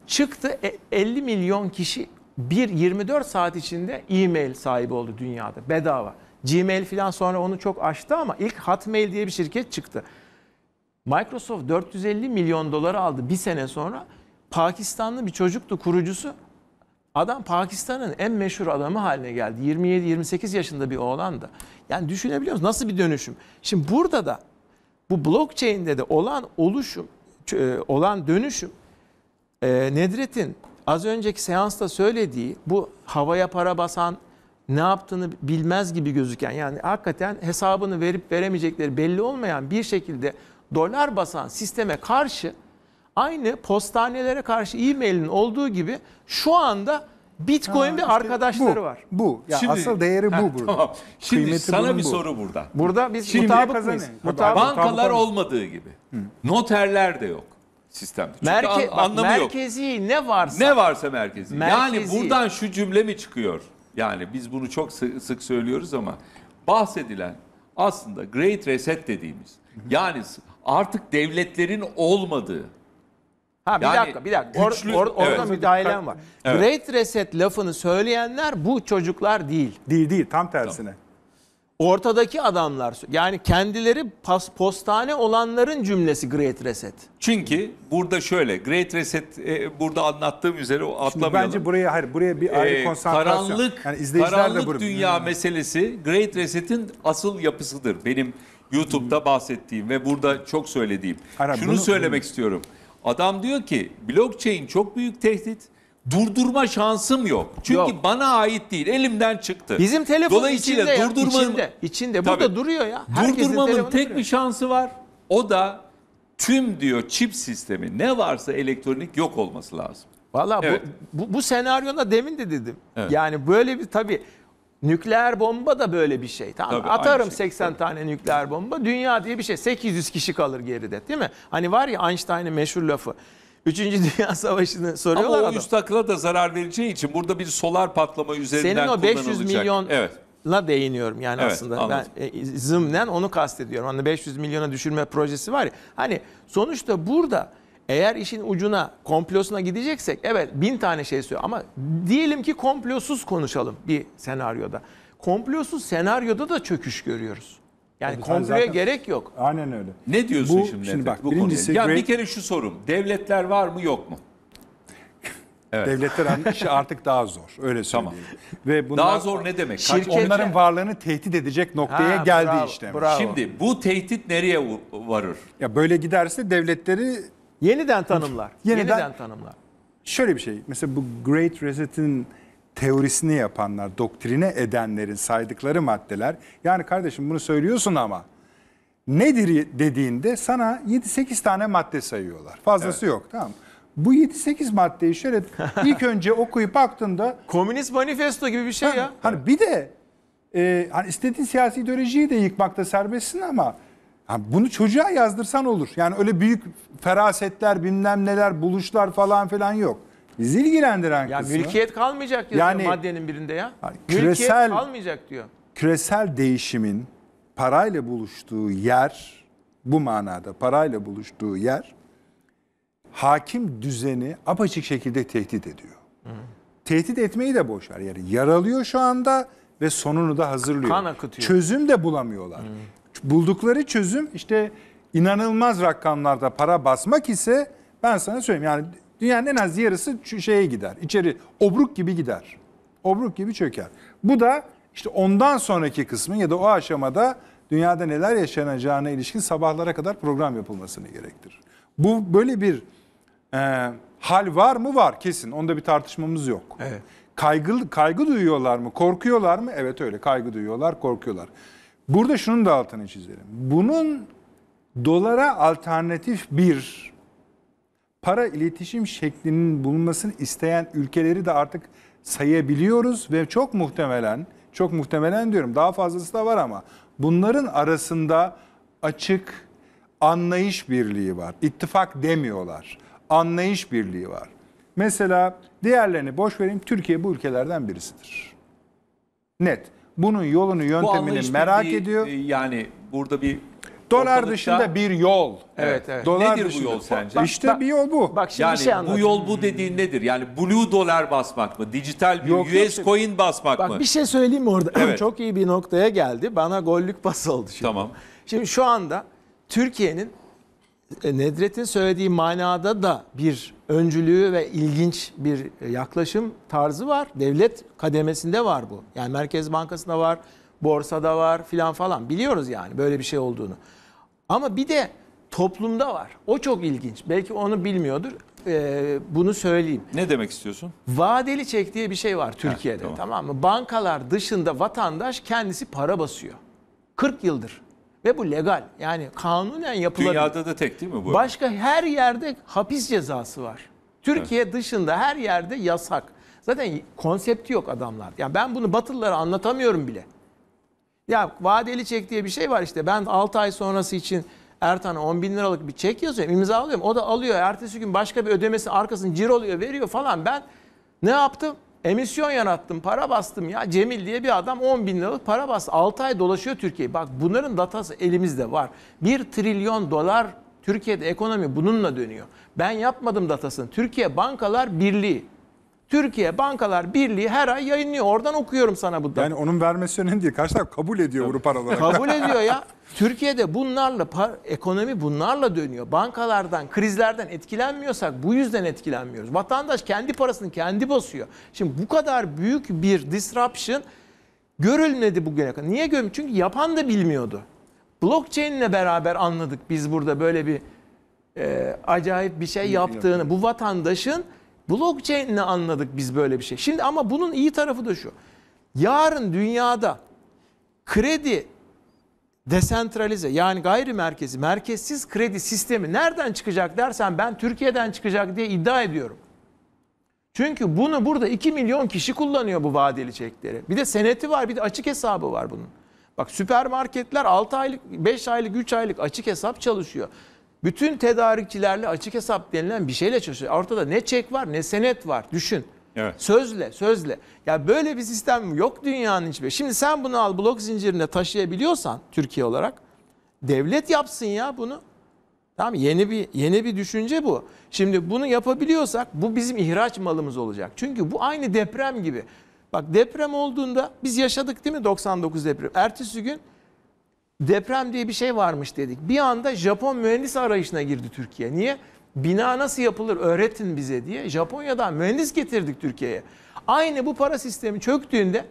çıktı 50 e, milyon kişi bir 24 saat içinde e-mail sahibi oldu dünyada bedava. Gmail filan sonra onu çok aştı ama ilk Hotmail diye bir şirket çıktı. Microsoft 450 milyon dolar aldı bir sene sonra. Pakistanlı bir çocuktu kurucusu. Adam Pakistan'ın en meşhur adamı haline geldi. 27-28 yaşında bir oğlan da. Yani düşünebiliyor musunuz? Nasıl bir dönüşüm? Şimdi burada da bu blockchain'de de olan oluşum, e, olan dönüşüm e, Nedret'in az önceki seansta söylediği bu havaya para basan ne yaptığını bilmez gibi gözüken yani hakikaten hesabını verip veremeyecekleri belli olmayan bir şekilde dolar basan sisteme karşı aynı postanelere karşı e-mailin olduğu gibi şu anda Bitcoin ha, bir işte arkadaşları bu, var. Bu. Ya Şimdi, asıl değeri bu burada. Tamam. Şimdi Kıymeti sana bir bu. soru burada. Burada biz Şimdi, mutabık mıyız? Mutabık, bankalar mutabık olmadığı gibi. Noterler de yok sistemde. Çünkü Merke, an, bak, merkezi yok. ne varsa. Ne varsa merkezi. merkezi. Yani buradan şu cümle mi çıkıyor? Yani biz bunu çok sık, sık söylüyoruz ama bahsedilen aslında Great Reset dediğimiz yani artık devletlerin olmadığı. Ha bir yani, dakika bir dakika. Or, güçlü, or, orada evet. müdahalem var. Evet. Great Reset lafını söyleyenler bu çocuklar değil. Değil değil tam tersine. Ortadaki adamlar yani kendileri pas, postane olanların cümlesi Great Reset. Çünkü burada şöyle Great Reset e, burada anlattığım üzere atlamayalım. Şimdi bence buraya hayır buraya bir ayrı ee, konsantrasyon. Karanlık, yani karanlık dünya meselesi Great Reset'in asıl yapısıdır. Benim YouTube'da bahsettiğim ve burada çok söylediğim. Ara, Şunu bunu- söylemek istiyorum. Adam diyor ki blockchain çok büyük tehdit. Durdurma şansım yok. Çünkü Yok. bana ait değil. Elimden çıktı. Bizim telefon Dolayısıyla içinde ya, durdurmanın- içinde, içinde. Burada duruyor ya. Herkesin Durdurmanın tek duruyor. bir şansı var. O da tüm diyor çip sistemi ne varsa elektronik yok olması lazım. Valla Evet. bu, bu, bu senaryoda demin de dedim. Evet. Yani böyle bir tabii Nükleer bomba da böyle bir şey. Tamam Tabii, atarım şey. 80 tane nükleer bomba. Dünya diye bir şey 800 kişi kalır geride değil mi? Hani var ya Einstein'ın meşhur lafı. Üçüncü Dünya Savaşı'nı soruyorlar Ama o adam. üst akıla da zarar vereceği için burada bir solar patlama üzerinden Senin o 500 milyon evet. değiniyorum yani evet, aslında anladım. ben e, zımnen onu kastediyorum. Hani 500 milyona düşürme projesi var ya. Hani sonuçta burada eğer işin ucuna, komplosuna gideceksek evet bin tane şey söylüyor ama diyelim ki komplosuz konuşalım bir senaryoda. Komplosuz senaryoda da çöküş görüyoruz. Yani Tabii, komploya zaten- gerek yok. Aynen öyle. Ne diyorsun Bu- şimdi? şimdi bak, bu birincisi Ya bir kere şu sorum. Devletler var mı yok mu? Devletler hani işi artık daha zor. Öyle söyleyeyim. Ve bunlar, Daha zor ne demek? Kaç- Onların varlığını tehdit edecek noktaya Ha, geldi bravo, işte. bravo. Şimdi bu tehdit nereye varır? Ya böyle giderse devletleri Yeniden tanımlar. Yeniden, yeniden tanımlar. Şöyle bir şey. Mesela bu Great Reset'in teorisini yapanlar, doktrine edenlerin saydıkları maddeler. Yani kardeşim bunu söylüyorsun ama nedir dediğinde sana 7-8 tane madde sayıyorlar. Fazlası evet. yok tamam Bu 7-8 maddeyi şöyle ilk önce okuyup baktığında... Komünist manifesto gibi bir şey hani, ya. Hani bir de e, hani istediğin siyasi ideolojiyi de yıkmakta serbestsin ama yani bunu çocuğa yazdırsan olur. Yani öyle büyük ferasetler, bilmem neler, buluşlar falan filan yok. Bizi ilgilendiren ya kısmı. Mülkiyet kalmayacak diyor yani, maddenin birinde ya. Küresel, mülkiyet kalmayacak diyor. Küresel değişimin parayla buluştuğu yer, bu manada parayla buluştuğu yer, hakim düzeni apaçık şekilde tehdit ediyor. Hı. Tehdit etmeyi de boşver. Yani yaralıyor şu anda ve sonunu da hazırlıyor. Kan akıtıyor. Çözüm de bulamıyorlar. Hmm buldukları çözüm işte inanılmaz rakamlarda para basmak ise ben sana söyleyeyim yani dünyanın en az yarısı şeye gider. İçeri obruk gibi gider. Obruk gibi çöker. Bu da işte ondan sonraki kısmı ya da o aşamada dünyada neler yaşanacağına ilişkin sabahlara kadar program yapılmasını gerektirir. Bu böyle bir e, hal var mı? Var kesin. Onda bir tartışmamız yok. Evet. Kaygı, kaygı duyuyorlar mı? Korkuyorlar mı? Evet öyle. Kaygı duyuyorlar, korkuyorlar. Burada şunun da altını çizelim. Bunun dolara alternatif bir para iletişim şeklinin bulunmasını isteyen ülkeleri de artık sayabiliyoruz ve çok muhtemelen, çok muhtemelen diyorum daha fazlası da var ama bunların arasında açık anlayış birliği var. İttifak demiyorlar. Anlayış birliği var. Mesela diğerlerini boş vereyim Türkiye bu ülkelerden birisidir. Net bunun yolunu yöntemini anlayış merak bildiği, ediyor. E, yani burada bir Dolar ortalıkta- dışında bir yol. Evet, evet. Dolar Nedir bu yol sence? İşte bir yol bu. Bak şimdi yani bir şey bu yol bu dediğin nedir? Yani blue dolar basmak mı? Dijital bir Yok, yok. US coin basmak Bak mı? bir şey söyleyeyim mi orada? Evet. Çok iyi bir noktaya geldi. Bana gollük pas oldu şimdi. Tamam. Şimdi şu anda Türkiye'nin e, Nedret'in söylediği manada da bir öncülüğü ve ilginç bir e, yaklaşım tarzı var. Devlet kademesinde var bu. Yani Merkez Bankası'nda var, borsada var filan falan. Biliyoruz yani böyle bir şey olduğunu. Ama bir de toplumda var. O çok ilginç. Belki onu bilmiyordur. Ee, bunu söyleyeyim. Ne demek istiyorsun? Vadeli çek diye bir şey var Türkiye'de. Evet, tamam. tamam mı? Bankalar dışında vatandaş kendisi para basıyor. 40 yıldır. Ve bu legal. Yani kanunen yapılabilir. Dünyada da tek değil mi bu? Başka her yerde hapis cezası var. Türkiye evet. dışında her yerde yasak. Zaten konsepti yok adamlar. Yani ben bunu Batılılara anlatamıyorum bile. Ya vadeli çek diye bir şey var işte. Ben 6 ay sonrası için Ertan'a 10 bin liralık bir çek yazıyorum. imza alıyorum O da alıyor. Ertesi gün başka bir ödemesi arkasını ciroluyor veriyor falan. Ben ne yaptım? Emisyon yarattım, para bastım ya. Cemil diye bir adam 10 bin liralık para bastı. 6 ay dolaşıyor Türkiye. Bak bunların datası elimizde var. 1 trilyon dolar Türkiye'de ekonomi bununla dönüyor. Ben yapmadım datasını. Türkiye Bankalar Birliği. Türkiye Bankalar Birliği her ay yayınlıyor. Oradan okuyorum sana bu da. Yani onun vermesi önemli değil. Karşı kabul ediyor bunu paraları. Kabul ediyor ya. Türkiye'de bunlarla ekonomi bunlarla dönüyor. Bankalardan, krizlerden etkilenmiyorsak bu yüzden etkilenmiyoruz. Vatandaş kendi parasını kendi basıyor. Şimdi bu kadar büyük bir disruption görülmedi bugüne kadar. Niye görmedi? Çünkü yapan da bilmiyordu. Blockchain ile beraber anladık biz burada böyle bir e, acayip bir şey yaptığını. Bu vatandaşın blockchain ile anladık biz böyle bir şey. Şimdi ama bunun iyi tarafı da şu. Yarın dünyada kredi desentralize yani gayri merkezi, merkezsiz kredi sistemi nereden çıkacak dersen ben Türkiye'den çıkacak diye iddia ediyorum. Çünkü bunu burada 2 milyon kişi kullanıyor bu vadeli çekleri. Bir de seneti var, bir de açık hesabı var bunun. Bak süpermarketler 6 aylık, 5 aylık, 3 aylık açık hesap çalışıyor. Bütün tedarikçilerle açık hesap denilen bir şeyle çalışıyor. Ortada ne çek var ne senet var. Düşün. Evet. Sözle, sözle. Ya böyle bir sistem yok dünyanın hiçbir. Şimdi sen bunu al blok zincirine taşıyabiliyorsan Türkiye olarak devlet yapsın ya bunu. Tamam yeni bir yeni bir düşünce bu. Şimdi bunu yapabiliyorsak bu bizim ihraç malımız olacak. Çünkü bu aynı deprem gibi. Bak deprem olduğunda biz yaşadık değil mi 99 deprem. Ertesi gün deprem diye bir şey varmış dedik. Bir anda Japon mühendis arayışına girdi Türkiye. Niye? Bina nasıl yapılır öğretin bize diye Japonya'dan mühendis getirdik Türkiye'ye. Aynı bu para sistemi çöktüğünde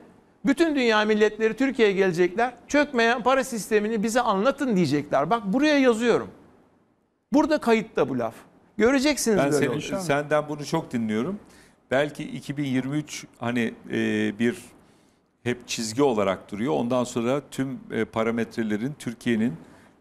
bütün dünya milletleri Türkiye'ye gelecekler. Çökmeyen para sistemini bize anlatın diyecekler. Bak buraya yazıyorum. Burada kayıtta bu laf. Göreceksiniz ben böyle senin, Senden bunu çok dinliyorum. Belki 2023 hani e, bir hep çizgi olarak duruyor. Ondan sonra tüm e, parametrelerin Türkiye'nin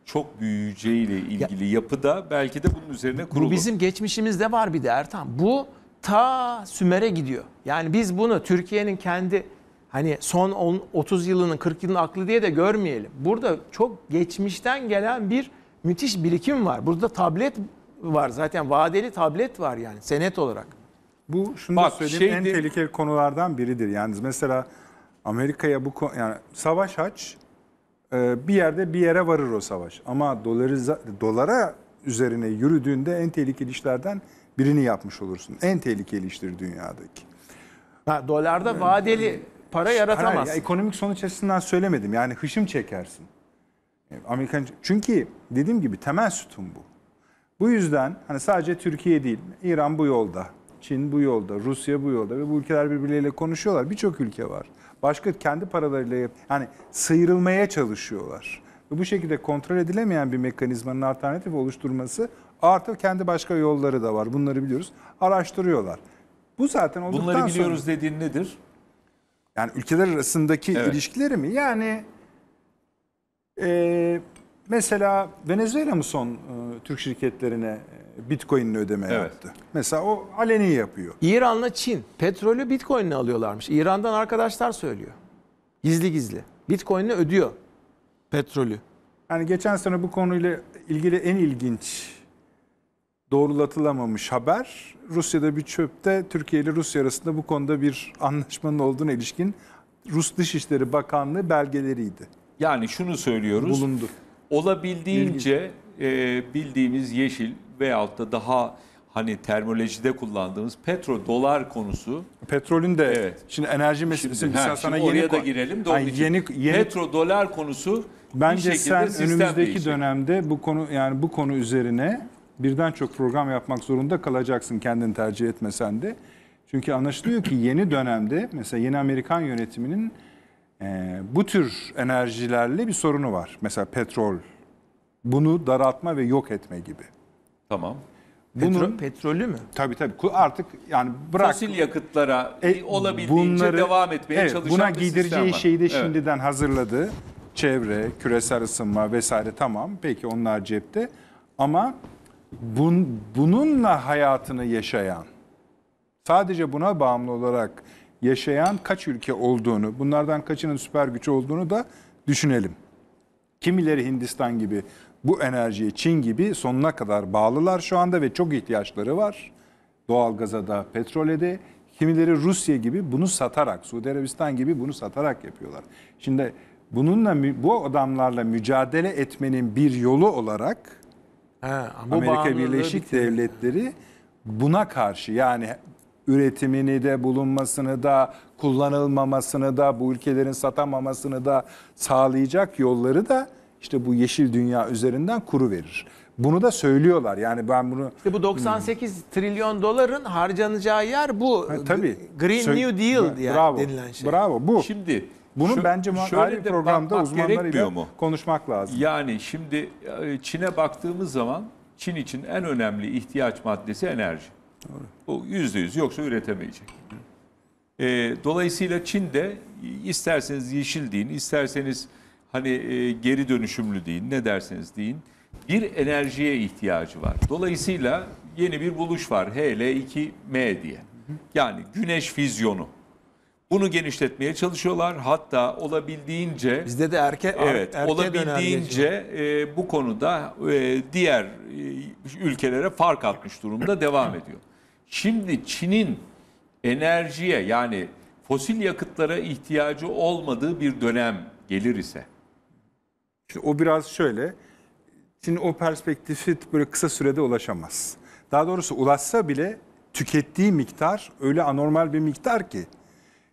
çok büyüyeceğiyle ilgili ya, da belki de bunun üzerine kurulu. Bu bizim geçmişimizde var bir de Ertan. Bu ta Sümer'e gidiyor. Yani biz bunu Türkiye'nin kendi hani son 10, 30 yılının 40 yılının aklı diye de görmeyelim. Burada çok geçmişten gelen bir müthiş birikim var. Burada tablet var zaten vadeli tablet var yani senet olarak. Bu şunu Bak, da söyleyeyim şeydi... en tehlikeli konulardan biridir. Yani mesela Amerika'ya bu yani savaş aç ee, bir yerde bir yere varır o savaş. Ama doları, dolara üzerine yürüdüğünde en tehlikeli işlerden birini yapmış olursun. En tehlikeli iştir dünyadaki. Ha, dolarda vadeli para yaratamaz. ya, ekonomik sonuç açısından söylemedim. Yani hışım çekersin. Ee, Amerikan çünkü dediğim gibi temel sütun bu. Bu yüzden hani sadece Türkiye değil, İran bu yolda, Çin bu yolda, Rusya bu yolda ve bu ülkeler birbirleriyle konuşuyorlar. Birçok ülke var başka kendi paralarıyla yani sıyrılmaya çalışıyorlar. Ve bu şekilde kontrol edilemeyen bir mekanizmanın alternatifi oluşturması artı kendi başka yolları da var. Bunları biliyoruz. Araştırıyorlar. Bu zaten olduktan Bunları biliyoruz sonra, dediğin nedir? Yani ülkeler arasındaki evet. ilişkileri mi? Yani e, mesela Venezuela mı son e, Türk şirketlerine Bitcoin'le ödeme evet. yaptı. Mesela o aleni yapıyor. İran'la Çin petrolü Bitcoin'le alıyorlarmış. İran'dan arkadaşlar söylüyor. Gizli gizli. Bitcoin'le ödüyor petrolü. Yani geçen sene bu konuyla ilgili en ilginç doğrulatılamamış haber Rusya'da bir çöpte Türkiye ile Rusya arasında bu konuda bir anlaşmanın olduğuna ilişkin Rus Dışişleri Bakanlığı belgeleriydi. Yani şunu söylüyoruz. Bulundu. Olabildiğince e, bildiğimiz yeşil, veyahut da daha hani terminolojide kullandığımız petro dolar konusu. Petrolün de evet. şimdi enerji meselesi mesela sana şimdi yeni oraya da girelim doğru onun yani yeni, yeni petro dolar konusu bence sen önümüzdeki değişik. dönemde bu konu yani bu konu üzerine birden çok program yapmak zorunda kalacaksın kendin tercih etmesen de. Çünkü anlaşılıyor ki yeni dönemde mesela yeni Amerikan yönetiminin e, bu tür enerjilerle bir sorunu var. Mesela petrol bunu daraltma ve yok etme gibi. Tamam. Bunun, Petro, petrolü mü? Tabii tabii. Artık yani bırak. Fosil yakıtlara e, olabildiğince bunları, devam etmeye evet, çalışan buna giydireceği şeyi de şimdiden hazırladı. Çevre, küresel ısınma vesaire tamam. Peki onlar cepte. Ama bun, bununla hayatını yaşayan, sadece buna bağımlı olarak yaşayan kaç ülke olduğunu, bunlardan kaçının süper güç olduğunu da düşünelim. Kimileri Hindistan gibi bu enerjiye Çin gibi sonuna kadar bağlılar şu anda ve çok ihtiyaçları var. Doğalgaza da, petrole de. Kimileri Rusya gibi bunu satarak, Suudi Arabistan gibi bunu satarak yapıyorlar. Şimdi bununla bu adamlarla mücadele etmenin bir yolu olarak ha, Amerika Birleşik bitirir. Devletleri buna karşı yani üretimini de bulunmasını da kullanılmamasını da bu ülkelerin satamamasını da sağlayacak yolları da işte bu yeşil dünya üzerinden kuru verir. Bunu da söylüyorlar. Yani ben bunu İşte bu 98 trilyon doların harcanacağı yer bu. Ha, tabii. Green Sö- New Deal diye bravo, denilen şey. Bravo. Bu. Şimdi bunu şu, bence ayrı bir programda uzmanlarıyla mu? konuşmak lazım. Yani şimdi e, Çin'e baktığımız zaman Çin için en önemli ihtiyaç maddesi enerji. Doğru. Bu yüzde yoksa üretemeyecek. E, dolayısıyla de isterseniz yeşil deyin, isterseniz hani e, geri dönüşümlü deyin ne derseniz deyin bir enerjiye ihtiyacı var. Dolayısıyla yeni bir buluş var HL2M diye. Yani güneş fizyonu. Bunu genişletmeye çalışıyorlar. Hatta olabildiğince bizde de erke evet erke olabildiğince e, bu konuda e, diğer e, ülkelere fark atmış durumda devam ediyor. Şimdi Çin'in enerjiye yani fosil yakıtlara ihtiyacı olmadığı bir dönem gelir ise Şimdi o biraz şöyle. Şimdi o perspektifi böyle kısa sürede ulaşamaz. Daha doğrusu ulaşsa bile tükettiği miktar öyle anormal bir miktar ki.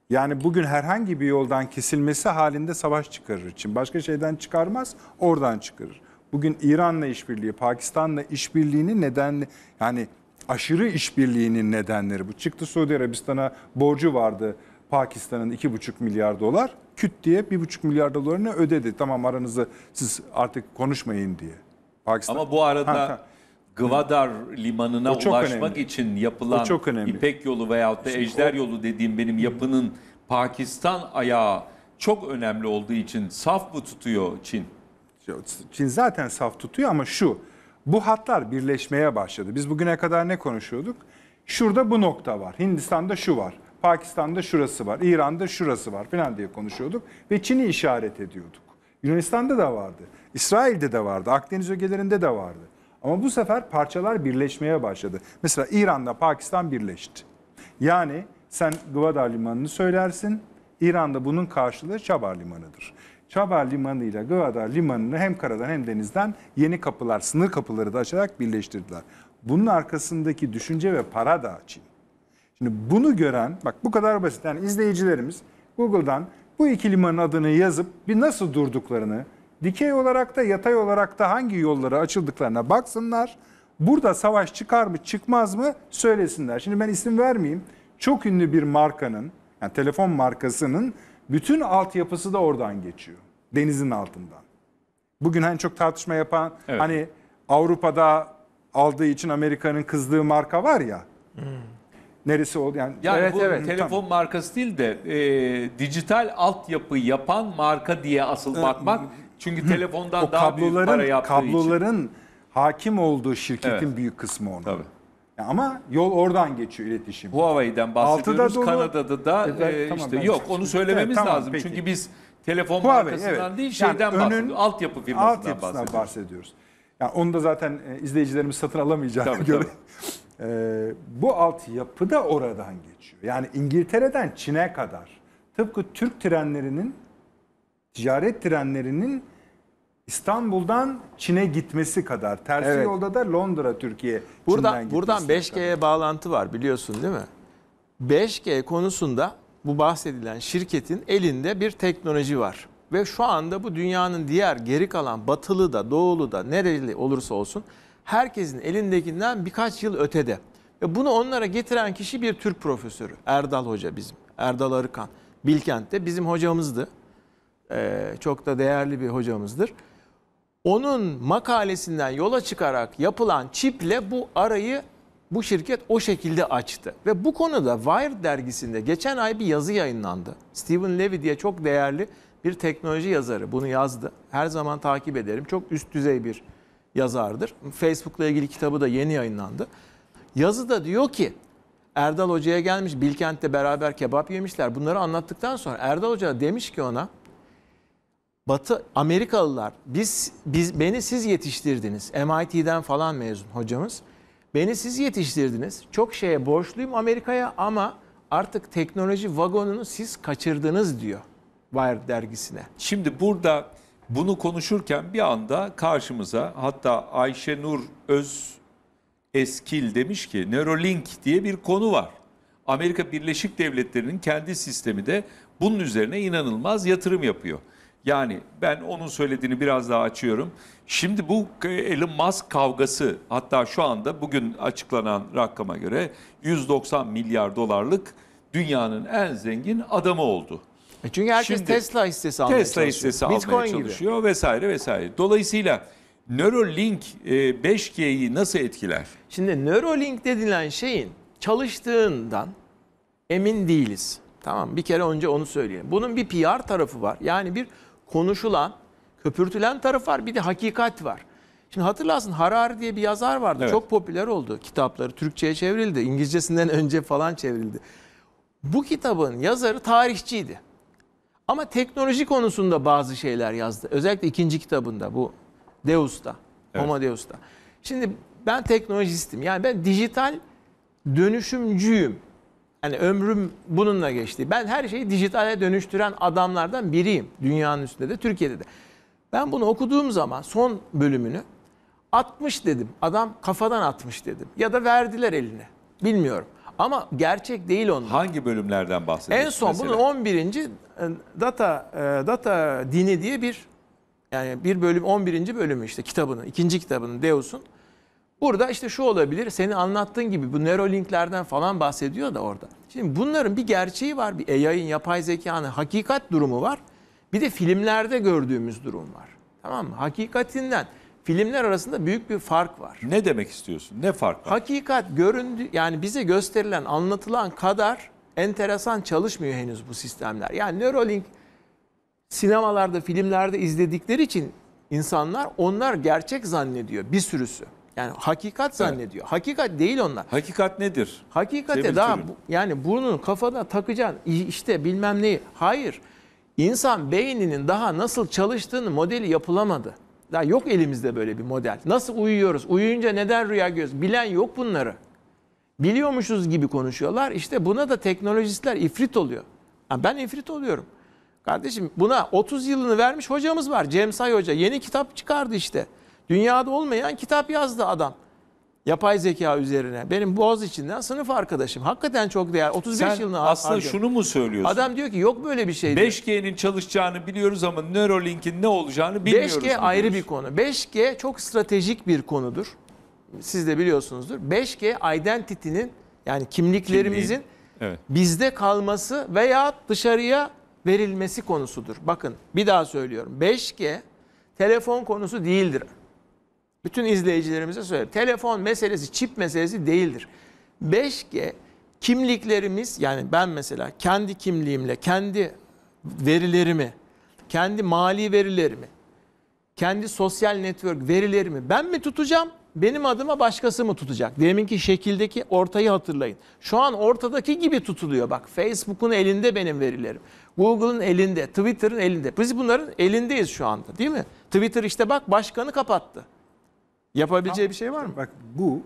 Yani bugün herhangi bir yoldan kesilmesi halinde savaş çıkarır için. Başka şeyden çıkarmaz, oradan çıkarır. Bugün İran'la işbirliği, Pakistan'la işbirliğinin nedenli yani aşırı işbirliğinin nedenleri bu. Çıktı Suudi Arabistan'a borcu vardı Pakistan'ın 2,5 milyar dolar küt diye 1,5 milyar dolarını ödedi. Tamam aranızda siz artık konuşmayın diye. Pakistan. Ama bu arada ha, ha. Gwadar limanına ulaşmak önemli. için yapılan çok önemli. İpek yolu veyahut da Ejder o... yolu dediğim benim yapının Pakistan ayağı çok önemli olduğu için saf mı tutuyor Çin? Çin zaten saf tutuyor ama şu bu hatlar birleşmeye başladı. Biz bugüne kadar ne konuşuyorduk? Şurada bu nokta var. Hindistan'da şu var. Pakistan'da şurası var, İran'da şurası var falan diye konuşuyorduk ve Çin'i işaret ediyorduk. Yunanistan'da da vardı, İsrail'de de vardı, Akdeniz ögelerinde de vardı. Ama bu sefer parçalar birleşmeye başladı. Mesela İran'da Pakistan birleşti. Yani sen Gwadar Limanı'nı söylersin, İran'da bunun karşılığı Çabar Limanı'dır. Çabar Limanı ile Gwadar Limanı'nı hem karadan hem denizden yeni kapılar, sınır kapıları da açarak birleştirdiler. Bunun arkasındaki düşünce ve para da Çin. Şimdi bunu gören, bak bu kadar basit. Yani izleyicilerimiz Google'dan bu iki limanın adını yazıp bir nasıl durduklarını, dikey olarak da yatay olarak da hangi yollara açıldıklarına baksınlar. Burada savaş çıkar mı çıkmaz mı söylesinler. Şimdi ben isim vermeyeyim. Çok ünlü bir markanın, yani telefon markasının bütün altyapısı da oradan geçiyor. Denizin altından. Bugün en hani çok tartışma yapan evet. hani Avrupa'da aldığı için Amerika'nın kızdığı marka var ya. Hmm neresi oldu yani. Yani evet, bu evet, telefon tamam. markası değil de e, dijital altyapı yapan marka diye asıl ee, bakmak. Çünkü telefondan o daha büyük para yaptığı kabloların için. hakim olduğu şirketin evet. büyük kısmı onun. Tabii. Ama yol oradan geçiyor iletişim. Huawei'den bahsediyoruz. Altıda dolu, Kanada'da da e, e, tamam, işte yok onu şey- söylememiz evet, lazım. Peki. Çünkü biz telefon Huawei, markasından evet. değil şeyden yani önün, bahsediyoruz. Altyapı firmasından altyapısından bahsediyoruz. bahsediyoruz. Yani onu da zaten e, izleyicilerimiz satın alamayacağını göre. Tabii e, bu altyapı da oradan geçiyor. Yani İngiltere'den Çin'e kadar tıpkı Türk trenlerinin ticaret trenlerinin İstanbul'dan Çin'e gitmesi kadar. Tersi evet. yolda da Londra, Türkiye. Buradan, buradan 5G'ye bağlantı var biliyorsun değil mi? 5G konusunda bu bahsedilen şirketin elinde bir teknoloji var. Ve şu anda bu dünyanın diğer geri kalan batılı da doğulu da nereli olursa olsun herkesin elindekinden birkaç yıl ötede. Ve bunu onlara getiren kişi bir Türk profesörü. Erdal Hoca bizim. Erdal Arıkan. Bilkent'te bizim hocamızdı. Ee, çok da değerli bir hocamızdır. Onun makalesinden yola çıkarak yapılan çiple bu arayı bu şirket o şekilde açtı. Ve bu konuda Wired dergisinde geçen ay bir yazı yayınlandı. Stephen Levy diye çok değerli bir teknoloji yazarı bunu yazdı. Her zaman takip ederim. Çok üst düzey bir yazardır. Facebook'la ilgili kitabı da yeni yayınlandı. Yazıda diyor ki Erdal Hoca'ya gelmiş Bilkent'te beraber kebap yemişler. Bunları anlattıktan sonra Erdal Hoca demiş ki ona Batı Amerikalılar biz biz beni siz yetiştirdiniz. MIT'den falan mezun hocamız. Beni siz yetiştirdiniz. Çok şeye borçluyum Amerika'ya ama artık teknoloji vagonunu siz kaçırdınız diyor Wired dergisine. Şimdi burada bunu konuşurken bir anda karşımıza hatta Ayşe Nur Öz Eskil demiş ki Neuralink diye bir konu var. Amerika Birleşik Devletleri'nin kendi sistemi de bunun üzerine inanılmaz yatırım yapıyor. Yani ben onun söylediğini biraz daha açıyorum. Şimdi bu Elon Musk kavgası hatta şu anda bugün açıklanan rakama göre 190 milyar dolarlık dünyanın en zengin adamı oldu. E çünkü herkes Şimdi, Tesla hissesi almaya Tesla çalışıyor. hissesi Bitcoin almaya çalışıyor gibi. vesaire vesaire. Dolayısıyla Neuralink 5G'yi e, nasıl etkiler? Şimdi Neuralink denilen şeyin çalıştığından emin değiliz. Tamam bir kere önce onu söyleyeyim. Bunun bir PR tarafı var. Yani bir konuşulan, köpürtülen taraf var. Bir de hakikat var. Şimdi hatırlarsın Harari diye bir yazar vardı. Evet. Çok popüler oldu kitapları. Türkçe'ye çevrildi. İngilizcesinden önce falan çevrildi. Bu kitabın yazarı tarihçiydi. Ama teknoloji konusunda bazı şeyler yazdı. Özellikle ikinci kitabında bu Deus'ta, evet. Homo Deus'ta. Şimdi ben teknolojistim. Yani ben dijital dönüşümcüyüm. Yani ömrüm bununla geçti. Ben her şeyi dijitale dönüştüren adamlardan biriyim. Dünyanın üstünde de Türkiye'de de. Ben bunu okuduğum zaman son bölümünü 60 dedim. Adam kafadan atmış dedim. Ya da verdiler eline. Bilmiyorum. Ama gerçek değil onlar. Hangi bölümlerden bahsediyorsun? En son mesela? bunun 11. E, data e, data dini diye bir yani bir bölüm 11. bölümü işte kitabının, ikinci kitabının Deus'un. Burada işte şu olabilir, seni anlattığın gibi bu neuralinklerden falan bahsediyor da orada. Şimdi bunların bir gerçeği var, bir AI'ın, yapay zekanın hakikat durumu var. Bir de filmlerde gördüğümüz durum var. Tamam mı? Hakikatinden filmler arasında büyük bir fark var. Ne demek istiyorsun? Ne fark var? Hakikat göründü yani bize gösterilen, anlatılan kadar enteresan çalışmıyor henüz bu sistemler. Yani Neuralink sinemalarda, filmlerde izledikleri için insanlar onlar gerçek zannediyor bir sürüsü. Yani hakikat zannediyor. Evet. Hakikat değil onlar. Hakikat nedir? Hakikate Cemil daha Türün. yani bunu kafada takacaksın işte bilmem neyi. Hayır. İnsan beyninin daha nasıl çalıştığını modeli yapılamadı. Daha yok elimizde böyle bir model. Nasıl uyuyoruz? Uyuyunca neden rüya görüyoruz? Bilen yok bunları. Biliyormuşuz gibi konuşuyorlar. İşte buna da teknolojistler ifrit oluyor. ben ifrit oluyorum. Kardeşim buna 30 yılını vermiş hocamız var. Cem Say Hoca yeni kitap çıkardı işte. Dünyada olmayan kitap yazdı adam yapay zeka üzerine. Benim Boğaz içinden sınıf arkadaşım. Hakikaten çok değer. 35 Sen yılını aslında harcıyor. şunu mu söylüyorsun? Adam diyor ki yok böyle bir şey. 5G'nin çalışacağını biliyoruz ama Neuralink'in ne olacağını bilmiyoruz. 5G ayrı diyorsun? bir konu. 5G çok stratejik bir konudur. Siz de biliyorsunuzdur. 5G identity'nin yani kimliklerimizin Evet. bizde kalması veya dışarıya verilmesi konusudur. Bakın bir daha söylüyorum. 5G telefon konusu değildir bütün izleyicilerimize söyleyeyim, Telefon meselesi, çip meselesi değildir. 5G kimliklerimiz yani ben mesela kendi kimliğimle, kendi verilerimi, kendi mali verilerimi, kendi sosyal network verilerimi ben mi tutacağım? Benim adıma başkası mı tutacak? Deminki şekildeki ortayı hatırlayın. Şu an ortadaki gibi tutuluyor. Bak Facebook'un elinde benim verilerim. Google'ın elinde, Twitter'ın elinde. Biz bunların elindeyiz şu anda değil mi? Twitter işte bak başkanı kapattı. Yapabileceği bir şey var mı? Bak bu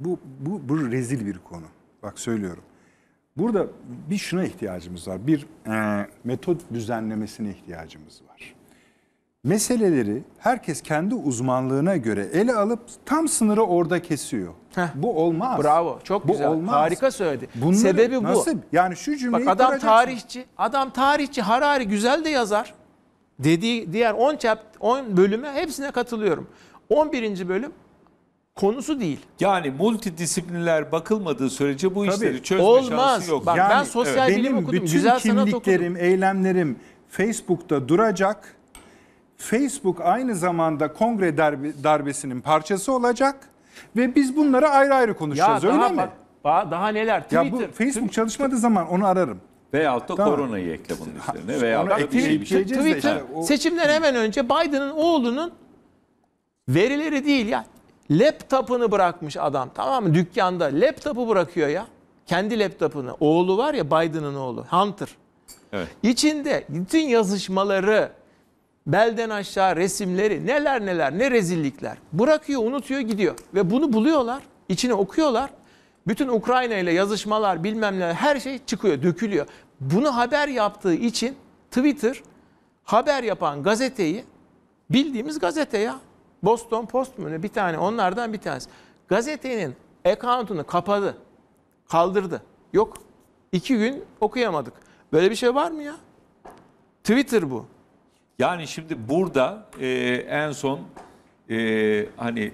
bu bu bu rezil bir konu. Bak söylüyorum. Burada bir şuna ihtiyacımız var. Bir e, metot düzenlemesine ihtiyacımız var. Meseleleri herkes kendi uzmanlığına göre ele alıp tam sınırı orada kesiyor. Heh. Bu olmaz. Bravo. Çok Bu güzel. olmaz. Harika söyledi. Bunları Sebebi nasıl? bu. Yani şu cümleyi Bak adam kuracaksın. tarihçi. Adam tarihçi Harari güzel de yazar. Dediği diğer 10 çap 10 bölüme hepsine katılıyorum. 11. bölüm konusu değil. Yani multidisipliner bakılmadığı sürece bu Tabii. işleri çözme Olmaz. şansı yok. Bak, yani, ben sosyal evet. bilim benim okudum, bütün güzel sanat okudum. eylemlerim Facebook'ta duracak. Facebook aynı zamanda kongre darbesinin parçası olacak ve biz bunları ayrı ayrı konuşacağız ya öyle daha, mi? Bak, daha neler? Twitter, ya bu Facebook Twitter, çalışmadığı zaman onu ararım. Veyahut da tamam. koronayı ekle bunun üzerine. Veyahut da bir şey, Twitter işte, o... seçimden hemen önce Biden'ın oğlunun Verileri değil ya. Laptop'ını bırakmış adam tamam mı? Dükkanda laptop'u bırakıyor ya. Kendi laptop'ını. Oğlu var ya Biden'ın oğlu Hunter. Evet. İçinde bütün yazışmaları, belden aşağı resimleri, neler neler, ne rezillikler. Bırakıyor, unutuyor, gidiyor. Ve bunu buluyorlar, içine okuyorlar. Bütün Ukrayna ile yazışmalar, bilmem ne, her şey çıkıyor, dökülüyor. Bunu haber yaptığı için Twitter haber yapan gazeteyi bildiğimiz gazete ya Boston Post mu ne bir tane onlardan bir tanesi. Gazetenin account'unu kapadı. Kaldırdı. Yok. iki gün okuyamadık. Böyle bir şey var mı ya? Twitter bu. Yani şimdi burada e, en son e, hani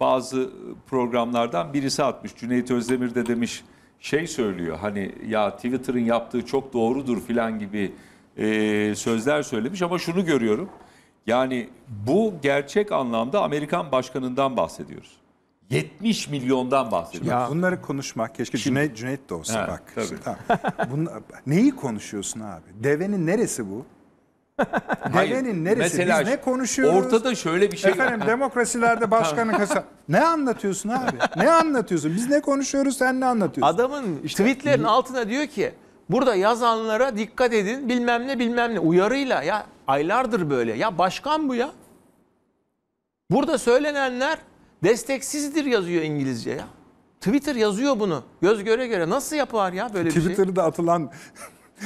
bazı programlardan birisi atmış. Cüneyt Özdemir de demiş şey söylüyor hani ya Twitter'ın yaptığı çok doğrudur filan gibi e, sözler söylemiş ama şunu görüyorum. Yani bu gerçek anlamda Amerikan başkanından bahsediyoruz. 70 milyondan bahsediyoruz. Ya bunları konuşmak keşke Şimdi, Cüneyt, Cüneyt de olsa he, bak. Tabii. Şimdi, tamam. Bunla, neyi konuşuyorsun abi? Devenin neresi bu? Devenin neresi? Mesela, Biz ne konuşuyoruz? Ortada şöyle bir şey Efendim demokrasilerde başkanın kasa... ne anlatıyorsun abi? Ne anlatıyorsun? Biz ne konuşuyoruz sen ne anlatıyorsun? Adamın işte, tweetlerin altına diyor ki burada yazanlara dikkat edin bilmem ne bilmem ne uyarıyla ya Aylardır böyle. Ya başkan bu ya. Burada söylenenler desteksizdir yazıyor İngilizce ya. Twitter yazıyor bunu. Göz göre göre nasıl yapar ya böyle bir şey? Twitter'da atılan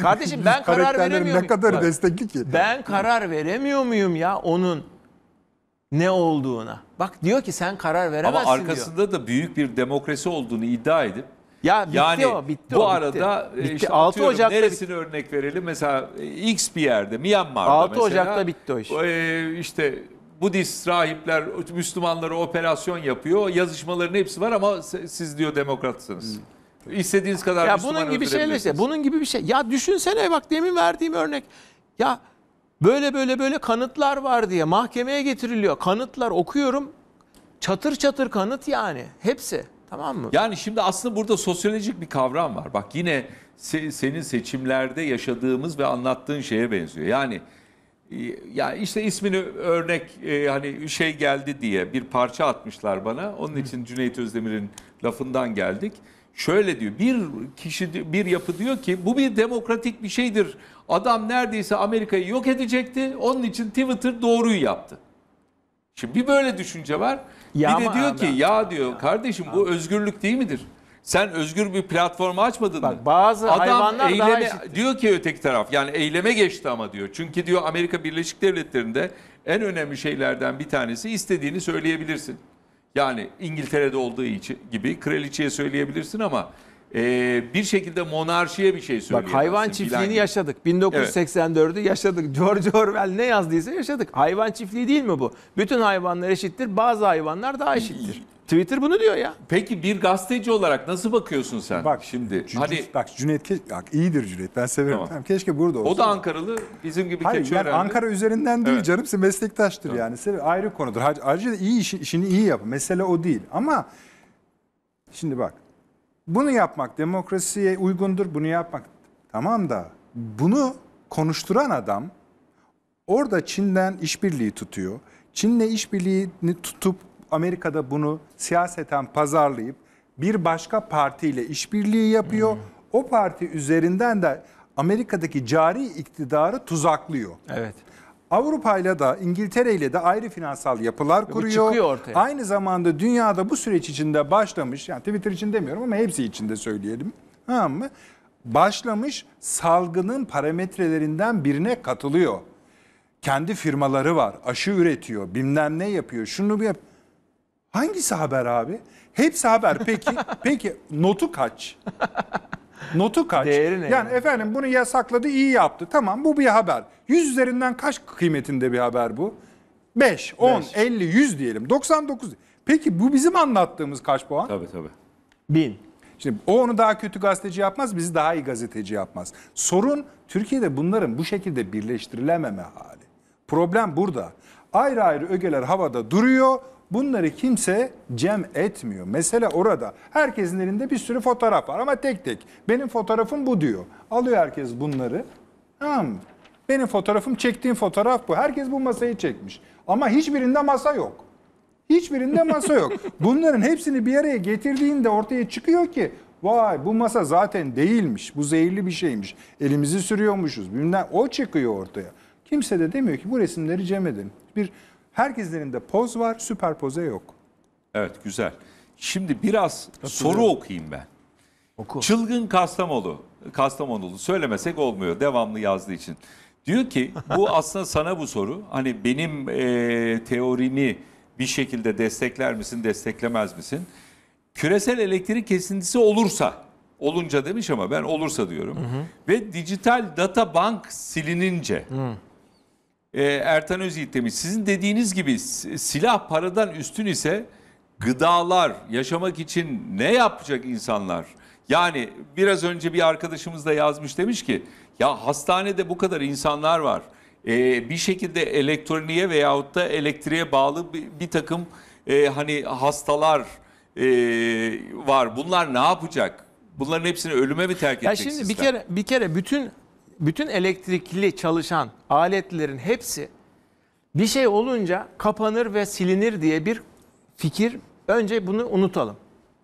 Kardeşim ben karar veremiyor ne kadar destekli ki. Ben karar veremiyor muyum ya onun ne olduğuna. Bak diyor ki sen karar veremezsin Ama arkasında diyor. da büyük bir demokrasi olduğunu iddia edip ya bitti yani, o, bitti bu o, arada bitti. E, işte 6 atıyorum, Ocak'ta neresini bitti. örnek verelim? Mesela e, X bir yerde, Myanmar'da 6 mesela. Ocak'ta bitti o iş. E, işte Budist rahipler Müslümanlara operasyon yapıyor. Yazışmaların hepsi var ama siz diyor demokratsınız. Hmm. İstediğiniz kadar ya bunun gibi şeyler işte, bunun gibi bir şey. Ya düşünsene bak demin verdiğim örnek. Ya böyle böyle böyle kanıtlar var diye mahkemeye getiriliyor. Kanıtlar okuyorum. Çatır çatır kanıt yani hepsi. Tamam mı? Yani şimdi aslında burada sosyolojik bir kavram var. Bak yine se senin seçimlerde yaşadığımız ve anlattığın şeye benziyor. Yani e, ya işte ismini örnek e, hani şey geldi diye bir parça atmışlar bana. Onun için Cüneyt Özdemir'in lafından geldik. Şöyle diyor bir kişi bir yapı diyor ki bu bir demokratik bir şeydir. Adam neredeyse Amerika'yı yok edecekti. Onun için Twitter doğruyu yaptı. Şimdi bir böyle düşünce var. Ya bir de diyor ki ya diyor kardeşim bu özgürlük değil midir? Sen özgür bir platformu açmadın mı? Bak, Bazı Adam hayvanlar eyleme, daha eşittir. diyor ki öteki taraf yani eyleme geçti ama diyor. Çünkü diyor Amerika Birleşik Devletleri'nde en önemli şeylerden bir tanesi istediğini söyleyebilirsin. Yani İngiltere'de olduğu için gibi kraliçeye söyleyebilirsin ama e, bir şekilde monarşiye bir şey söylüyor. Bak hayvan çiftliğini yaşadık. 1984'ü yaşadık. George Orwell ne yazdıysa yaşadık. Hayvan çiftliği değil mi bu? Bütün hayvanlar eşittir. Bazı hayvanlar daha eşittir. Twitter bunu diyor ya. Peki bir gazeteci olarak nasıl bakıyorsun sen? Bak şimdi. Cüneyt, hadi bak Cüneyt keş, bak iyidir Cüneyt. Ben severim. Tamam. Tamam, keşke burada olsa. O da Ankaralı bizim gibi Hayır, yani Ankara üzerinden değil evet. canım. meslektaştır tamam. yani. Sev ayrı konudur. Ayrıca iyi işi, işini iyi yap. Mesele o değil. Ama şimdi bak bunu yapmak demokrasiye uygundur, bunu yapmak. Tamam da bunu konuşturan adam orada Çin'den işbirliği tutuyor. Çin'le işbirliğini tutup Amerika'da bunu siyaseten pazarlayıp bir başka partiyle işbirliği yapıyor. Hmm. O parti üzerinden de Amerika'daki cari iktidarı tuzaklıyor. Evet. Avrupa ile de İngiltere ile de ayrı finansal yapılar kuruyor. Çıkıyor ortaya. Aynı zamanda dünyada bu süreç içinde başlamış yani Twitter için demiyorum ama hepsi içinde söyleyelim. Tamam mı? Başlamış salgının parametrelerinden birine katılıyor. Kendi firmaları var. Aşı üretiyor. Bilmem ne yapıyor. Şunu bir yap. Hangisi haber abi? Hepsi haber. Peki, peki notu kaç? Notu kaç? Değeri ne? Yani, efendim bunu yasakladı iyi yaptı. Tamam bu bir haber. 100 üzerinden kaç kıymetinde bir haber bu? 5, 10, Beş. 50, 100 diyelim. 99. Peki bu bizim anlattığımız kaç puan? Tabii tabii. Bin. Şimdi o onu daha kötü gazeteci yapmaz, bizi daha iyi gazeteci yapmaz. Sorun Türkiye'de bunların bu şekilde birleştirilememe hali. Problem burada ayrı ayrı ögeler havada duruyor. Bunları kimse cem etmiyor. Mesele orada. Herkesin elinde bir sürü fotoğraf var ama tek tek. Benim fotoğrafım bu diyor. Alıyor herkes bunları. Tamam Benim fotoğrafım çektiğim fotoğraf bu. Herkes bu masayı çekmiş. Ama hiçbirinde masa yok. Hiçbirinde masa yok. Bunların hepsini bir araya getirdiğinde ortaya çıkıyor ki vay bu masa zaten değilmiş. Bu zehirli bir şeymiş. Elimizi sürüyormuşuz. Bilmem o çıkıyor ortaya. Kimse de demiyor ki bu resimleri cem edin. Bir herkeslerin de poz var, süper poze yok. Evet güzel. Şimdi biraz soru okuyayım ben. Oku. Çılgın Kastamonu. Kastamonulu söylemesek olmuyor devamlı yazdığı için. Diyor ki bu aslında sana bu soru. Hani benim e, teorimi bir şekilde destekler misin, desteklemez misin? Küresel elektrik kesintisi olursa, olunca demiş ama ben olursa diyorum. Hı hı. Ve dijital data bank silinince hı e, Ertan Özyiğit demiş. Sizin dediğiniz gibi silah paradan üstün ise gıdalar, yaşamak için ne yapacak insanlar? Yani biraz önce bir arkadaşımız da yazmış demiş ki ya hastanede bu kadar insanlar var. E, bir şekilde elektroniğe veyahut da elektriğe bağlı bir, bir takım e, hani hastalar e, var. Bunlar ne yapacak? Bunların hepsini ölüme mi terk edecek? Ya şimdi sizler? bir kere bir kere bütün bütün elektrikli çalışan aletlerin hepsi bir şey olunca kapanır ve silinir diye bir fikir önce bunu unutalım.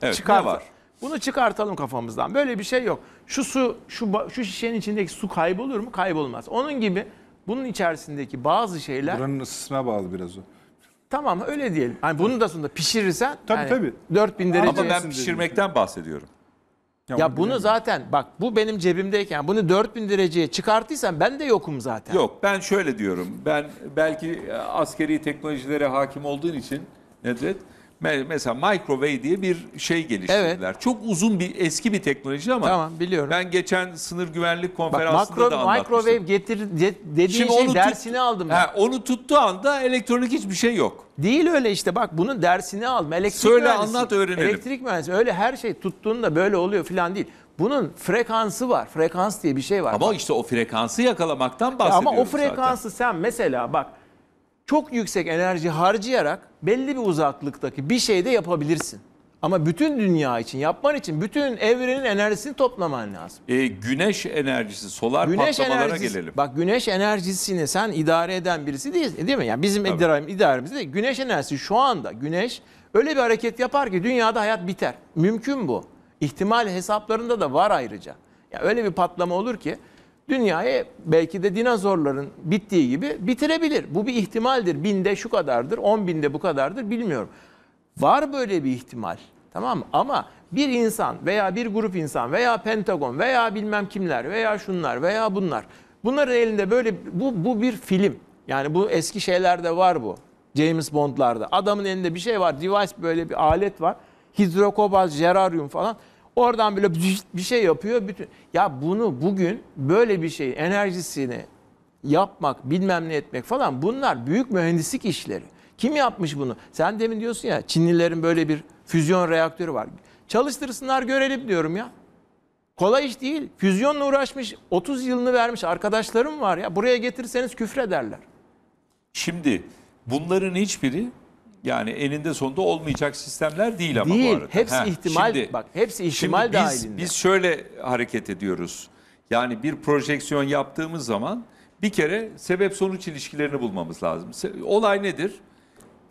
Evet, Çıkar. var? Bunu çıkartalım kafamızdan. Böyle bir şey yok. Şu su şu şu şişenin içindeki su kaybolur mu? Kaybolmaz. Onun gibi bunun içerisindeki bazı şeyler Buranın ısısına bağlı biraz o. Tamam öyle diyelim. Hani bunu da sonunda pişirirsen Tabii, yani tabii. 4000 derece Ama ben pişirmekten bahsediyorum. Ya, ya bunu bilmiyorum. zaten bak bu benim cebimdeyken bunu 4000 dereceye çıkartıysan ben de yokum zaten. Yok ben şöyle diyorum. Ben belki e, askeri teknolojilere hakim olduğun için Nedret Mesela microwave diye bir şey geliştirdiler. Evet. Çok uzun bir eski bir teknoloji ama tamam, biliyorum. ben geçen sınır güvenlik konferansında Bak, makro, da anlatmıştım. Microwave getir, dediği dediğin Şimdi şey dersini tut, aldım ben. He, onu tuttuğu anda elektronik hiçbir şey yok. Değil öyle işte bak bunun dersini aldım. Elektrik Söyle mühendisi, anlat öğrenelim. Elektrik mühendisi öyle her şey tuttuğunda böyle oluyor falan değil. Bunun frekansı var. Frekans diye bir şey var. Ama bak. işte o frekansı yakalamaktan bahsediyoruz ya Ama o frekansı zaten. sen mesela bak çok yüksek enerji harcayarak belli bir uzaklıktaki bir şey de yapabilirsin. Ama bütün dünya için yapman için bütün evrenin enerjisini toplaman lazım. E, güneş enerjisi, solar güneş patlamalara enerjisi, gelelim. Bak güneş enerjisini sen idare eden birisi değil, değil mi? Yani bizim idarem, idaremiz değil. Güneş enerjisi şu anda güneş öyle bir hareket yapar ki dünyada hayat biter. Mümkün bu. İhtimal hesaplarında da var ayrıca. Ya yani öyle bir patlama olur ki dünyayı belki de dinozorların bittiği gibi bitirebilir. Bu bir ihtimaldir. Binde şu kadardır, on binde bu kadardır bilmiyorum. Var böyle bir ihtimal. Tamam mı? Ama bir insan veya bir grup insan veya Pentagon veya bilmem kimler veya şunlar veya bunlar. Bunların elinde böyle bu, bu bir film. Yani bu eski şeylerde var bu. James Bond'larda. Adamın elinde bir şey var. Device böyle bir alet var. Hidrokobaz, jeraryum falan. Oradan böyle bir şey yapıyor. Bütün ya bunu bugün böyle bir şey enerjisini yapmak, bilmem ne etmek falan bunlar büyük mühendislik işleri. Kim yapmış bunu? Sen demin diyorsun ya Çinlilerin böyle bir füzyon reaktörü var. Çalıştırsınlar görelim diyorum ya. Kolay iş değil. Füzyonla uğraşmış, 30 yılını vermiş arkadaşlarım var ya. Buraya getirseniz küfrederler. Şimdi bunların hiçbiri yani eninde sonunda olmayacak sistemler değil ama değil, bu arada. Hepsi ha, ihtimal şimdi, bak hepsi ihtimal şimdi biz, dahilinde. Biz şöyle hareket ediyoruz. Yani bir projeksiyon yaptığımız zaman bir kere sebep sonuç ilişkilerini bulmamız lazım. Olay nedir?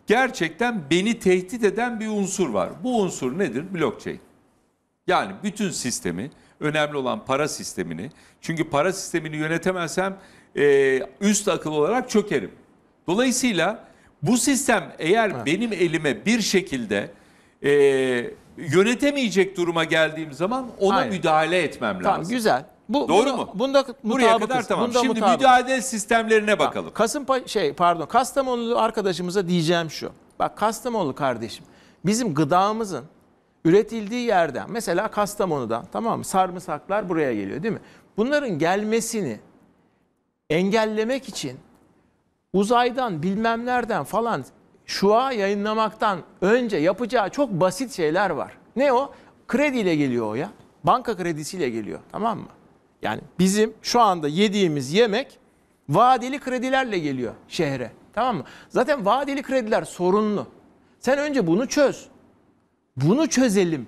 Gerçekten beni tehdit eden bir unsur var. Bu unsur nedir? Blockchain. Yani bütün sistemi, önemli olan para sistemini. Çünkü para sistemini yönetemezsem e, üst akıl olarak çökerim. Dolayısıyla bu sistem eğer ha. benim elime bir şekilde e, yönetemeyecek duruma geldiğim zaman ona Aynen. müdahale etmem lazım. Tamam güzel. Bu, Doğru bunu, mu? Bunda Buraya kadar tamam. Bunda Şimdi mutabık. müdahale sistemlerine bakalım. Tamam. Kasım şey pardon Kastamonulu arkadaşımıza diyeceğim şu. Bak Kastamonulu kardeşim bizim gıdamızın üretildiği yerden mesela Kastamonu'dan tamam mı sarımsaklar buraya geliyor değil mi? Bunların gelmesini engellemek için uzaydan bilmem nereden falan şua yayınlamaktan önce yapacağı çok basit şeyler var. Ne o? Krediyle geliyor o ya. Banka kredisiyle geliyor tamam mı? Yani bizim şu anda yediğimiz yemek vadeli kredilerle geliyor şehre. Tamam mı? Zaten vadeli krediler sorunlu. Sen önce bunu çöz. Bunu çözelim.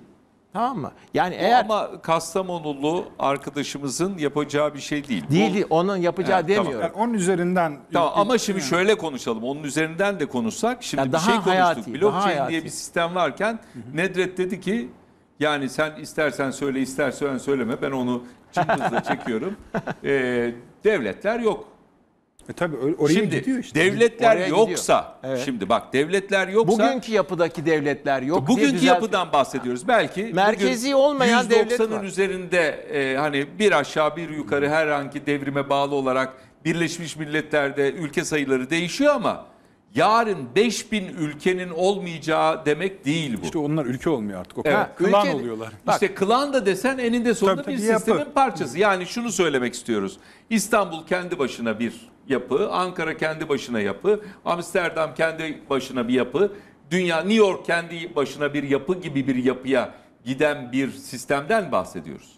Tamam mı? Yani bu eğer ama Kastamonulu arkadaşımızın yapacağı bir şey değil. değil bu, onun yapacağı evet, demiyorum. Tamam. Yani onun üzerinden Tamam ama şimdi yani. şöyle konuşalım. Onun üzerinden de konuşsak şimdi ya bir daha şey konuştuk. Hayati, Blockchain daha diye bir sistem varken Hı-hı. Nedret dedi ki yani sen istersen söyle istersen söyleme ben onu cımbızla çekiyorum. ee, devletler yok e tabii oraya şimdi, gidiyor işte. Devletler oraya yoksa evet. şimdi bak devletler yoksa bugünkü yapıdaki devletler yok. Bugünkü diye yapıdan bahsediyoruz. Belki merkezi bugün olmayan devlet var. üzerinde e, hani bir aşağı bir yukarı herhangi devrime bağlı olarak Birleşmiş Milletler'de ülke sayıları değişiyor ama yarın 5000 ülkenin olmayacağı demek değil bu. İşte onlar ülke olmuyor artık. O evet. klan ülke, oluyorlar. Bak, işte klan da desen eninde sonunda tabii, tabii, bir yapı. sistemin parçası. Yani şunu söylemek istiyoruz. İstanbul kendi başına bir yapı, Ankara kendi başına yapı, Amsterdam kendi başına bir yapı, dünya New York kendi başına bir yapı gibi bir yapıya giden bir sistemden bahsediyoruz.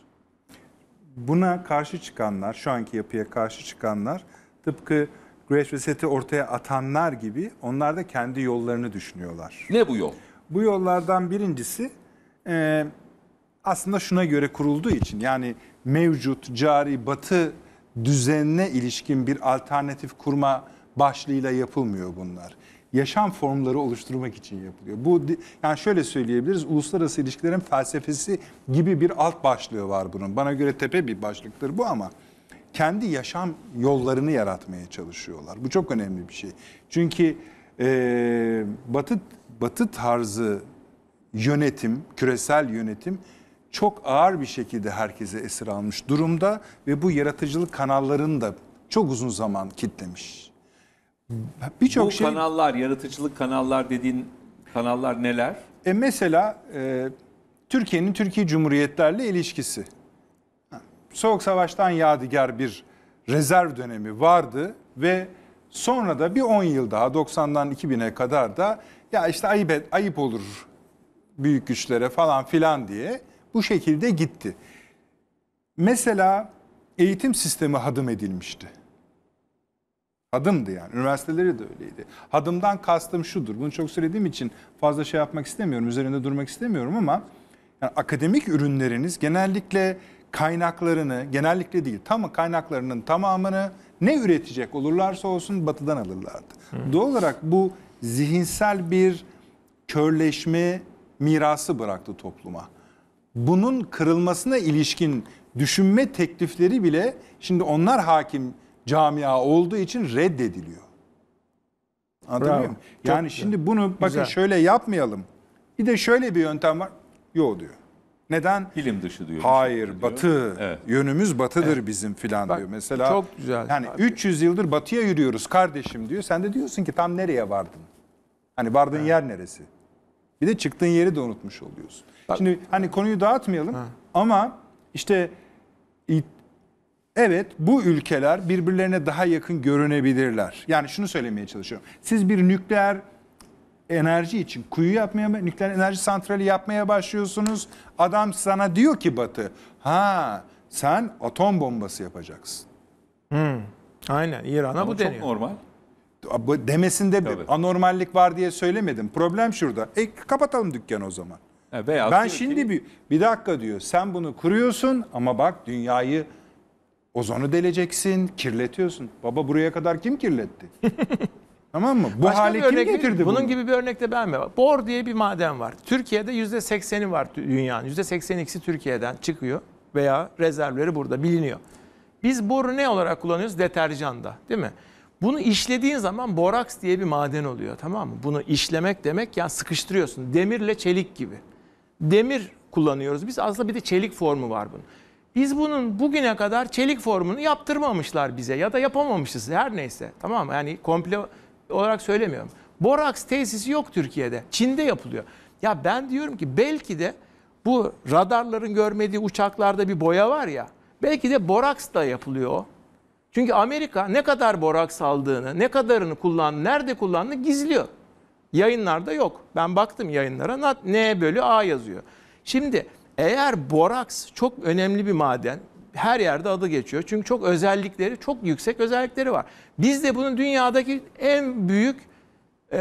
Buna karşı çıkanlar, şu anki yapıya karşı çıkanlar tıpkı Güreş ve seti ortaya atanlar gibi onlar da kendi yollarını düşünüyorlar. Ne bu yol? Bu yollardan birincisi e, aslında şuna göre kurulduğu için yani mevcut cari batı düzenine ilişkin bir alternatif kurma başlığıyla yapılmıyor bunlar. Yaşam formları oluşturmak için yapılıyor. Bu yani şöyle söyleyebiliriz uluslararası ilişkilerin felsefesi gibi bir alt başlığı var bunun. Bana göre tepe bir başlıktır bu ama kendi yaşam yollarını yaratmaya çalışıyorlar. Bu çok önemli bir şey. Çünkü e, batı, batı tarzı yönetim, küresel yönetim çok ağır bir şekilde herkese esir almış durumda ve bu yaratıcılık kanallarını da çok uzun zaman kitlemiş. Birçok şey... kanallar, yaratıcılık kanallar dediğin kanallar neler? E mesela e, Türkiye'nin Türkiye Cumhuriyetlerle ilişkisi. Soğuk Savaş'tan yadigar bir rezerv dönemi vardı ve sonra da bir 10 yıl daha 90'dan 2000'e kadar da ya işte ayıp, et, ayıp olur büyük güçlere falan filan diye bu şekilde gitti. Mesela eğitim sistemi hadım edilmişti. Hadımdı yani. Üniversiteleri de öyleydi. Hadımdan kastım şudur. Bunu çok söylediğim için fazla şey yapmak istemiyorum. Üzerinde durmak istemiyorum ama yani akademik ürünleriniz genellikle kaynaklarını genellikle değil tam kaynaklarının tamamını ne üretecek olurlarsa olsun batıdan alırlardı. Hı. Hmm. Doğal olarak bu zihinsel bir körleşme mirası bıraktı topluma. Bunun kırılmasına ilişkin düşünme teklifleri bile şimdi onlar hakim camia olduğu için reddediliyor. Anlatabiliyor muyum? Yani Çok şimdi bunu bakın şöyle yapmayalım. Bir de şöyle bir yöntem var. Yok diyor. Neden? Bilim dışı diyor. Hayır, diyor. batı evet. yönümüz batıdır evet. bizim filan diyor. Mesela çok güzel. Yani abi. 300 yıldır batıya yürüyoruz kardeşim diyor. Sen de diyorsun ki tam nereye vardın? Hani vardığın evet. yer neresi? Bir de çıktığın yeri de unutmuş oluyorsun. Bak, Şimdi hani konuyu dağıtmayalım ha. ama işte evet bu ülkeler birbirlerine daha yakın görünebilirler. Yani şunu söylemeye çalışıyorum. Siz bir nükleer enerji için kuyu yapmaya, nükleer enerji santrali yapmaya başlıyorsunuz. Adam sana diyor ki Batı, ha sen atom bombası yapacaksın. Hmm. Aynen İran'a Ama bu deniyor. Çok normal. Demesinde Tabii. bir anormallik var diye söylemedim. Problem şurada. E kapatalım dükkanı o zaman. E, veya ben şimdi ki... bir, bir dakika diyor sen bunu kuruyorsun ama bak dünyayı ozonu deleceksin, kirletiyorsun. Baba buraya kadar kim kirletti? Tamam mı? Bu Başka hale kim örnek, getirdi bunun bunu? Bunun gibi bir örnek de ben mi? Bor diye bir maden var. Türkiye'de yüzde sekseni var dünyanın. yüzde seksen ikisi Türkiye'den çıkıyor veya rezervleri burada biliniyor. Biz boru ne olarak kullanıyoruz? Deterjanda değil mi? Bunu işlediğin zaman boraks diye bir maden oluyor tamam mı? Bunu işlemek demek yani sıkıştırıyorsun. Demirle çelik gibi. Demir kullanıyoruz. Biz aslında bir de çelik formu var bunun. Biz bunun bugüne kadar çelik formunu yaptırmamışlar bize ya da yapamamışız her neyse. Tamam mı? Yani komple olarak söylemiyorum. Boraks tesisi yok Türkiye'de. Çin'de yapılıyor. Ya ben diyorum ki belki de bu radarların görmediği uçaklarda bir boya var ya. Belki de boraks da yapılıyor Çünkü Amerika ne kadar boraks aldığını, ne kadarını kullan, nerede kullandığını gizliyor. Yayınlarda yok. Ben baktım yayınlara N bölü A yazıyor. Şimdi eğer boraks çok önemli bir maden, her yerde adı geçiyor. Çünkü çok özellikleri, çok yüksek özellikleri var. Biz de bunun dünyadaki en büyük e,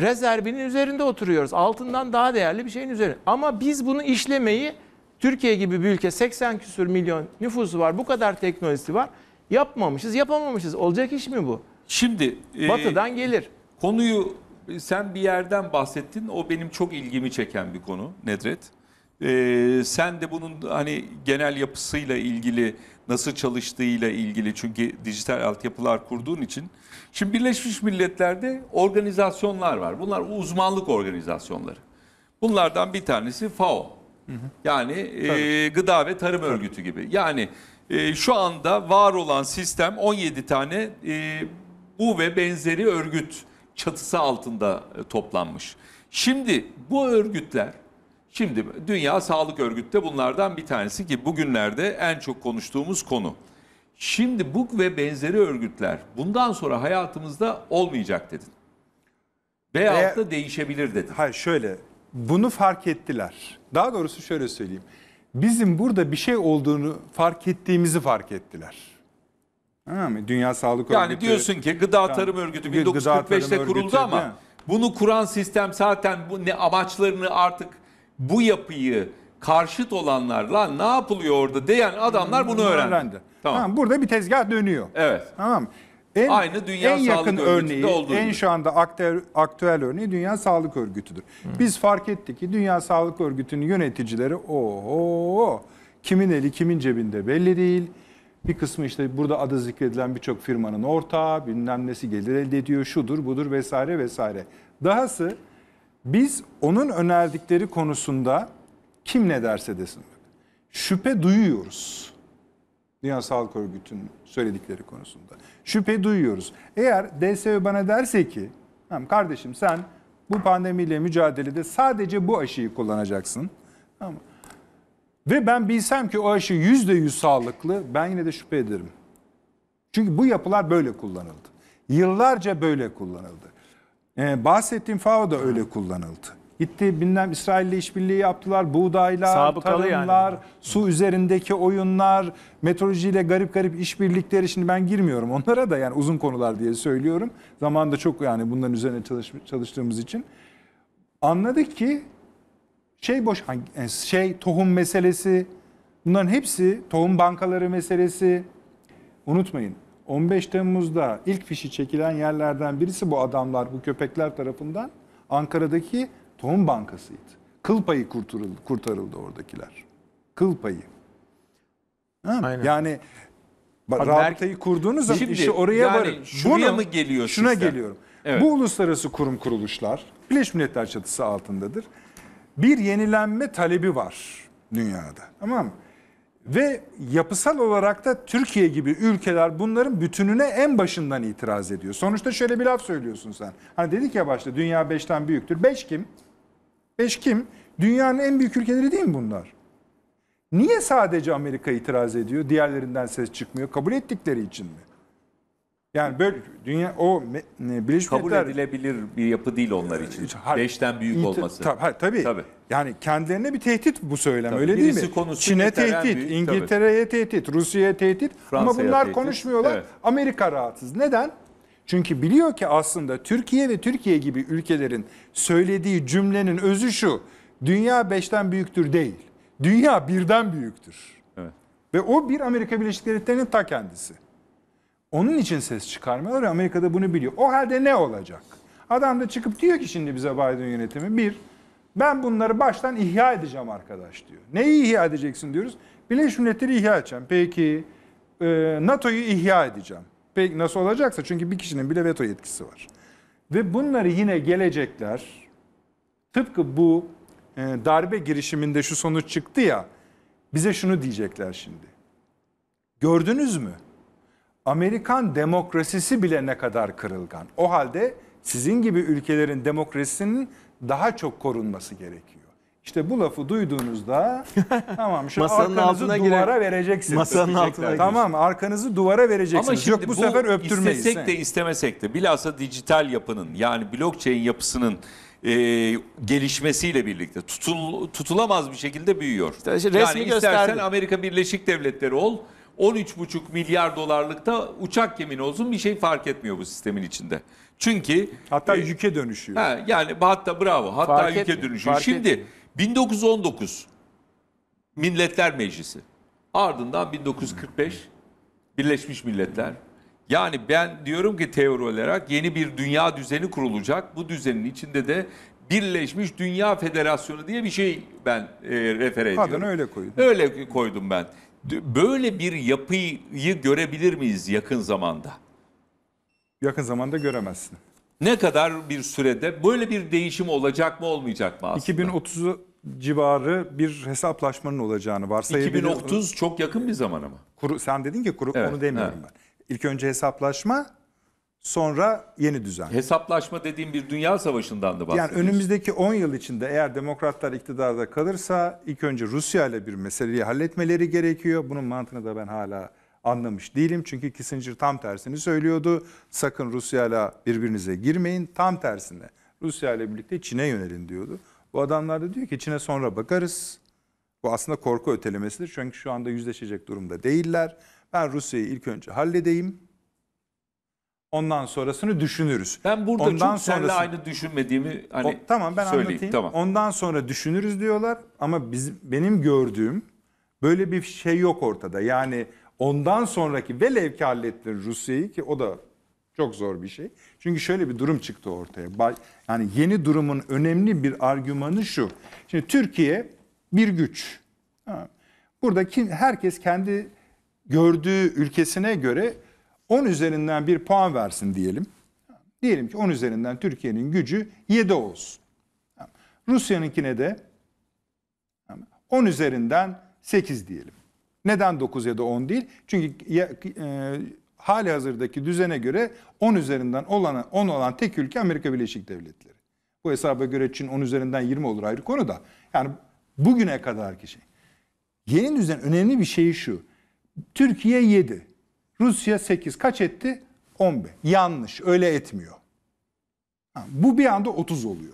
rezervinin üzerinde oturuyoruz. Altından daha değerli bir şeyin üzerinde. Ama biz bunu işlemeyi Türkiye gibi bir ülke 80 küsür milyon nüfusu var, bu kadar teknolojisi var. Yapmamışız, yapamamışız. Olacak iş mi bu? Şimdi e, batıdan gelir. Konuyu sen bir yerden bahsettin. O benim çok ilgimi çeken bir konu Nedret. Ee, sen de bunun hani genel yapısıyla ilgili nasıl çalıştığıyla ilgili çünkü dijital altyapılar kurduğun için. Şimdi Birleşmiş Milletler'de organizasyonlar var. Bunlar uzmanlık organizasyonları. Bunlardan bir tanesi FAO. Yani e, Gıda ve Tarım Örgütü gibi. Yani e, şu anda var olan sistem 17 tane e, bu ve benzeri örgüt çatısı altında e, toplanmış. Şimdi bu örgütler Şimdi Dünya Sağlık Örgütü de bunlardan bir tanesi ki bugünlerde en çok konuştuğumuz konu. Şimdi bu ve benzeri örgütler bundan sonra hayatımızda olmayacak dedin. Veyahut da değişebilir dedin. Hayır şöyle bunu fark ettiler. Daha doğrusu şöyle söyleyeyim. Bizim burada bir şey olduğunu fark ettiğimizi fark ettiler. Ha, Dünya Sağlık Örgütü. Yani diyorsun ki Gıda Tarım Örgütü 1945'te kuruldu Örgütü, ama bunu kuran sistem zaten bu ne amaçlarını artık bu yapıyı karşıt olanlarla ne yapılıyor orada diyen adamlar bunu öğrendi. öğrendi. Tamam. tamam. Burada bir tezgah dönüyor. Evet. Tamam. En, Aynı Dünya en Sağlık yakın örneği, olduğu en gibi. şu anda aktüel, aktüel örneği Dünya Sağlık Örgütü'dür. Hı. Biz fark ettik ki Dünya Sağlık Örgütü'nün yöneticileri o, kimin eli kimin cebinde belli değil. Bir kısmı işte burada adı zikredilen birçok firmanın ortağı, bilmem nesi gelir elde ediyor, şudur budur vesaire vesaire. Dahası biz onun önerdikleri konusunda kim ne derse desin şüphe duyuyoruz. Dünya Sağlık Örgütü'nün söyledikleri konusunda. Şüphe duyuyoruz. Eğer DSÖ bana derse ki tamam kardeşim sen bu pandemiyle mücadelede sadece bu aşıyı kullanacaksın. Tamam. Ve ben bilsem ki o aşı yüzde yüz sağlıklı ben yine de şüphe ederim. Çünkü bu yapılar böyle kullanıldı. Yıllarca böyle kullanıldı. Ee, bahsettiğim FAO da öyle kullanıldı. Gitti bilmem İsrail'le işbirliği yaptılar. Buğdaylar, tarımlar, yani. su üzerindeki oyunlar, meteorolojiyle garip garip işbirlikleri. Şimdi ben girmiyorum onlara da yani uzun konular diye söylüyorum. Zamanında çok yani bunların üzerine çalış, çalıştığımız için. Anladık ki şey boş e, şey tohum meselesi bunların hepsi tohum bankaları meselesi unutmayın 15 Temmuz'da ilk fişi çekilen yerlerden birisi bu adamlar, bu köpekler tarafından Ankara'daki tohum bankasıydı. Kıl payı kurtarıldı, kurtarıldı oradakiler. Kıl payı. Aynen. Yani Abi, rabıtayı kurduğunuz zaman işi oraya yani varın. Şuraya Bunu, mı geliyor Şuna sistem? geliyorum. Evet. Bu uluslararası kurum kuruluşlar Birleşmiş Milletler çatısı altındadır. Bir yenilenme talebi var dünyada. Tamam mı? Ve yapısal olarak da Türkiye gibi ülkeler bunların bütününe en başından itiraz ediyor. Sonuçta şöyle bir laf söylüyorsun sen. Hani dedik ya başta dünya beşten büyüktür. Beş kim? Beş kim? Dünyanın en büyük ülkeleri değil mi bunlar? Niye sadece Amerika itiraz ediyor? Diğerlerinden ses çıkmıyor. Kabul ettikleri için mi? Yani böyle dünya o me- Birleşmiş Kabul Milletler edilebilir bir yapı değil onlar için. Hayır. Beşten büyük İnter- olması. Tab- hayır, tabii. Tabii. Yani kendilerine bir tehdit bu söylem Tabii, öyle değil mi? Çin'e tehdit, büyük, tabii. İngiltere'ye tehdit, Rusya'ya tehdit ama bunlar tehdit, konuşmuyorlar. evet. Amerika rahatsız. Neden? Çünkü biliyor ki aslında Türkiye ve Türkiye gibi ülkelerin söylediği cümlenin özü şu. Dünya beşten büyüktür değil. Dünya birden büyüktür. Evet. Ve o bir Amerika Birleşik Devletleri'nin ta kendisi. Onun için ses çıkarmıyorlar ve Amerika'da bunu biliyor. O halde ne olacak? Adam da çıkıp diyor ki şimdi bize Biden yönetimi bir, ben bunları baştan ihya edeceğim arkadaş diyor. Neyi ihya edeceksin diyoruz? Birleşmiş Milletleri ihya edeceğim. Peki e, NATO'yu ihya edeceğim. Peki nasıl olacaksa çünkü bir kişinin bile veto yetkisi var. Ve bunları yine gelecekler tıpkı bu e, darbe girişiminde şu sonuç çıktı ya bize şunu diyecekler şimdi. Gördünüz mü? Amerikan demokrasisi bile ne kadar kırılgan. O halde sizin gibi ülkelerin demokrasisinin daha çok korunması gerekiyor. İşte bu lafı duyduğunuzda tamam şu Masanın arkanızı altına duvara girer. vereceksiniz. Masanın altına girer. Tamam arkanızı duvara vereceksiniz. Ama şimdi Yok bu, bu sefer öptürmeyiz. İstesek de istemesek de bilhassa dijital yapının yani blockchain yapısının e, gelişmesiyle birlikte tutul, tutulamaz bir şekilde büyüyor. İşte, resmi yani istersen gösterdi. Amerika Birleşik Devletleri ol 13,5 milyar dolarlıkta da uçak gemini olsun bir şey fark etmiyor bu sistemin içinde. Çünkü hatta e, yüke dönüşüyor. He, yani hatta bravo hatta fark yüke etmiyor, dönüşüyor. Şimdi etmiyor. 1919 Milletler Meclisi ardından 1945 Birleşmiş Milletler. Yani ben diyorum ki teori olarak yeni bir dünya düzeni kurulacak. Bu düzenin içinde de Birleşmiş Dünya Federasyonu diye bir şey ben e, refere ediyorum. Adını öyle koydum. Öyle koydum ben. Böyle bir yapıyı görebilir miyiz yakın zamanda? Yakın zamanda göremezsin. Ne kadar bir sürede böyle bir değişim olacak mı olmayacak mı aslında? 2030 civarı bir hesaplaşmanın olacağını varsayabilir. 2030 çok yakın bir zaman ama. Kuru, sen dedin ki kuru, evet, onu demiyorum evet. ben. İlk önce hesaplaşma Sonra yeni düzen. Hesaplaşma dediğim bir dünya savaşından da bahsediyoruz. Yani önümüzdeki 10 yıl içinde eğer demokratlar iktidarda kalırsa ilk önce Rusya ile bir meseleyi halletmeleri gerekiyor. Bunun mantığını da ben hala anlamış değilim. Çünkü Kissinger tam tersini söylüyordu. Sakın Rusya ile birbirinize girmeyin. Tam tersine Rusya ile birlikte Çin'e yönelin diyordu. Bu adamlar da diyor ki Çin'e sonra bakarız. Bu aslında korku ötelemesidir. Çünkü şu anda yüzleşecek durumda değiller. Ben Rusya'yı ilk önce halledeyim Ondan sonrasını düşünürüz. Ben burada Ondan çok sonrası... seninle aynı düşünmediğimi hani o, tamam ben söyleyeyim. anlatayım. Tamam. Ondan sonra düşünürüz diyorlar ama biz benim gördüğüm böyle bir şey yok ortada. Yani ondan sonraki velev ki hallettin Rusya'yı ki o da çok zor bir şey. Çünkü şöyle bir durum çıktı ortaya. Yani yeni durumun önemli bir argümanı şu. Şimdi Türkiye bir güç. Burada herkes kendi gördüğü ülkesine göre 10 üzerinden bir puan versin diyelim. Diyelim ki 10 üzerinden Türkiye'nin gücü 7 olsun. Rusya'nınkine de 10 üzerinden 8 diyelim. Neden 9 ya da 10 değil? Çünkü e, hali hazırdaki düzene göre 10 üzerinden olan 10 olan tek ülke Amerika Birleşik Devletleri. Bu hesaba göre Çin 10 üzerinden 20 olur ayrı konu da. Yani bugüne kadar ki şey. Yeni düzen önemli bir şey şu. Türkiye 7. Rusya 8 kaç etti? 11 Yanlış öyle etmiyor. bu bir anda 30 oluyor.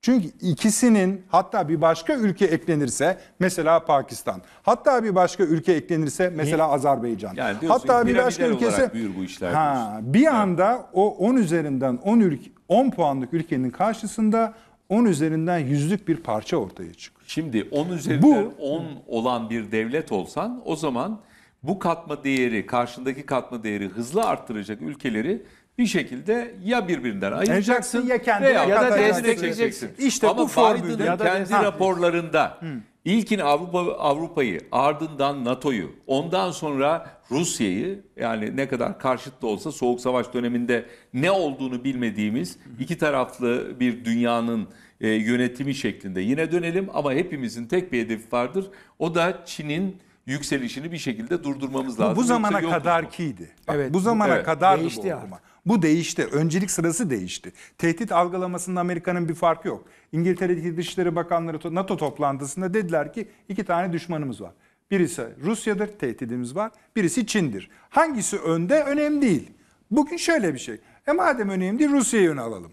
Çünkü ikisinin hatta bir başka ülke eklenirse mesela Pakistan, hatta bir başka ülke eklenirse mesela ne? Azerbaycan, yani hatta bir başka ülkesi büyür bu işler. Ha, bir anda evet. o 10 üzerinden 10 ülke 10 puanlık ülkenin karşısında 10 üzerinden yüzlük bir parça ortaya çıkıyor. Şimdi 10 üzerinden bu, 10 olan bir devlet olsan o zaman bu katma değeri, karşındaki katma değeri hızlı arttıracak ülkeleri bir şekilde ya birbirinden ayıracaksın ya, kendine veya ya da destekleyeceksin. İşte Ama bu Biden'ın kendi ha. raporlarında Hı. ilkin Avrupa Avrupa'yı, ardından NATO'yu, ondan sonra Rusya'yı yani ne kadar karşıt da olsa soğuk savaş döneminde ne olduğunu bilmediğimiz iki taraflı bir dünyanın e, yönetimi şeklinde yine dönelim ama hepimizin tek bir hedefi vardır. O da Çin'in yükselişini bir şekilde durdurmamız lazım. Bu, bu zamana kadar kiydi. evet. Bu zamana evet. kadardı değişti bu okuma. Bu değişti. Öncelik sırası değişti. Tehdit algılamasında Amerika'nın bir farkı yok. İngiltere'deki Dışişleri Bakanları NATO toplantısında dediler ki iki tane düşmanımız var. Birisi Rusya'dır, tehdidimiz var. Birisi Çin'dir. Hangisi önde önemli değil. Bugün şöyle bir şey. E madem önemli Rusya'yı ön alalım.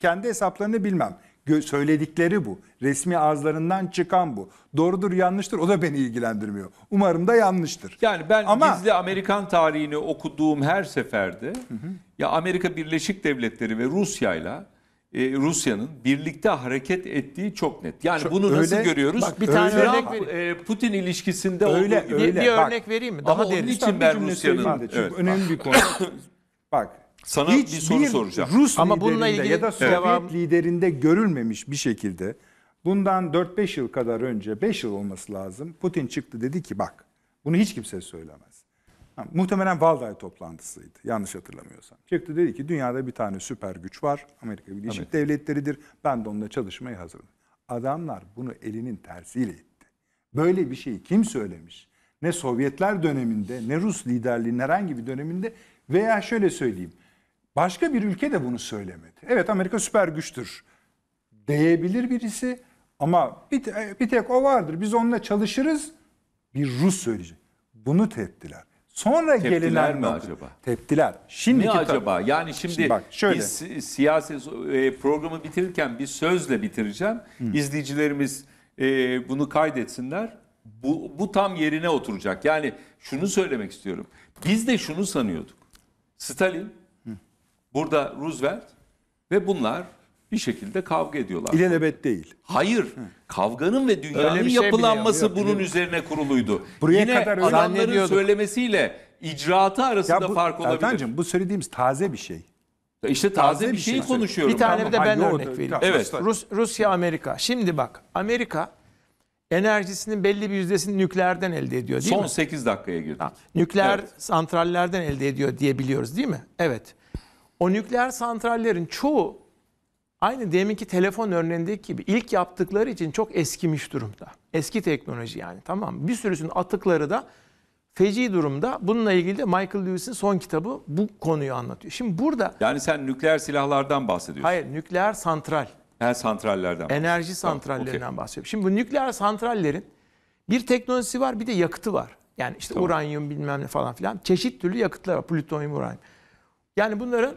Kendi hesaplarını bilmem. Söyledikleri bu. Resmi ağızlarından çıkan bu. Doğrudur yanlıştır o da beni ilgilendirmiyor. Umarım da yanlıştır. Yani ben Ama, gizli Amerikan tarihini okuduğum her seferde hı hı. ya Amerika Birleşik Devletleri ve Rusya'yla e, Rusya'nın birlikte hareket ettiği çok net. Yani çok, bunu öyle, nasıl görüyoruz? Bak, bir tane örnek vereyim. E, Putin ilişkisinde öyle, olduğu Öyle, bir, bir örnek bak, vereyim mi? Daha ama derin. onun için ben Rusya'nın... Evet, önemli bir konu. bak sana Hiç bir soru soracağım. Rus Ama liderinde bununla ilgili ya da Sovyet devam... liderinde görülmemiş bir şekilde bundan 4-5 yıl kadar önce 5 yıl olması lazım Putin çıktı dedi ki bak bunu hiç kimse söylemez. Ha, muhtemelen Valdai toplantısıydı yanlış hatırlamıyorsam. Çıktı dedi ki dünyada bir tane süper güç var Amerika Birleşik evet. Devletleri'dir ben de onunla çalışmaya hazırım. Adamlar bunu elinin tersiyle etti. Böyle bir şeyi kim söylemiş? Ne Sovyetler döneminde ne Rus liderliğinin herhangi bir döneminde veya şöyle söyleyeyim Başka bir ülke de bunu söylemedi. Evet Amerika süper güçtür diyebilir birisi ama bir, bir tek o vardır. Biz onunla çalışırız. Bir Rus söyleyecek. Bunu teptiler. Sonra teptiler mi nokta, acaba? Teptiler. Şimdi ne acaba? Yani şimdi, şimdi bak, şöyle. biz siyasi e, programı bitirirken bir sözle bitireceğim. Hı. İzleyicilerimiz e, bunu kaydetsinler. Bu, bu tam yerine oturacak. Yani şunu söylemek istiyorum. Biz de şunu sanıyorduk. Stalin Burada Roosevelt ve bunlar bir şekilde kavga ediyorlar. İlenebet değil. Hayır. Hı. Kavganın ve dünyanın şey yapılanması biliyorum, bunun üzerine kuruluydu. Buraya Yine kadar adamların söylemesiyle icraatı arasında ya bu, fark olabilir. Ertan'cığım bu söylediğimiz taze bir şey. İşte taze, taze bir şey şeyi şey konuşuyorum. Bir tane tamam. de ben Hayır, örnek vereyim. Evet. Rus, Rusya, Amerika. Şimdi bak Amerika enerjisinin belli bir yüzdesini nükleerden elde ediyor değil Son mi? Son 8 dakikaya girdik. nükleer evet. santrallerden elde ediyor diyebiliyoruz, değil mi? Evet o nükleer santrallerin çoğu aynı deminki telefon örneğindeki gibi ilk yaptıkları için çok eskimiş durumda. Eski teknoloji yani tamam Bir sürüsünün atıkları da feci durumda. Bununla ilgili de Michael Lewis'in son kitabı bu konuyu anlatıyor. Şimdi burada... Yani sen nükleer silahlardan bahsediyorsun. Hayır, nükleer santral. Ha, santrallerden. Enerji santrallerinden tamam, okay. bahsediyorum. Şimdi bu nükleer santrallerin bir teknolojisi var bir de yakıtı var. Yani işte tamam. uranyum bilmem ne falan filan. Çeşit türlü yakıtlar var. Plütonyum, uranyum. Yani bunların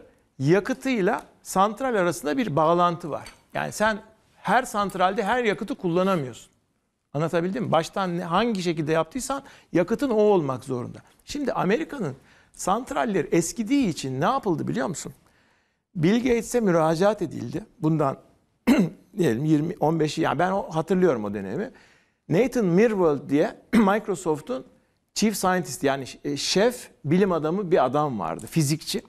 yakıtıyla santral arasında bir bağlantı var. Yani sen her santralde her yakıtı kullanamıyorsun. Anlatabildim mi? Baştan hangi şekilde yaptıysan yakıtın o olmak zorunda. Şimdi Amerika'nın santralleri eskidiği için ne yapıldı biliyor musun? Bill Gates'e müracaat edildi. Bundan diyelim 20 15 yani ben hatırlıyorum o dönemi. Nathan Mirwald diye Microsoft'un chief scientist yani e, şef bilim adamı bir adam vardı, fizikçi.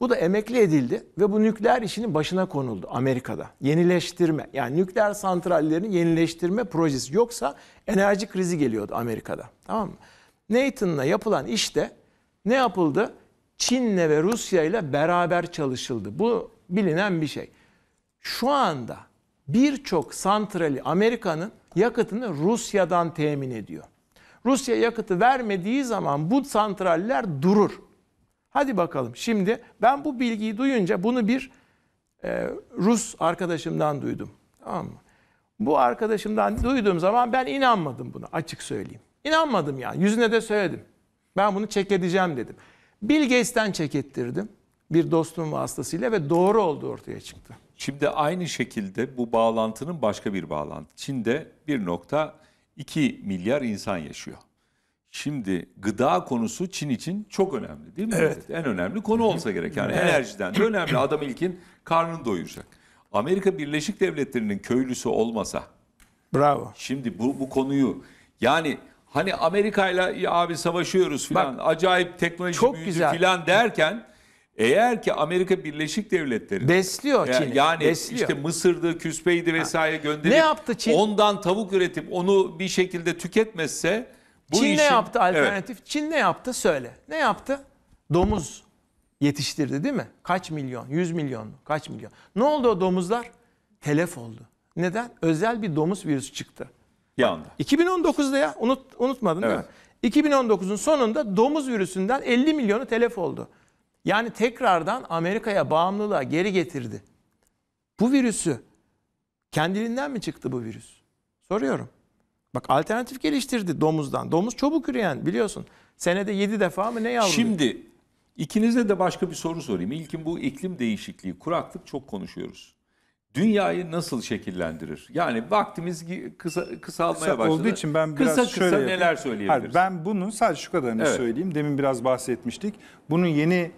Bu da emekli edildi ve bu nükleer işinin başına konuldu Amerika'da. Yenileştirme yani nükleer santrallerini yenileştirme projesi yoksa enerji krizi geliyordu Amerika'da. Tamam mı? Nathan'la yapılan işte ne yapıldı? Çin'le ve Rusya'yla beraber çalışıldı. Bu bilinen bir şey. Şu anda birçok santrali Amerika'nın yakıtını Rusya'dan temin ediyor. Rusya yakıtı vermediği zaman bu santraller durur. Hadi bakalım şimdi ben bu bilgiyi duyunca bunu bir e, Rus arkadaşımdan duydum. Tamam mı? Bu arkadaşımdan duyduğum zaman ben inanmadım buna açık söyleyeyim. İnanmadım yani yüzüne de söyledim. Ben bunu çek edeceğim dedim. Bill Gates'ten çek ettirdim bir dostum vasıtasıyla ve doğru oldu ortaya çıktı. Şimdi aynı şekilde bu bağlantının başka bir bağlantı. Çin'de 1.2 milyar insan yaşıyor. Şimdi gıda konusu Çin için çok önemli değil mi? Evet. En önemli konu olsa gerek. Yani evet. enerjiden de önemli. Adam ilkin karnını doyuracak. Amerika Birleşik Devletleri'nin köylüsü olmasa. Bravo. Şimdi bu, bu konuyu yani hani Amerika ile abi savaşıyoruz filan acayip teknoloji çok büyüdü güzel. filan derken eğer ki Amerika Birleşik Devletleri besliyor e, Çin'i. Yani besliyor. işte Mısır'dı, Küspe'ydi vesaire gönderip ne yaptı Çin? ondan tavuk üretip onu bir şekilde tüketmezse bu Çin işin, ne yaptı alternatif? Evet. Çin ne yaptı söyle. Ne yaptı? Domuz yetiştirdi değil mi? Kaç milyon? 100 milyon mu? Kaç milyon? Ne oldu o domuzlar? Telef oldu. Neden? Özel bir domuz virüsü çıktı. Yandı. 2019'da ya unut, unutmadın evet. değil mi? 2019'un sonunda domuz virüsünden 50 milyonu telef oldu. Yani tekrardan Amerika'ya bağımlılığa geri getirdi. Bu virüsü kendiliğinden mi çıktı bu virüs? Soruyorum. Bak alternatif geliştirdi domuzdan. Domuz çabuk üreyen biliyorsun. Senede 7 defa mı ne yavruluyor? Şimdi ikinize de başka bir soru sorayım. İlkin bu iklim değişikliği, kuraklık çok konuşuyoruz. Dünyayı nasıl şekillendirir? Yani vaktimiz kısa, kısalmaya kısa başladı. olduğu için ben biraz kısa, şöyle kısa neler söyleyebiliriz? Hayır, ben bunu sadece şu kadarını evet. söyleyeyim. Demin biraz bahsetmiştik. Bunun yeni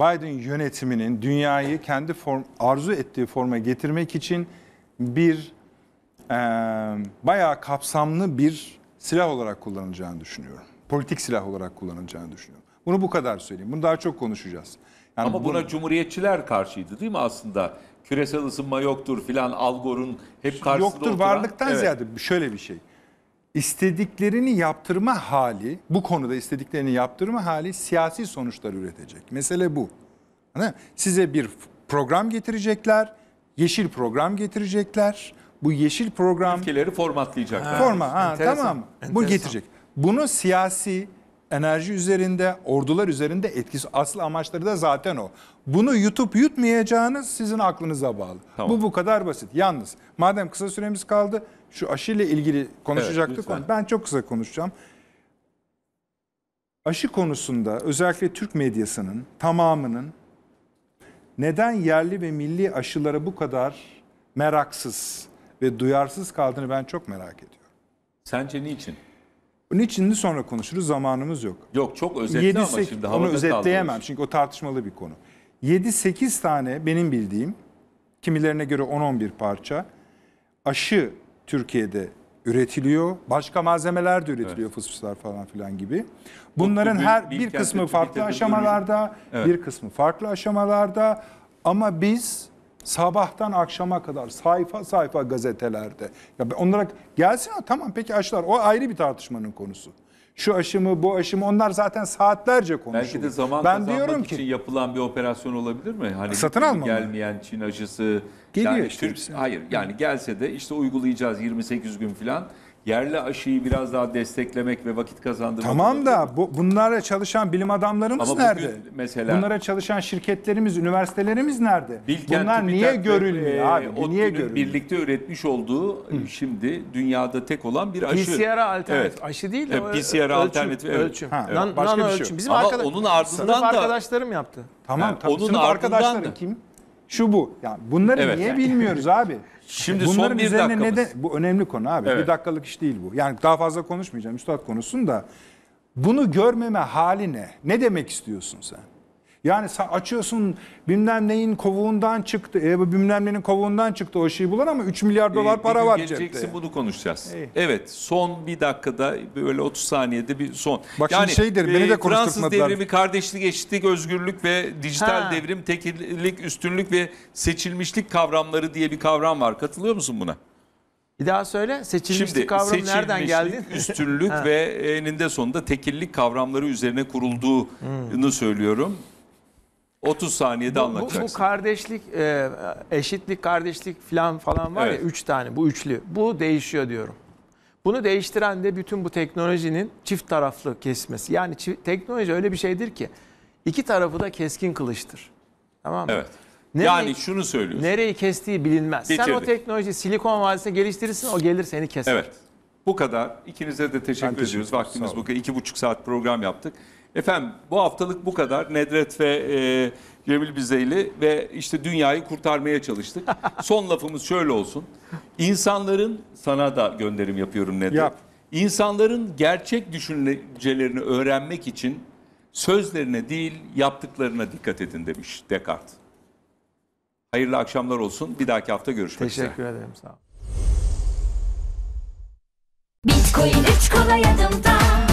Biden yönetiminin dünyayı kendi form, arzu ettiği forma getirmek için bir e, bayağı kapsamlı bir silah olarak kullanılacağını düşünüyorum. Politik silah olarak kullanılacağını düşünüyorum. Bunu bu kadar söyleyeyim. Bunu daha çok konuşacağız. Yani Ama buna bunu... cumhuriyetçiler karşıydı değil mi aslında? Küresel ısınma yoktur filan Algor'un hep karşısında Yoktur oturan... varlıktan evet. ziyade şöyle bir şey. İstediklerini yaptırma hali, bu konuda istediklerini yaptırma hali siyasi sonuçlar üretecek. Mesele bu. Size bir program getirecekler, yeşil program getirecekler bu yeşil program ülkeleri formatlayacak. Ha, forma ha, enteresan, tamam enteresan. bu getirecek. Bunu siyasi enerji üzerinde, ordular üzerinde etkisi asıl amaçları da zaten o. Bunu YouTube yutmayacağınız sizin aklınıza bağlı. Tamam. Bu bu kadar basit. Yalnız madem kısa süremiz kaldı şu aşıyla ilgili konuşacaktık. Evet, ben çok kısa konuşacağım. Aşı konusunda özellikle Türk medyasının tamamının neden yerli ve milli aşılara bu kadar meraksız, ve duyarsız kaldığını ben çok merak ediyorum. Sence niçin? Niçinini sonra konuşuruz zamanımız yok. Yok çok özetle 7, ama 8, şimdi Onu özetleyemem kaldırmış. çünkü o tartışmalı bir konu. 7-8 tane benim bildiğim kimilerine göre 10-11 parça aşı Türkiye'de üretiliyor. Başka malzemeler de üretiliyor evet. fısfıslar falan filan gibi. Bunların her bir, bir kısmı farklı aşamalarda, evet. bir kısmı farklı aşamalarda ama biz sabahtan akşama kadar sayfa sayfa gazetelerde. Ya onlara gelsin ha tamam peki aşılar o ayrı bir tartışmanın konusu. Şu aşımı bu aşımı onlar zaten saatlerce konuşuyor. Belki de zaman ben diyorum ki, için yapılan bir operasyon olabilir mi? Hani satın alma gelmeyen mı? Çin aşısı geliyor yani işte. Türk, hayır yani gelse de işte uygulayacağız 28 gün falan yerli aşıyı biraz daha desteklemek ve vakit kazandırmak. Tamam da bu, bunlara çalışan bilim adamlarımız Ama nerede? Mesela bunlara çalışan şirketlerimiz, üniversitelerimiz nerede? Bilkent, Bunlar niye ve, görülmüyor e, abi? Bu niye görülmüyor? Birlikte üretmiş olduğu Hı. şimdi dünyada tek olan bir aşı. PCR alternatif. Evet. Aşı değil de e, PCR alternatif ölçüm. ölçüm. Ha, evet. başka bir şey. Bizim Ama arkadaş, onun ardından da arkadaşlarım yaptı. Tamam, yani, tabii. Onun ardından arkadaşları da. kim? şu bu. Yani bunları Evet. niye bilmiyoruz abi? Şimdi son Bunların bir üzerine ne de bu önemli konu abi. Evet. Bir dakikalık iş değil bu. Yani daha fazla konuşmayacağım üstad konusun da. Bunu görmeme hali ne? ne demek istiyorsun sen? Yani sen açıyorsun bilmem neyin kovuğundan çıktı. E, bilmem neyin kovuğundan çıktı o şeyi bulan ama 3 milyar dolar e, para var geleceksin cepte. bunu konuşacağız. İyi. Evet son bir dakikada böyle 30 saniyede bir son. Bak yani, şimdi şeydir beni e, de Fransız devrimi kardeşlik, eşitlik, özgürlük ve dijital ha. devrim, tekillik, üstünlük ve seçilmişlik kavramları diye bir kavram var. Katılıyor musun buna? Bir daha söyle. Seçilmişlik Şimdi, kavramı seçilmişlik, nereden geldi? Üstünlük ve eninde sonunda tekillik kavramları üzerine kurulduğunu hmm. söylüyorum. 30 saniyede bu, anlatacaksın. Bu, bu kardeşlik, e, eşitlik, kardeşlik falan falan var evet. ya 3 tane bu üçlü. Bu değişiyor diyorum. Bunu değiştiren de bütün bu teknolojinin çift taraflı kesmesi. Yani çift, teknoloji öyle bir şeydir ki iki tarafı da keskin kılıçtır. Tamam mı? Evet. Nereyi, yani şunu söylüyorsun. Nereyi kestiği bilinmez. Geçirdik. Sen o teknoloji silikon vadisine geliştirirsin o gelir seni keser. Evet. Bu kadar. İkinize de teşekkür, teşekkür ediyoruz. Vaktimiz bu kadar. İki buçuk saat program yaptık. Efendim bu haftalık bu kadar. Nedret ve e, Cemil Bizeyli ve işte dünyayı kurtarmaya çalıştık. Son lafımız şöyle olsun. İnsanların, sana da gönderim yapıyorum Nedret. Yap. İnsanların gerçek düşüncelerini öğrenmek için sözlerine değil yaptıklarına dikkat edin demiş Descartes. Hayırlı akşamlar olsun. Bir dahaki hafta görüşmek üzere. Teşekkür ederim. Sağ ol. Bitcoin üç kolay adımda.